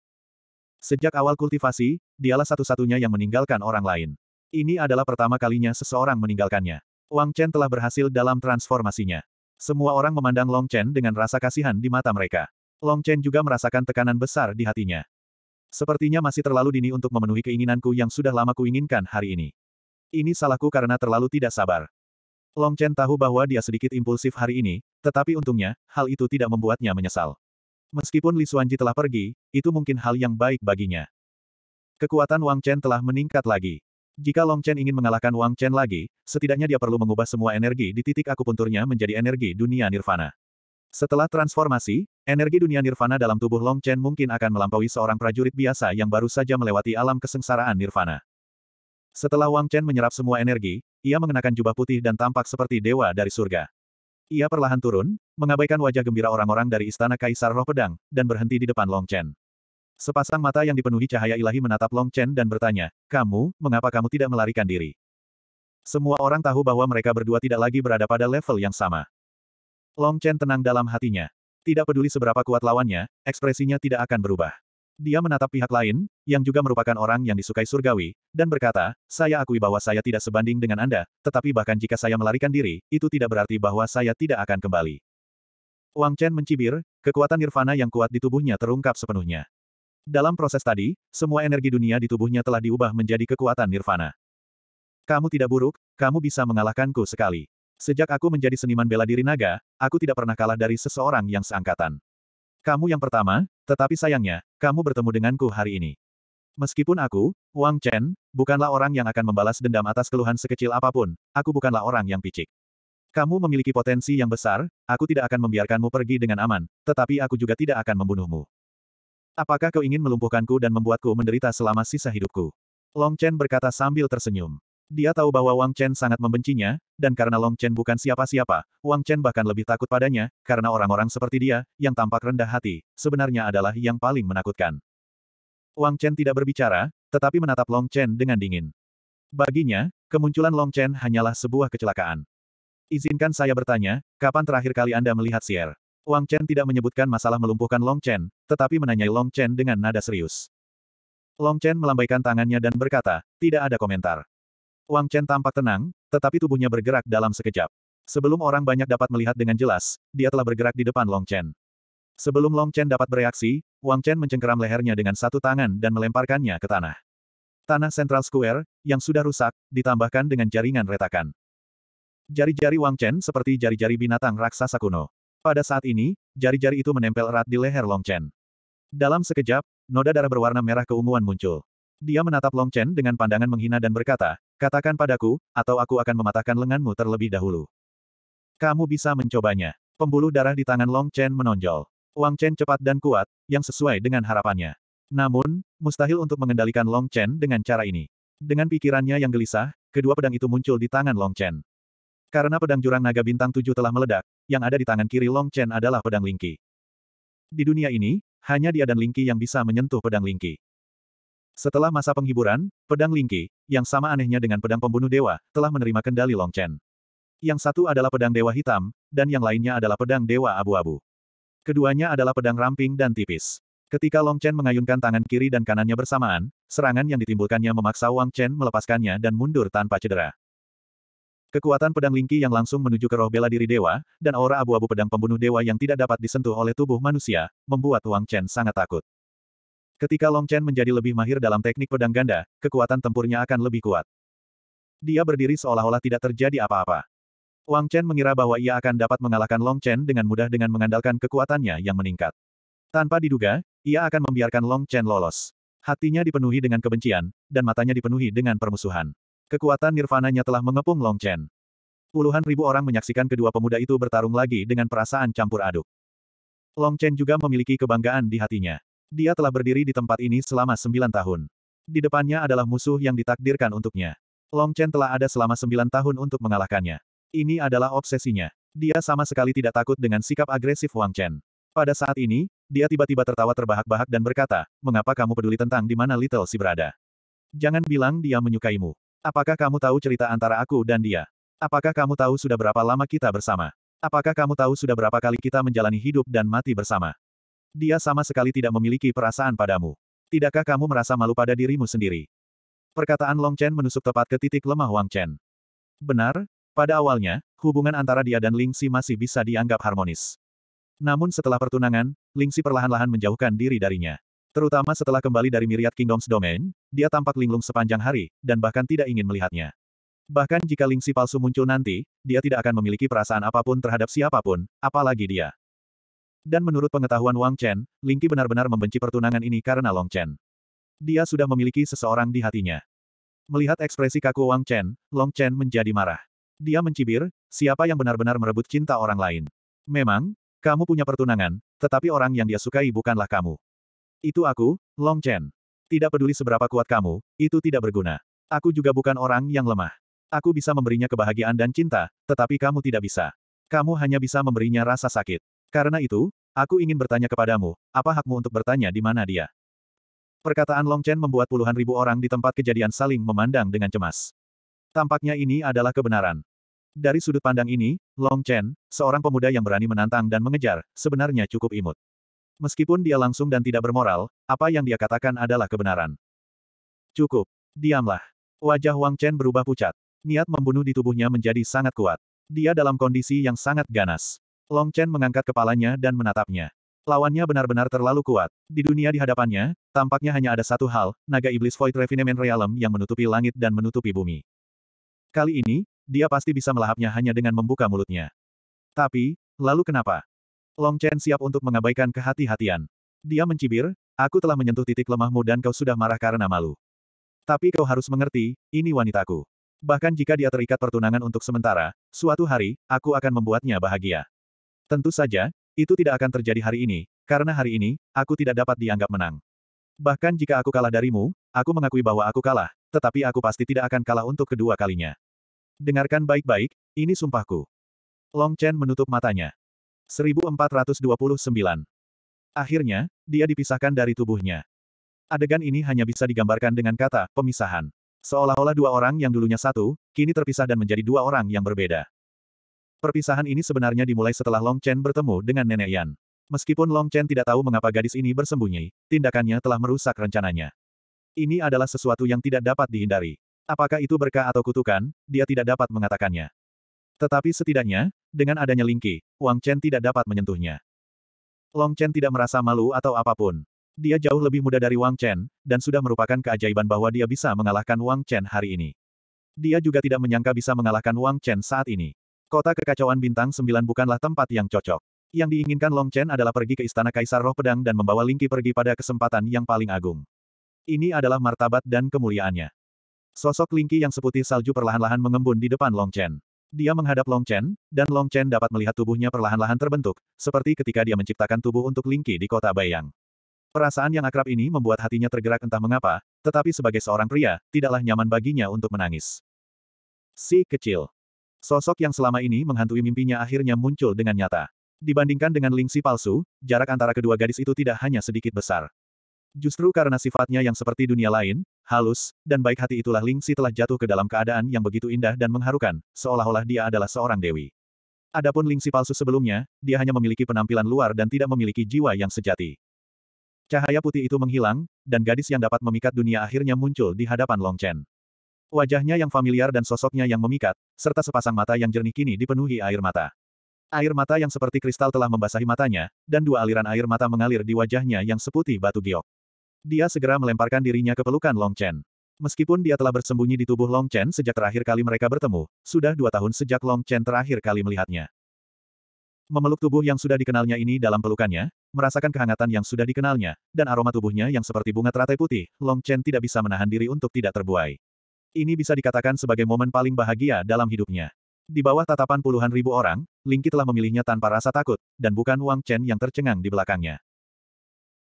Sejak awal kultivasi, dialah satu-satunya yang meninggalkan orang lain. Ini adalah pertama kalinya seseorang meninggalkannya. Wang Chen telah berhasil dalam transformasinya. Semua orang memandang Long Chen dengan rasa kasihan di mata mereka. Long Chen juga merasakan tekanan besar di hatinya. Sepertinya masih terlalu dini untuk memenuhi keinginanku yang sudah lama kuinginkan hari ini. Ini salahku karena terlalu tidak sabar. Long Chen tahu bahwa dia sedikit impulsif hari ini, tetapi untungnya, hal itu tidak membuatnya menyesal. Meskipun Li Xuanji telah pergi, itu mungkin hal yang baik baginya. Kekuatan Wang Chen telah meningkat lagi. Jika Long Chen ingin mengalahkan Wang Chen lagi, setidaknya dia perlu mengubah semua energi di titik akupunturnya menjadi energi dunia nirvana. Setelah transformasi, energi dunia nirvana dalam tubuh Long Chen mungkin akan melampaui seorang prajurit biasa yang baru saja melewati alam kesengsaraan nirvana. Setelah Wang Chen menyerap semua energi, ia mengenakan jubah putih dan tampak seperti dewa dari surga. Ia perlahan turun, mengabaikan wajah gembira orang-orang dari istana Kaisar Roh Pedang, dan berhenti di depan Long Chen. Sepasang mata yang dipenuhi cahaya ilahi menatap Long Chen dan bertanya, kamu, mengapa kamu tidak melarikan diri? Semua orang tahu bahwa mereka berdua tidak lagi berada pada level yang sama. Long Chen tenang dalam hatinya. Tidak peduli seberapa kuat lawannya, ekspresinya tidak akan berubah. Dia menatap pihak lain, yang juga merupakan orang yang disukai surgawi, dan berkata, saya akui bahwa saya tidak sebanding dengan Anda, tetapi bahkan jika saya melarikan diri, itu tidak berarti bahwa saya tidak akan kembali. Wang Chen mencibir, kekuatan nirvana yang kuat di tubuhnya terungkap sepenuhnya. Dalam proses tadi, semua energi dunia di tubuhnya telah diubah menjadi kekuatan nirvana. Kamu tidak buruk, kamu bisa mengalahkanku sekali. Sejak aku menjadi seniman bela diri naga, aku tidak pernah kalah dari seseorang yang seangkatan. Kamu yang pertama, tetapi sayangnya, kamu bertemu denganku hari ini. Meskipun aku, Wang Chen, bukanlah orang yang akan membalas dendam atas keluhan sekecil apapun, aku bukanlah orang yang picik. Kamu memiliki potensi yang besar, aku tidak akan membiarkanmu pergi dengan aman, tetapi aku juga tidak akan membunuhmu. Apakah kau ingin melumpuhkanku dan membuatku menderita selama sisa hidupku? Long Chen berkata sambil tersenyum. Dia tahu bahwa Wang Chen sangat membencinya, dan karena Long Chen bukan siapa-siapa, Wang Chen bahkan lebih takut padanya, karena orang-orang seperti dia, yang tampak rendah hati, sebenarnya adalah yang paling menakutkan. Wang Chen tidak berbicara, tetapi menatap Long Chen dengan dingin. Baginya, kemunculan Long Chen hanyalah sebuah kecelakaan. Izinkan saya bertanya, kapan terakhir kali Anda melihat Sier? Wang Chen tidak menyebutkan masalah melumpuhkan Long Chen, tetapi menanyai Long Chen dengan nada serius. Long Chen melambaikan tangannya dan berkata, tidak ada komentar. Wang Chen tampak tenang, tetapi tubuhnya bergerak dalam sekejap. Sebelum orang banyak dapat melihat dengan jelas, dia telah bergerak di depan Long Chen. Sebelum Long Chen dapat bereaksi, Wang Chen mencengkeram lehernya dengan satu tangan dan melemparkannya ke tanah. Tanah Central Square, yang sudah rusak, ditambahkan dengan jaringan retakan. Jari-jari Wang Chen seperti jari-jari binatang raksasa kuno. Pada saat ini, jari-jari itu menempel erat di leher Long Chen. Dalam sekejap, noda darah berwarna merah keunguan muncul. Dia menatap Long Chen dengan pandangan menghina dan berkata, Katakan padaku, atau aku akan mematahkan lenganmu terlebih dahulu. Kamu bisa mencobanya. Pembuluh darah di tangan Long Chen menonjol. Wang Chen cepat dan kuat, yang sesuai dengan harapannya. Namun, mustahil untuk mengendalikan Long Chen dengan cara ini. Dengan pikirannya yang gelisah, kedua pedang itu muncul di tangan Long Chen. Karena pedang jurang naga bintang tujuh telah meledak, yang ada di tangan kiri Long Chen adalah pedang Lingqi. Di dunia ini, hanya dia dan Lingqi yang bisa menyentuh pedang Lingqi. Setelah masa penghiburan, pedang Lingqi, yang sama anehnya dengan pedang pembunuh dewa, telah menerima kendali Long Chen. Yang satu adalah pedang dewa hitam, dan yang lainnya adalah pedang dewa abu-abu. Keduanya adalah pedang ramping dan tipis. Ketika Long Chen mengayunkan tangan kiri dan kanannya bersamaan, serangan yang ditimbulkannya memaksa Wang Chen melepaskannya dan mundur tanpa cedera. Kekuatan pedang Lingqi yang langsung menuju ke roh bela diri dewa, dan aura abu-abu pedang pembunuh dewa yang tidak dapat disentuh oleh tubuh manusia, membuat Wang Chen sangat takut. Ketika Long Chen menjadi lebih mahir dalam teknik pedang ganda, kekuatan tempurnya akan lebih kuat. Dia berdiri seolah-olah tidak terjadi apa-apa. Wang Chen mengira bahwa ia akan dapat mengalahkan Long Chen dengan mudah dengan mengandalkan kekuatannya yang meningkat. Tanpa diduga, ia akan membiarkan Long Chen lolos. Hatinya dipenuhi dengan kebencian, dan matanya dipenuhi dengan permusuhan. Kekuatan nirvananya telah mengepung Long Chen. Puluhan ribu orang menyaksikan kedua pemuda itu bertarung lagi dengan perasaan campur aduk. Long Chen juga memiliki kebanggaan di hatinya. Dia telah berdiri di tempat ini selama sembilan tahun. Di depannya adalah musuh yang ditakdirkan untuknya. Long Chen telah ada selama sembilan tahun untuk mengalahkannya. Ini adalah obsesinya. Dia sama sekali tidak takut dengan sikap agresif Wang Chen. Pada saat ini, dia tiba-tiba tertawa terbahak-bahak dan berkata, mengapa kamu peduli tentang di mana Little Si berada? Jangan bilang dia menyukaimu. Apakah kamu tahu cerita antara aku dan dia? Apakah kamu tahu sudah berapa lama kita bersama? Apakah kamu tahu sudah berapa kali kita menjalani hidup dan mati bersama? Dia sama sekali tidak memiliki perasaan padamu. Tidakkah kamu merasa malu pada dirimu sendiri? Perkataan Long Chen menusuk tepat ke titik lemah Wang Chen. Benar, pada awalnya, hubungan antara dia dan Ling Xi masih bisa dianggap harmonis. Namun setelah pertunangan, Ling Xi perlahan-lahan menjauhkan diri darinya. Terutama setelah kembali dari Myriad Kingdoms Domain, dia tampak linglung sepanjang hari, dan bahkan tidak ingin melihatnya. Bahkan jika Ling Xi palsu muncul nanti, dia tidak akan memiliki perasaan apapun terhadap siapapun, apalagi dia. Dan menurut pengetahuan Wang Chen, Lingqi benar-benar membenci pertunangan ini karena Long Chen. Dia sudah memiliki seseorang di hatinya. Melihat ekspresi kaku Wang Chen, Long Chen menjadi marah. Dia mencibir, siapa yang benar-benar merebut cinta orang lain. Memang, kamu punya pertunangan, tetapi orang yang dia sukai bukanlah kamu. Itu aku, Long Chen. Tidak peduli seberapa kuat kamu, itu tidak berguna. Aku juga bukan orang yang lemah. Aku bisa memberinya kebahagiaan dan cinta, tetapi kamu tidak bisa. Kamu hanya bisa memberinya rasa sakit. Karena itu, aku ingin bertanya kepadamu, apa hakmu untuk bertanya di mana dia? Perkataan Long Chen membuat puluhan ribu orang di tempat kejadian saling memandang dengan cemas. Tampaknya ini adalah kebenaran. Dari sudut pandang ini, Long Chen, seorang pemuda yang berani menantang dan mengejar, sebenarnya cukup imut. Meskipun dia langsung dan tidak bermoral, apa yang dia katakan adalah kebenaran. Cukup. Diamlah. Wajah Wang Chen berubah pucat. Niat membunuh di tubuhnya menjadi sangat kuat. Dia dalam kondisi yang sangat ganas. Long Chen mengangkat kepalanya dan menatapnya. Lawannya benar-benar terlalu kuat. Di dunia di hadapannya, tampaknya hanya ada satu hal, naga iblis Void Refinement Realm yang menutupi langit dan menutupi bumi. Kali ini, dia pasti bisa melahapnya hanya dengan membuka mulutnya. Tapi, lalu kenapa? Long Chen siap untuk mengabaikan kehati-hatian. Dia mencibir, aku telah menyentuh titik lemahmu dan kau sudah marah karena malu. Tapi kau harus mengerti, ini wanitaku. Bahkan jika dia terikat pertunangan untuk sementara, suatu hari, aku akan membuatnya bahagia. Tentu saja, itu tidak akan terjadi hari ini, karena hari ini, aku tidak dapat dianggap menang. Bahkan jika aku kalah darimu, aku mengakui bahwa aku kalah, tetapi aku pasti tidak akan kalah untuk kedua kalinya. Dengarkan baik-baik, ini sumpahku. Long Chen menutup matanya. 1429. Akhirnya, dia dipisahkan dari tubuhnya. Adegan ini hanya bisa digambarkan dengan kata, pemisahan. Seolah-olah dua orang yang dulunya satu, kini terpisah dan menjadi dua orang yang berbeda. Perpisahan ini sebenarnya dimulai setelah Long Chen bertemu dengan Nenek Yan. Meskipun Long Chen tidak tahu mengapa gadis ini bersembunyi, tindakannya telah merusak rencananya. Ini adalah sesuatu yang tidak dapat dihindari. Apakah itu berkah atau kutukan, dia tidak dapat mengatakannya. Tetapi setidaknya, dengan adanya Lingqi, Wang Chen tidak dapat menyentuhnya. Long Chen tidak merasa malu atau apapun. Dia jauh lebih muda dari Wang Chen, dan sudah merupakan keajaiban bahwa dia bisa mengalahkan Wang Chen hari ini. Dia juga tidak menyangka bisa mengalahkan Wang Chen saat ini. Kota kekacauan bintang sembilan bukanlah tempat yang cocok. Yang diinginkan Long Chen adalah pergi ke istana Kaisar Roh Pedang dan membawa Lingqi pergi pada kesempatan yang paling agung. Ini adalah martabat dan kemuliaannya. Sosok Lingqi yang seputih salju perlahan-lahan mengembun di depan Long Chen. Dia menghadap Long Chen, dan Long Chen dapat melihat tubuhnya perlahan-lahan terbentuk, seperti ketika dia menciptakan tubuh untuk Lingqi di kota Bayang. Perasaan yang akrab ini membuat hatinya tergerak entah mengapa, tetapi sebagai seorang pria, tidaklah nyaman baginya untuk menangis. Si kecil. Sosok yang selama ini menghantui mimpinya akhirnya muncul dengan nyata. Dibandingkan dengan lingsi palsu, jarak antara kedua gadis itu tidak hanya sedikit besar. Justru karena sifatnya yang seperti dunia lain, halus, dan baik hati itulah lingsi telah jatuh ke dalam keadaan yang begitu indah dan mengharukan, seolah-olah dia adalah seorang dewi. Adapun lingsi palsu sebelumnya, dia hanya memiliki penampilan luar dan tidak memiliki jiwa yang sejati. Cahaya putih itu menghilang, dan gadis yang dapat memikat dunia akhirnya muncul di hadapan Long Chen. Wajahnya yang familiar dan sosoknya yang memikat, serta sepasang mata yang jernih kini dipenuhi air mata. Air mata yang seperti kristal telah membasahi matanya, dan dua aliran air mata mengalir di wajahnya yang seputih batu giok. Dia segera melemparkan dirinya ke pelukan Long Chen. Meskipun dia telah bersembunyi di tubuh Long Chen sejak terakhir kali mereka bertemu, sudah dua tahun sejak Long Chen terakhir kali melihatnya. Memeluk tubuh yang sudah dikenalnya ini dalam pelukannya, merasakan kehangatan yang sudah dikenalnya, dan aroma tubuhnya yang seperti bunga teratai putih, Long Chen tidak bisa menahan diri untuk tidak terbuai. Ini bisa dikatakan sebagai momen paling bahagia dalam hidupnya. Di bawah tatapan puluhan ribu orang, Lingki telah memilihnya tanpa rasa takut, dan bukan Wang Chen yang tercengang di belakangnya.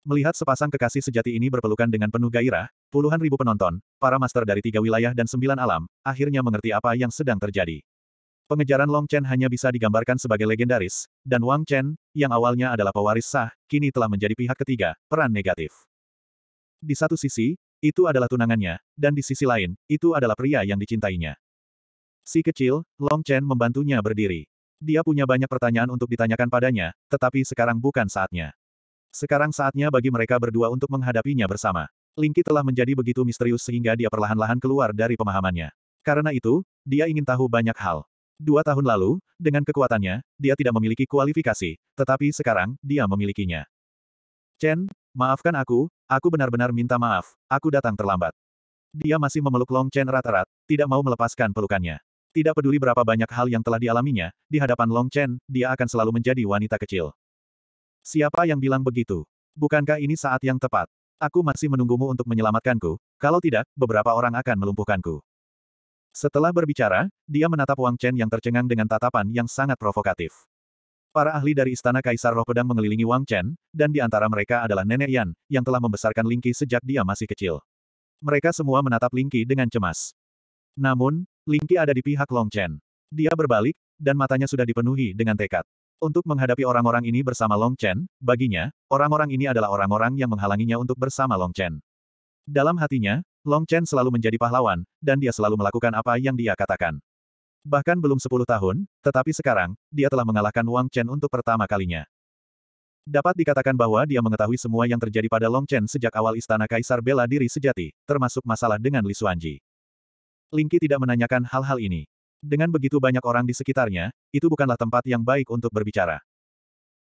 Melihat sepasang kekasih sejati ini berpelukan dengan penuh gairah, puluhan ribu penonton, para master dari tiga wilayah dan sembilan alam, akhirnya mengerti apa yang sedang terjadi. Pengejaran Long Chen hanya bisa digambarkan sebagai legendaris, dan Wang Chen, yang awalnya adalah pewaris sah, kini telah menjadi pihak ketiga, peran negatif. Di satu sisi, itu adalah tunangannya, dan di sisi lain, itu adalah pria yang dicintainya. Si kecil, Long Chen membantunya berdiri. Dia punya banyak pertanyaan untuk ditanyakan padanya, tetapi sekarang bukan saatnya. Sekarang saatnya bagi mereka berdua untuk menghadapinya bersama. Lingki telah menjadi begitu misterius sehingga dia perlahan-lahan keluar dari pemahamannya. Karena itu, dia ingin tahu banyak hal. Dua tahun lalu, dengan kekuatannya, dia tidak memiliki kualifikasi, tetapi sekarang, dia memilikinya. Chen, Maafkan aku, aku benar-benar minta maaf, aku datang terlambat. Dia masih memeluk Long Chen rata-rat, tidak mau melepaskan pelukannya. Tidak peduli berapa banyak hal yang telah dialaminya, di hadapan Long Chen, dia akan selalu menjadi wanita kecil. Siapa yang bilang begitu? Bukankah ini saat yang tepat? Aku masih menunggumu untuk menyelamatkanku, kalau tidak, beberapa orang akan melumpuhkanku. Setelah berbicara, dia menatap Wang Chen yang tercengang dengan tatapan yang sangat provokatif. Para ahli dari Istana Kaisar Roh Pedang mengelilingi Wang Chen, dan di antara mereka adalah Nenek Yan, yang telah membesarkan Lingqi sejak dia masih kecil. Mereka semua menatap Lingqi dengan cemas. Namun, Lingqi ada di pihak Long Chen. Dia berbalik, dan matanya sudah dipenuhi dengan tekad. Untuk menghadapi orang-orang ini bersama Long Chen, baginya, orang-orang ini adalah orang-orang yang menghalanginya untuk bersama Long Chen. Dalam hatinya, Long Chen selalu menjadi pahlawan, dan dia selalu melakukan apa yang dia katakan. Bahkan belum 10 tahun, tetapi sekarang, dia telah mengalahkan Wang Chen untuk pertama kalinya. Dapat dikatakan bahwa dia mengetahui semua yang terjadi pada Long Chen sejak awal istana kaisar bela diri sejati, termasuk masalah dengan Li Xuanji. Lingqi tidak menanyakan hal-hal ini. Dengan begitu banyak orang di sekitarnya, itu bukanlah tempat yang baik untuk berbicara.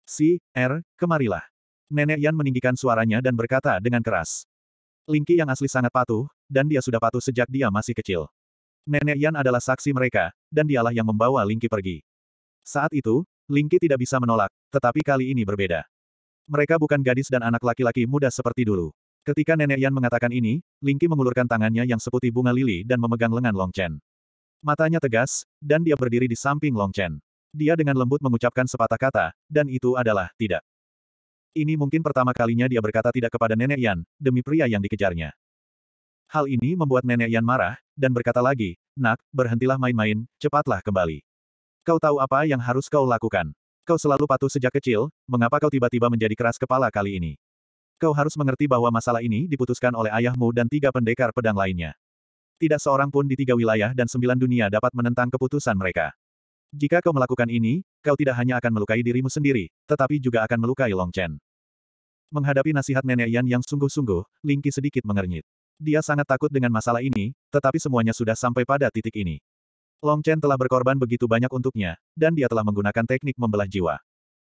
Si, Er, kemarilah. Nenek Yan meninggikan suaranya dan berkata dengan keras. Lingqi yang asli sangat patuh, dan dia sudah patuh sejak dia masih kecil. Nenek Yan adalah saksi mereka, dan dialah yang membawa Lingki pergi. Saat itu, Lingki tidak bisa menolak, tetapi kali ini berbeda. Mereka bukan gadis dan anak laki-laki muda seperti dulu. Ketika Nenek Yan mengatakan ini, Lingki mengulurkan tangannya yang seputih bunga lili dan memegang lengan Long Chen. Matanya tegas, dan dia berdiri di samping Long Chen. Dia dengan lembut mengucapkan sepatah kata, dan itu adalah tidak. Ini mungkin pertama kalinya dia berkata tidak kepada Nenek Yan, demi pria yang dikejarnya. Hal ini membuat nenek Yan marah, dan berkata lagi, Nak, berhentilah main-main, cepatlah kembali. Kau tahu apa yang harus kau lakukan. Kau selalu patuh sejak kecil, mengapa kau tiba-tiba menjadi keras kepala kali ini? Kau harus mengerti bahwa masalah ini diputuskan oleh ayahmu dan tiga pendekar pedang lainnya. Tidak seorang pun di tiga wilayah dan sembilan dunia dapat menentang keputusan mereka. Jika kau melakukan ini, kau tidak hanya akan melukai dirimu sendiri, tetapi juga akan melukai Long Chen. Menghadapi nasihat nenek Yan yang sungguh-sungguh, Lingki sedikit mengernyit. Dia sangat takut dengan masalah ini, tetapi semuanya sudah sampai pada titik ini. Long Chen telah berkorban begitu banyak untuknya, dan dia telah menggunakan teknik membelah jiwa.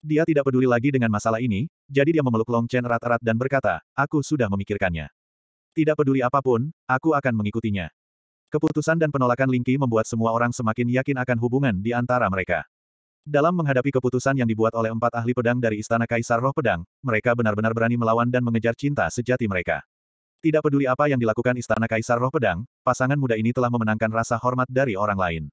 Dia tidak peduli lagi dengan masalah ini, jadi dia memeluk Long Chen erat-erat dan berkata, aku sudah memikirkannya. Tidak peduli apapun, aku akan mengikutinya. Keputusan dan penolakan Lingqi membuat semua orang semakin yakin akan hubungan di antara mereka. Dalam menghadapi keputusan yang dibuat oleh empat ahli pedang dari Istana Kaisar Roh Pedang, mereka benar-benar berani melawan dan mengejar cinta sejati mereka. Tidak peduli apa yang dilakukan Istana Kaisar Roh Pedang, pasangan muda ini telah memenangkan rasa hormat dari orang lain.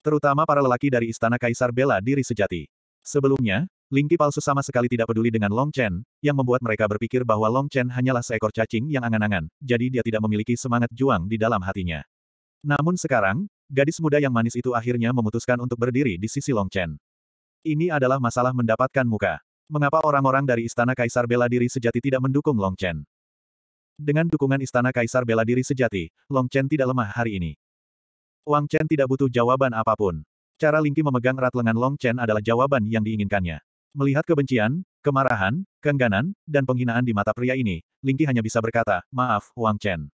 Terutama para lelaki dari Istana Kaisar bela diri sejati. Sebelumnya, Lingki palsu sama sekali tidak peduli dengan Long Chen, yang membuat mereka berpikir bahwa Long Chen hanyalah seekor cacing yang angan-angan, jadi dia tidak memiliki semangat juang di dalam hatinya. Namun sekarang, gadis muda yang manis itu akhirnya memutuskan untuk berdiri di sisi Long Chen. Ini adalah masalah mendapatkan muka. Mengapa orang-orang dari Istana Kaisar bela diri sejati tidak mendukung Long Chen? Dengan dukungan Istana Kaisar Bela Diri Sejati, Long Chen tidak lemah hari ini. Wang Chen tidak butuh jawaban apapun. Cara Lingqi memegang erat lengan Long Chen adalah jawaban yang diinginkannya. Melihat kebencian, kemarahan, keengganan, dan penghinaan di mata pria ini, Lingqi hanya bisa berkata, maaf, Wang Chen.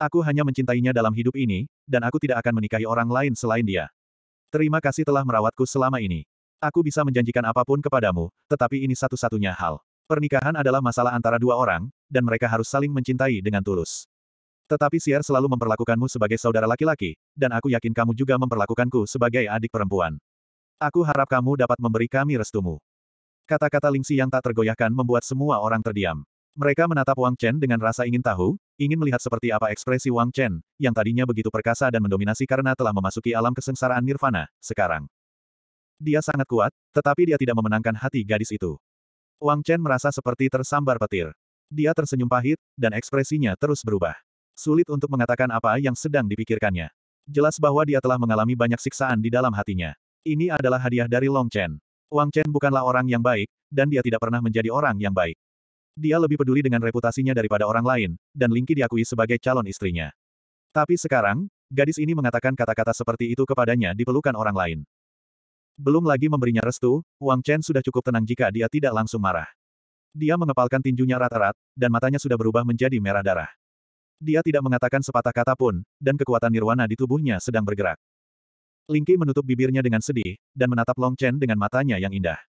Aku hanya mencintainya dalam hidup ini, dan aku tidak akan menikahi orang lain selain dia. Terima kasih telah merawatku selama ini. Aku bisa menjanjikan apapun kepadamu, tetapi ini satu-satunya hal. Pernikahan adalah masalah antara dua orang, dan mereka harus saling mencintai dengan tulus. Tetapi Sier selalu memperlakukanmu sebagai saudara laki-laki, dan aku yakin kamu juga memperlakukanku sebagai adik perempuan. Aku harap kamu dapat memberi kami restumu. Kata-kata Lingxi yang tak tergoyahkan membuat semua orang terdiam. Mereka menatap Wang Chen dengan rasa ingin tahu, ingin melihat seperti apa ekspresi Wang Chen, yang tadinya begitu perkasa dan mendominasi karena telah memasuki alam kesengsaraan nirvana, sekarang. Dia sangat kuat, tetapi dia tidak memenangkan hati gadis itu. Wang Chen merasa seperti tersambar petir. Dia tersenyum pahit, dan ekspresinya terus berubah. Sulit untuk mengatakan apa yang sedang dipikirkannya. Jelas bahwa dia telah mengalami banyak siksaan di dalam hatinya. Ini adalah hadiah dari Long Chen. Wang Chen bukanlah orang yang baik, dan dia tidak pernah menjadi orang yang baik. Dia lebih peduli dengan reputasinya daripada orang lain, dan Lingqi diakui sebagai calon istrinya. Tapi sekarang, gadis ini mengatakan kata-kata seperti itu kepadanya di pelukan orang lain. Belum lagi memberinya restu, Wang Chen sudah cukup tenang jika dia tidak langsung marah. Dia mengepalkan tinjunya rat-rat, dan matanya sudah berubah menjadi merah darah. Dia tidak mengatakan sepatah kata pun, dan kekuatan nirwana di tubuhnya sedang bergerak. Lingki menutup bibirnya dengan sedih, dan menatap Long Chen dengan matanya yang indah.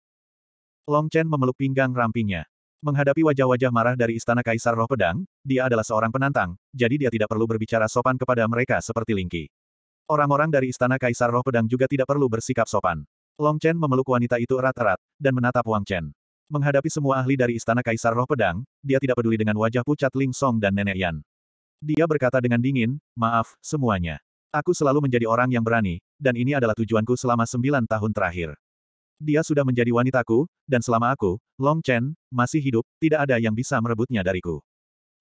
Long Chen memeluk pinggang rampingnya. Menghadapi wajah-wajah marah dari Istana Kaisar Roh Pedang, dia adalah seorang penantang, jadi dia tidak perlu berbicara sopan kepada mereka seperti Lingki. Orang-orang dari Istana Kaisar Roh Pedang juga tidak perlu bersikap sopan. Long Chen memeluk wanita itu erat-erat, dan menatap Wang Chen. Menghadapi semua ahli dari Istana Kaisar Roh Pedang, dia tidak peduli dengan wajah pucat Ling Song dan Nenek Yan. Dia berkata dengan dingin, maaf, semuanya. Aku selalu menjadi orang yang berani, dan ini adalah tujuanku selama sembilan tahun terakhir. Dia sudah menjadi wanitaku, dan selama aku, Long Chen, masih hidup, tidak ada yang bisa merebutnya dariku.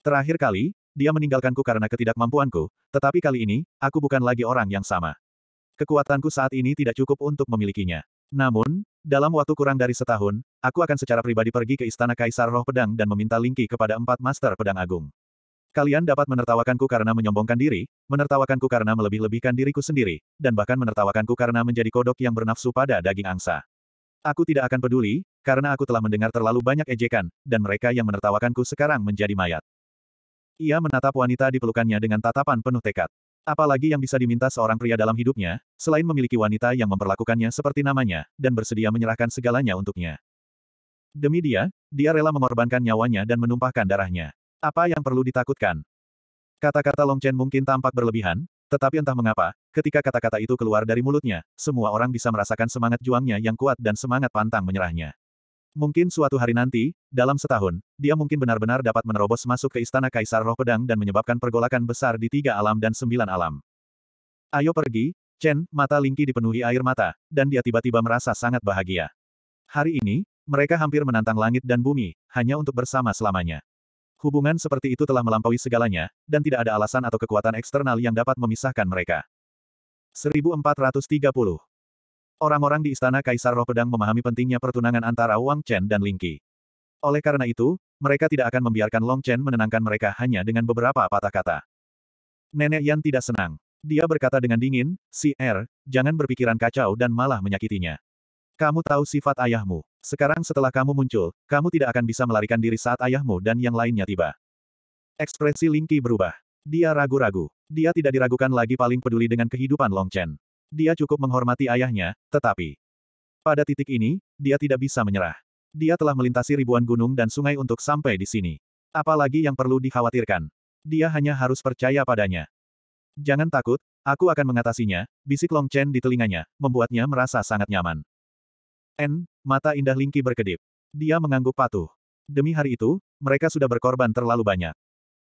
Terakhir kali, dia meninggalkanku karena ketidakmampuanku, tetapi kali ini, aku bukan lagi orang yang sama kekuatanku saat ini tidak cukup untuk memilikinya. Namun, dalam waktu kurang dari setahun, aku akan secara pribadi pergi ke Istana Kaisar Roh Pedang dan meminta Lingki kepada empat Master Pedang Agung. Kalian dapat menertawakanku karena menyombongkan diri, menertawakanku karena melebih-lebihkan diriku sendiri, dan bahkan menertawakanku karena menjadi kodok yang bernafsu pada daging angsa. Aku tidak akan peduli, karena aku telah mendengar terlalu banyak ejekan, dan mereka yang menertawakanku sekarang menjadi mayat. Ia menatap wanita di pelukannya dengan tatapan penuh tekad. Apalagi yang bisa diminta seorang pria dalam hidupnya, selain memiliki wanita yang memperlakukannya seperti namanya, dan bersedia menyerahkan segalanya untuknya. Demi dia, dia rela mengorbankan nyawanya dan menumpahkan darahnya. Apa yang perlu ditakutkan? Kata-kata Long Chen mungkin tampak berlebihan, tetapi entah mengapa, ketika kata-kata itu keluar dari mulutnya, semua orang bisa merasakan semangat juangnya yang kuat dan semangat pantang menyerahnya. Mungkin suatu hari nanti, dalam setahun, dia mungkin benar-benar dapat menerobos masuk ke istana Kaisar Roh Pedang dan menyebabkan pergolakan besar di tiga alam dan sembilan alam. Ayo pergi, Chen, mata Lingqi dipenuhi air mata, dan dia tiba-tiba merasa sangat bahagia. Hari ini, mereka hampir menantang langit dan bumi, hanya untuk bersama selamanya. Hubungan seperti itu telah melampaui segalanya, dan tidak ada alasan atau kekuatan eksternal yang dapat memisahkan mereka. 1430 Orang-orang di istana Kaisar Roh Pedang memahami pentingnya pertunangan antara Wang Chen dan Ling Qi. Oleh karena itu, mereka tidak akan membiarkan Long Chen menenangkan mereka hanya dengan beberapa patah kata. Nenek Yan tidak senang. Dia berkata dengan dingin, si Er, jangan berpikiran kacau dan malah menyakitinya. Kamu tahu sifat ayahmu. Sekarang setelah kamu muncul, kamu tidak akan bisa melarikan diri saat ayahmu dan yang lainnya tiba. Ekspresi Ling Qi berubah. Dia ragu-ragu. Dia tidak diragukan lagi paling peduli dengan kehidupan Long Chen. Dia cukup menghormati ayahnya, tetapi pada titik ini, dia tidak bisa menyerah. Dia telah melintasi ribuan gunung dan sungai untuk sampai di sini. Apalagi yang perlu dikhawatirkan. Dia hanya harus percaya padanya. Jangan takut, aku akan mengatasinya, bisik Long Chen di telinganya, membuatnya merasa sangat nyaman. N, mata indah Lingki berkedip. Dia mengangguk patuh. Demi hari itu, mereka sudah berkorban terlalu banyak.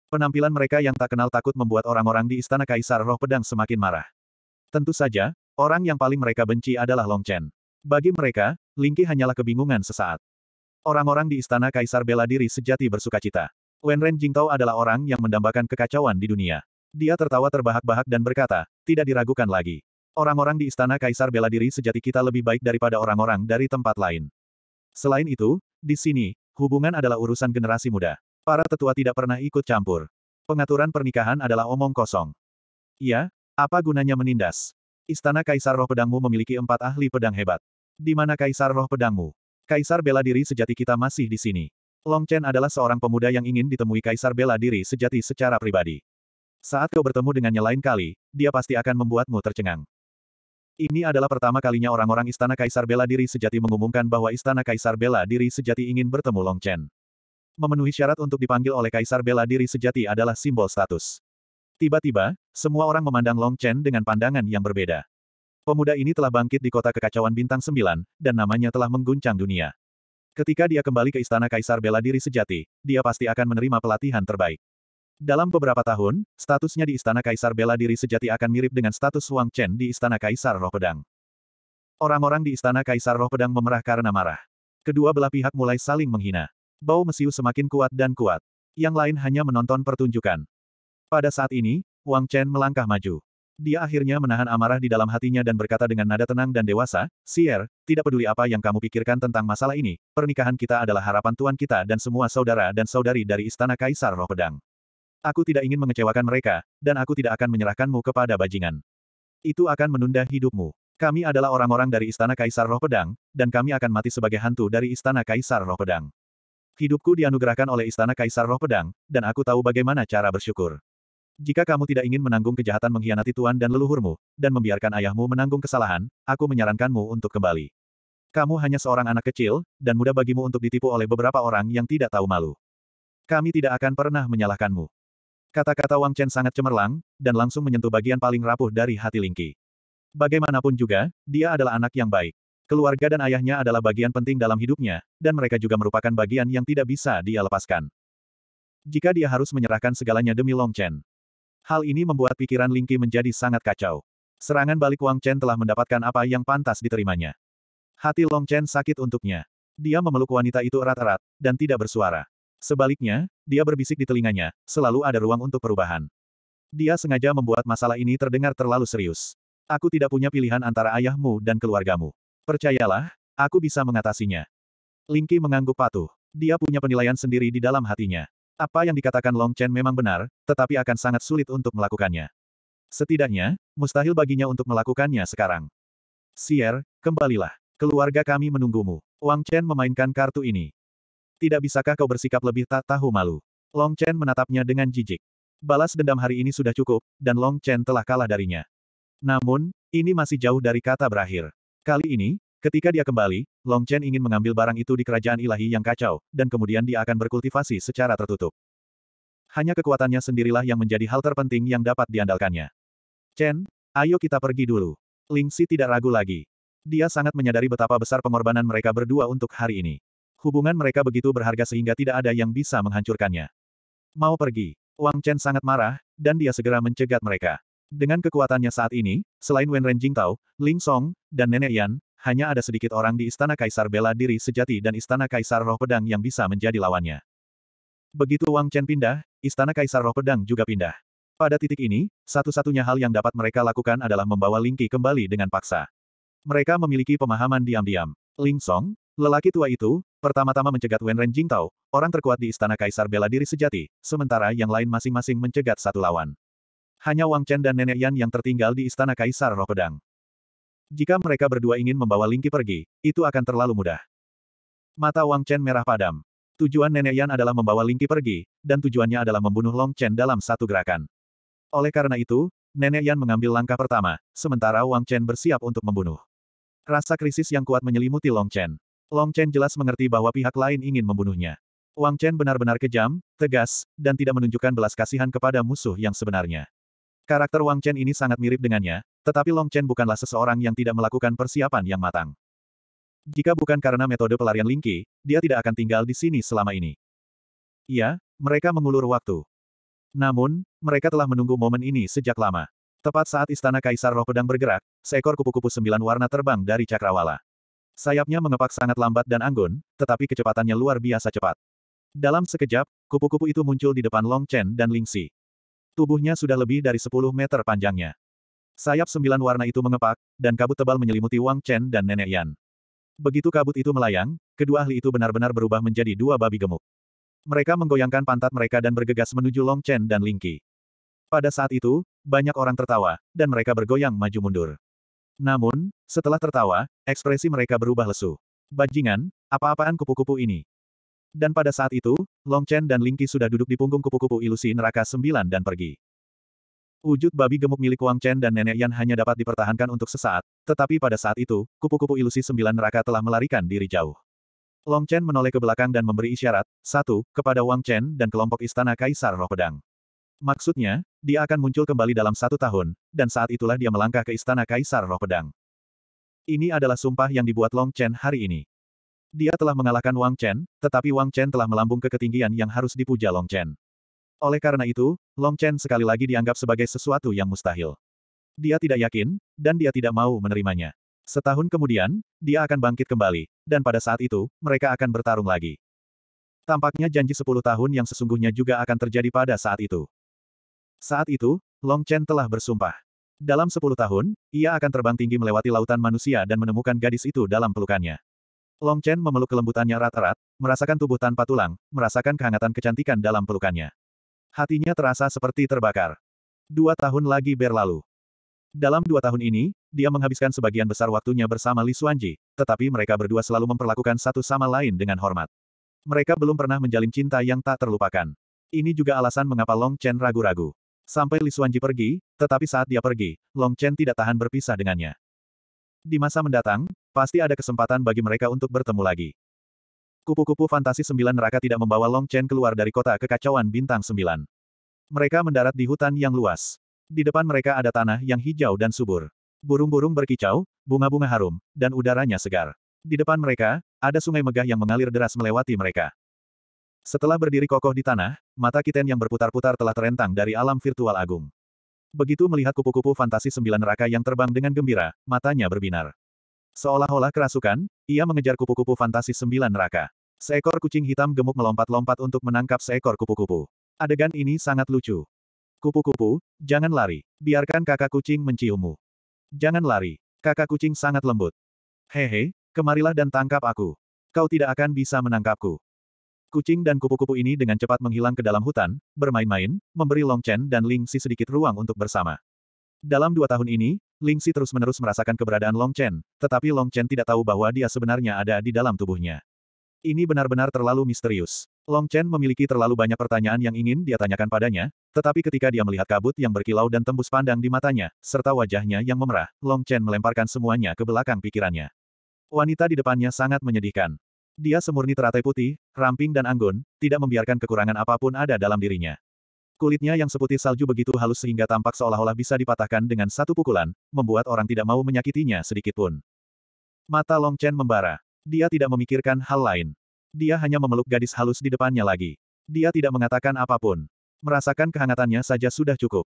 Penampilan mereka yang tak kenal takut membuat orang-orang di Istana Kaisar Roh Pedang semakin marah. Tentu saja, orang yang paling mereka benci adalah Long Chen. Bagi mereka, Lingqi hanyalah kebingungan sesaat. Orang-orang di istana kaisar bela diri sejati bersukacita. Wen Ren Jingtao adalah orang yang mendambakan kekacauan di dunia. Dia tertawa terbahak-bahak dan berkata, tidak diragukan lagi. Orang-orang di istana kaisar bela diri sejati kita lebih baik daripada orang-orang dari tempat lain. Selain itu, di sini, hubungan adalah urusan generasi muda. Para tetua tidak pernah ikut campur. Pengaturan pernikahan adalah omong kosong. Ya, apa gunanya menindas? Istana Kaisar Roh Pedangmu memiliki empat ahli pedang hebat. Di mana Kaisar Roh Pedangmu? Kaisar bela diri sejati kita masih di sini. Long Chen adalah seorang pemuda yang ingin ditemui Kaisar bela diri sejati secara pribadi. Saat kau bertemu dengannya lain kali, dia pasti akan membuatmu tercengang. Ini adalah pertama kalinya orang-orang Istana Kaisar Bela Diri Sejati mengumumkan bahwa Istana Kaisar Bela Diri Sejati ingin bertemu Long Chen. Memenuhi syarat untuk dipanggil oleh Kaisar Bela Diri Sejati adalah simbol status. Tiba-tiba, semua orang memandang Long Chen dengan pandangan yang berbeda. Pemuda ini telah bangkit di kota kekacauan bintang sembilan, dan namanya telah mengguncang dunia. Ketika dia kembali ke istana Kaisar Bela Diri Sejati, dia pasti akan menerima pelatihan terbaik. Dalam beberapa tahun, statusnya di Istana Kaisar Bela Diri Sejati akan mirip dengan status Wang Chen di Istana Kaisar Roh Pedang. Orang-orang di Istana Kaisar Roh Pedang memerah karena marah. Kedua belah pihak mulai saling menghina. Bau mesiu semakin kuat dan kuat. Yang lain hanya menonton pertunjukan. Pada saat ini, Wang Chen melangkah maju. Dia akhirnya menahan amarah di dalam hatinya dan berkata dengan nada tenang dan dewasa, Sier, tidak peduli apa yang kamu pikirkan tentang masalah ini, pernikahan kita adalah harapan tuan kita dan semua saudara dan saudari dari Istana Kaisar Roh Pedang. Aku tidak ingin mengecewakan mereka, dan aku tidak akan menyerahkanmu kepada bajingan. Itu akan menunda hidupmu. Kami adalah orang-orang dari Istana Kaisar Roh Pedang, dan kami akan mati sebagai hantu dari Istana Kaisar Roh Pedang. Hidupku dianugerahkan oleh Istana Kaisar Roh Pedang, dan aku tahu bagaimana cara bersyukur. Jika kamu tidak ingin menanggung kejahatan mengkhianati tuan dan leluhurmu, dan membiarkan ayahmu menanggung kesalahan, aku menyarankanmu untuk kembali. Kamu hanya seorang anak kecil, dan mudah bagimu untuk ditipu oleh beberapa orang yang tidak tahu malu. Kami tidak akan pernah menyalahkanmu. Kata-kata Wang Chen sangat cemerlang, dan langsung menyentuh bagian paling rapuh dari hati Lingqi. Bagaimanapun juga, dia adalah anak yang baik. Keluarga dan ayahnya adalah bagian penting dalam hidupnya, dan mereka juga merupakan bagian yang tidak bisa dia lepaskan. Jika dia harus menyerahkan segalanya demi Long Chen, Hal ini membuat pikiran Lingki menjadi sangat kacau. Serangan balik Wang Chen telah mendapatkan apa yang pantas diterimanya. Hati Long Chen sakit untuknya. Dia memeluk wanita itu erat-erat, dan tidak bersuara. Sebaliknya, dia berbisik di telinganya, selalu ada ruang untuk perubahan. Dia sengaja membuat masalah ini terdengar terlalu serius. Aku tidak punya pilihan antara ayahmu dan keluargamu. Percayalah, aku bisa mengatasinya. Lingki mengangguk patuh. Dia punya penilaian sendiri di dalam hatinya. Apa yang dikatakan Long Chen memang benar, tetapi akan sangat sulit untuk melakukannya. Setidaknya, mustahil baginya untuk melakukannya sekarang. Sier, kembalilah. Keluarga kami menunggumu. Wang Chen memainkan kartu ini. Tidak bisakah kau bersikap lebih tak tahu malu? Long Chen menatapnya dengan jijik. Balas dendam hari ini sudah cukup, dan Long Chen telah kalah darinya. Namun, ini masih jauh dari kata berakhir. Kali ini, Ketika dia kembali, Long Chen ingin mengambil barang itu di kerajaan ilahi yang kacau, dan kemudian dia akan berkultivasi secara tertutup. Hanya kekuatannya sendirilah yang menjadi hal terpenting yang dapat diandalkannya. Chen, ayo kita pergi dulu. Ling Si tidak ragu lagi. Dia sangat menyadari betapa besar pengorbanan mereka berdua untuk hari ini. Hubungan mereka begitu berharga sehingga tidak ada yang bisa menghancurkannya. Mau pergi. Wang Chen sangat marah, dan dia segera mencegat mereka. Dengan kekuatannya saat ini, selain Wen Renjing Tao, Ling Song, dan Nenek Yan, hanya ada sedikit orang di Istana Kaisar bela diri sejati dan Istana Kaisar Roh Pedang yang bisa menjadi lawannya. Begitu Wang Chen pindah, Istana Kaisar Roh Pedang juga pindah. Pada titik ini, satu-satunya hal yang dapat mereka lakukan adalah membawa Ling Lingqi kembali dengan paksa. Mereka memiliki pemahaman diam-diam. Ling Song, lelaki tua itu, pertama-tama mencegat Wen Ren Jingtao, orang terkuat di Istana Kaisar bela diri sejati, sementara yang lain masing-masing mencegat satu lawan. Hanya Wang Chen dan Nenek Yan yang tertinggal di Istana Kaisar Roh Pedang. Jika mereka berdua ingin membawa Lingqi pergi, itu akan terlalu mudah. Mata Wang Chen merah padam. Tujuan Nenek Yan adalah membawa Lingqi pergi, dan tujuannya adalah membunuh Long Chen dalam satu gerakan. Oleh karena itu, Nenek Yan mengambil langkah pertama, sementara Wang Chen bersiap untuk membunuh. Rasa krisis yang kuat menyelimuti Long Chen. Long Chen jelas mengerti bahwa pihak lain ingin membunuhnya. Wang Chen benar-benar kejam, tegas, dan tidak menunjukkan belas kasihan kepada musuh yang sebenarnya. Karakter Wang Chen ini sangat mirip dengannya, tetapi Long Chen bukanlah seseorang yang tidak melakukan persiapan yang matang. Jika bukan karena metode pelarian Lingqi, dia tidak akan tinggal di sini selama ini. Iya, mereka mengulur waktu. Namun, mereka telah menunggu momen ini sejak lama. Tepat saat istana Kaisar Roh Pedang bergerak, seekor kupu-kupu sembilan warna terbang dari Cakrawala. Sayapnya mengepak sangat lambat dan anggun, tetapi kecepatannya luar biasa cepat. Dalam sekejap, kupu-kupu itu muncul di depan Long Chen dan Ling Xi. Tubuhnya sudah lebih dari 10 meter panjangnya. Sayap sembilan warna itu mengepak, dan kabut tebal menyelimuti Wang Chen dan Nenek Yan. Begitu kabut itu melayang, kedua ahli itu benar-benar berubah menjadi dua babi gemuk. Mereka menggoyangkan pantat mereka dan bergegas menuju Long Chen dan Ling Qi. Pada saat itu, banyak orang tertawa, dan mereka bergoyang maju mundur. Namun, setelah tertawa, ekspresi mereka berubah lesu. Bajingan, apa-apaan kupu-kupu ini? Dan pada saat itu, Long Chen dan Ling Lingqi sudah duduk di punggung kupu-kupu ilusi neraka sembilan dan pergi. Wujud babi gemuk milik Wang Chen dan Nenek Yan hanya dapat dipertahankan untuk sesaat, tetapi pada saat itu, kupu-kupu ilusi sembilan neraka telah melarikan diri jauh. Long Chen menoleh ke belakang dan memberi isyarat, satu, kepada Wang Chen dan kelompok istana Kaisar Roh Pedang. Maksudnya, dia akan muncul kembali dalam satu tahun, dan saat itulah dia melangkah ke istana Kaisar Roh Pedang. Ini adalah sumpah yang dibuat Long Chen hari ini. Dia telah mengalahkan Wang Chen, tetapi Wang Chen telah melambung ke ketinggian yang harus dipuja Long Chen. Oleh karena itu, Long Chen sekali lagi dianggap sebagai sesuatu yang mustahil. Dia tidak yakin, dan dia tidak mau menerimanya. Setahun kemudian, dia akan bangkit kembali, dan pada saat itu, mereka akan bertarung lagi. Tampaknya janji sepuluh tahun yang sesungguhnya juga akan terjadi pada saat itu. Saat itu, Long Chen telah bersumpah. Dalam sepuluh tahun, ia akan terbang tinggi melewati lautan manusia dan menemukan gadis itu dalam pelukannya. Long Chen memeluk kelembutannya rata-rat, merasakan tubuh tanpa tulang, merasakan kehangatan kecantikan dalam pelukannya. Hatinya terasa seperti terbakar. Dua tahun lagi berlalu. Dalam dua tahun ini, dia menghabiskan sebagian besar waktunya bersama Li Xuanji, tetapi mereka berdua selalu memperlakukan satu sama lain dengan hormat. Mereka belum pernah menjalin cinta yang tak terlupakan. Ini juga alasan mengapa Long Chen ragu-ragu. Sampai Li Xuanji pergi, tetapi saat dia pergi, Long Chen tidak tahan berpisah dengannya. Di masa mendatang, Pasti ada kesempatan bagi mereka untuk bertemu lagi. Kupu-kupu fantasi sembilan neraka tidak membawa Long Chen keluar dari kota kekacauan bintang sembilan. Mereka mendarat di hutan yang luas. Di depan mereka ada tanah yang hijau dan subur. Burung-burung berkicau, bunga-bunga harum, dan udaranya segar. Di depan mereka, ada sungai megah yang mengalir deras melewati mereka. Setelah berdiri kokoh di tanah, mata Kiten yang berputar-putar telah terentang dari alam virtual agung. Begitu melihat kupu-kupu fantasi sembilan neraka yang terbang dengan gembira, matanya berbinar. Seolah-olah kerasukan, ia mengejar kupu-kupu fantasi sembilan neraka. Seekor kucing hitam gemuk melompat-lompat untuk menangkap seekor kupu-kupu. Adegan ini sangat lucu. Kupu-kupu, jangan lari. Biarkan kakak kucing menciummu. Jangan lari. Kakak kucing sangat lembut. Hehe, kemarilah dan tangkap aku. Kau tidak akan bisa menangkapku. Kucing dan kupu-kupu ini dengan cepat menghilang ke dalam hutan, bermain-main, memberi Long dan Ling Si sedikit ruang untuk bersama. Dalam dua tahun ini, Lingsi terus-menerus merasakan keberadaan Long Chen, tetapi Long Chen tidak tahu bahwa dia sebenarnya ada di dalam tubuhnya. Ini benar-benar terlalu misterius. Long Chen memiliki terlalu banyak pertanyaan yang ingin dia tanyakan padanya, tetapi ketika dia melihat kabut yang berkilau dan tembus pandang di matanya, serta wajahnya yang memerah, Long Chen melemparkan semuanya ke belakang pikirannya. Wanita di depannya sangat menyedihkan. Dia semurni teratai putih, ramping dan anggun, tidak membiarkan kekurangan apapun ada dalam dirinya. Kulitnya yang seputih salju begitu halus sehingga tampak seolah-olah bisa dipatahkan dengan satu pukulan, membuat orang tidak mau menyakitinya sedikitpun. Mata Long Chen membara. Dia tidak memikirkan hal lain. Dia hanya memeluk gadis halus di depannya lagi. Dia tidak mengatakan apapun. Merasakan kehangatannya saja sudah cukup.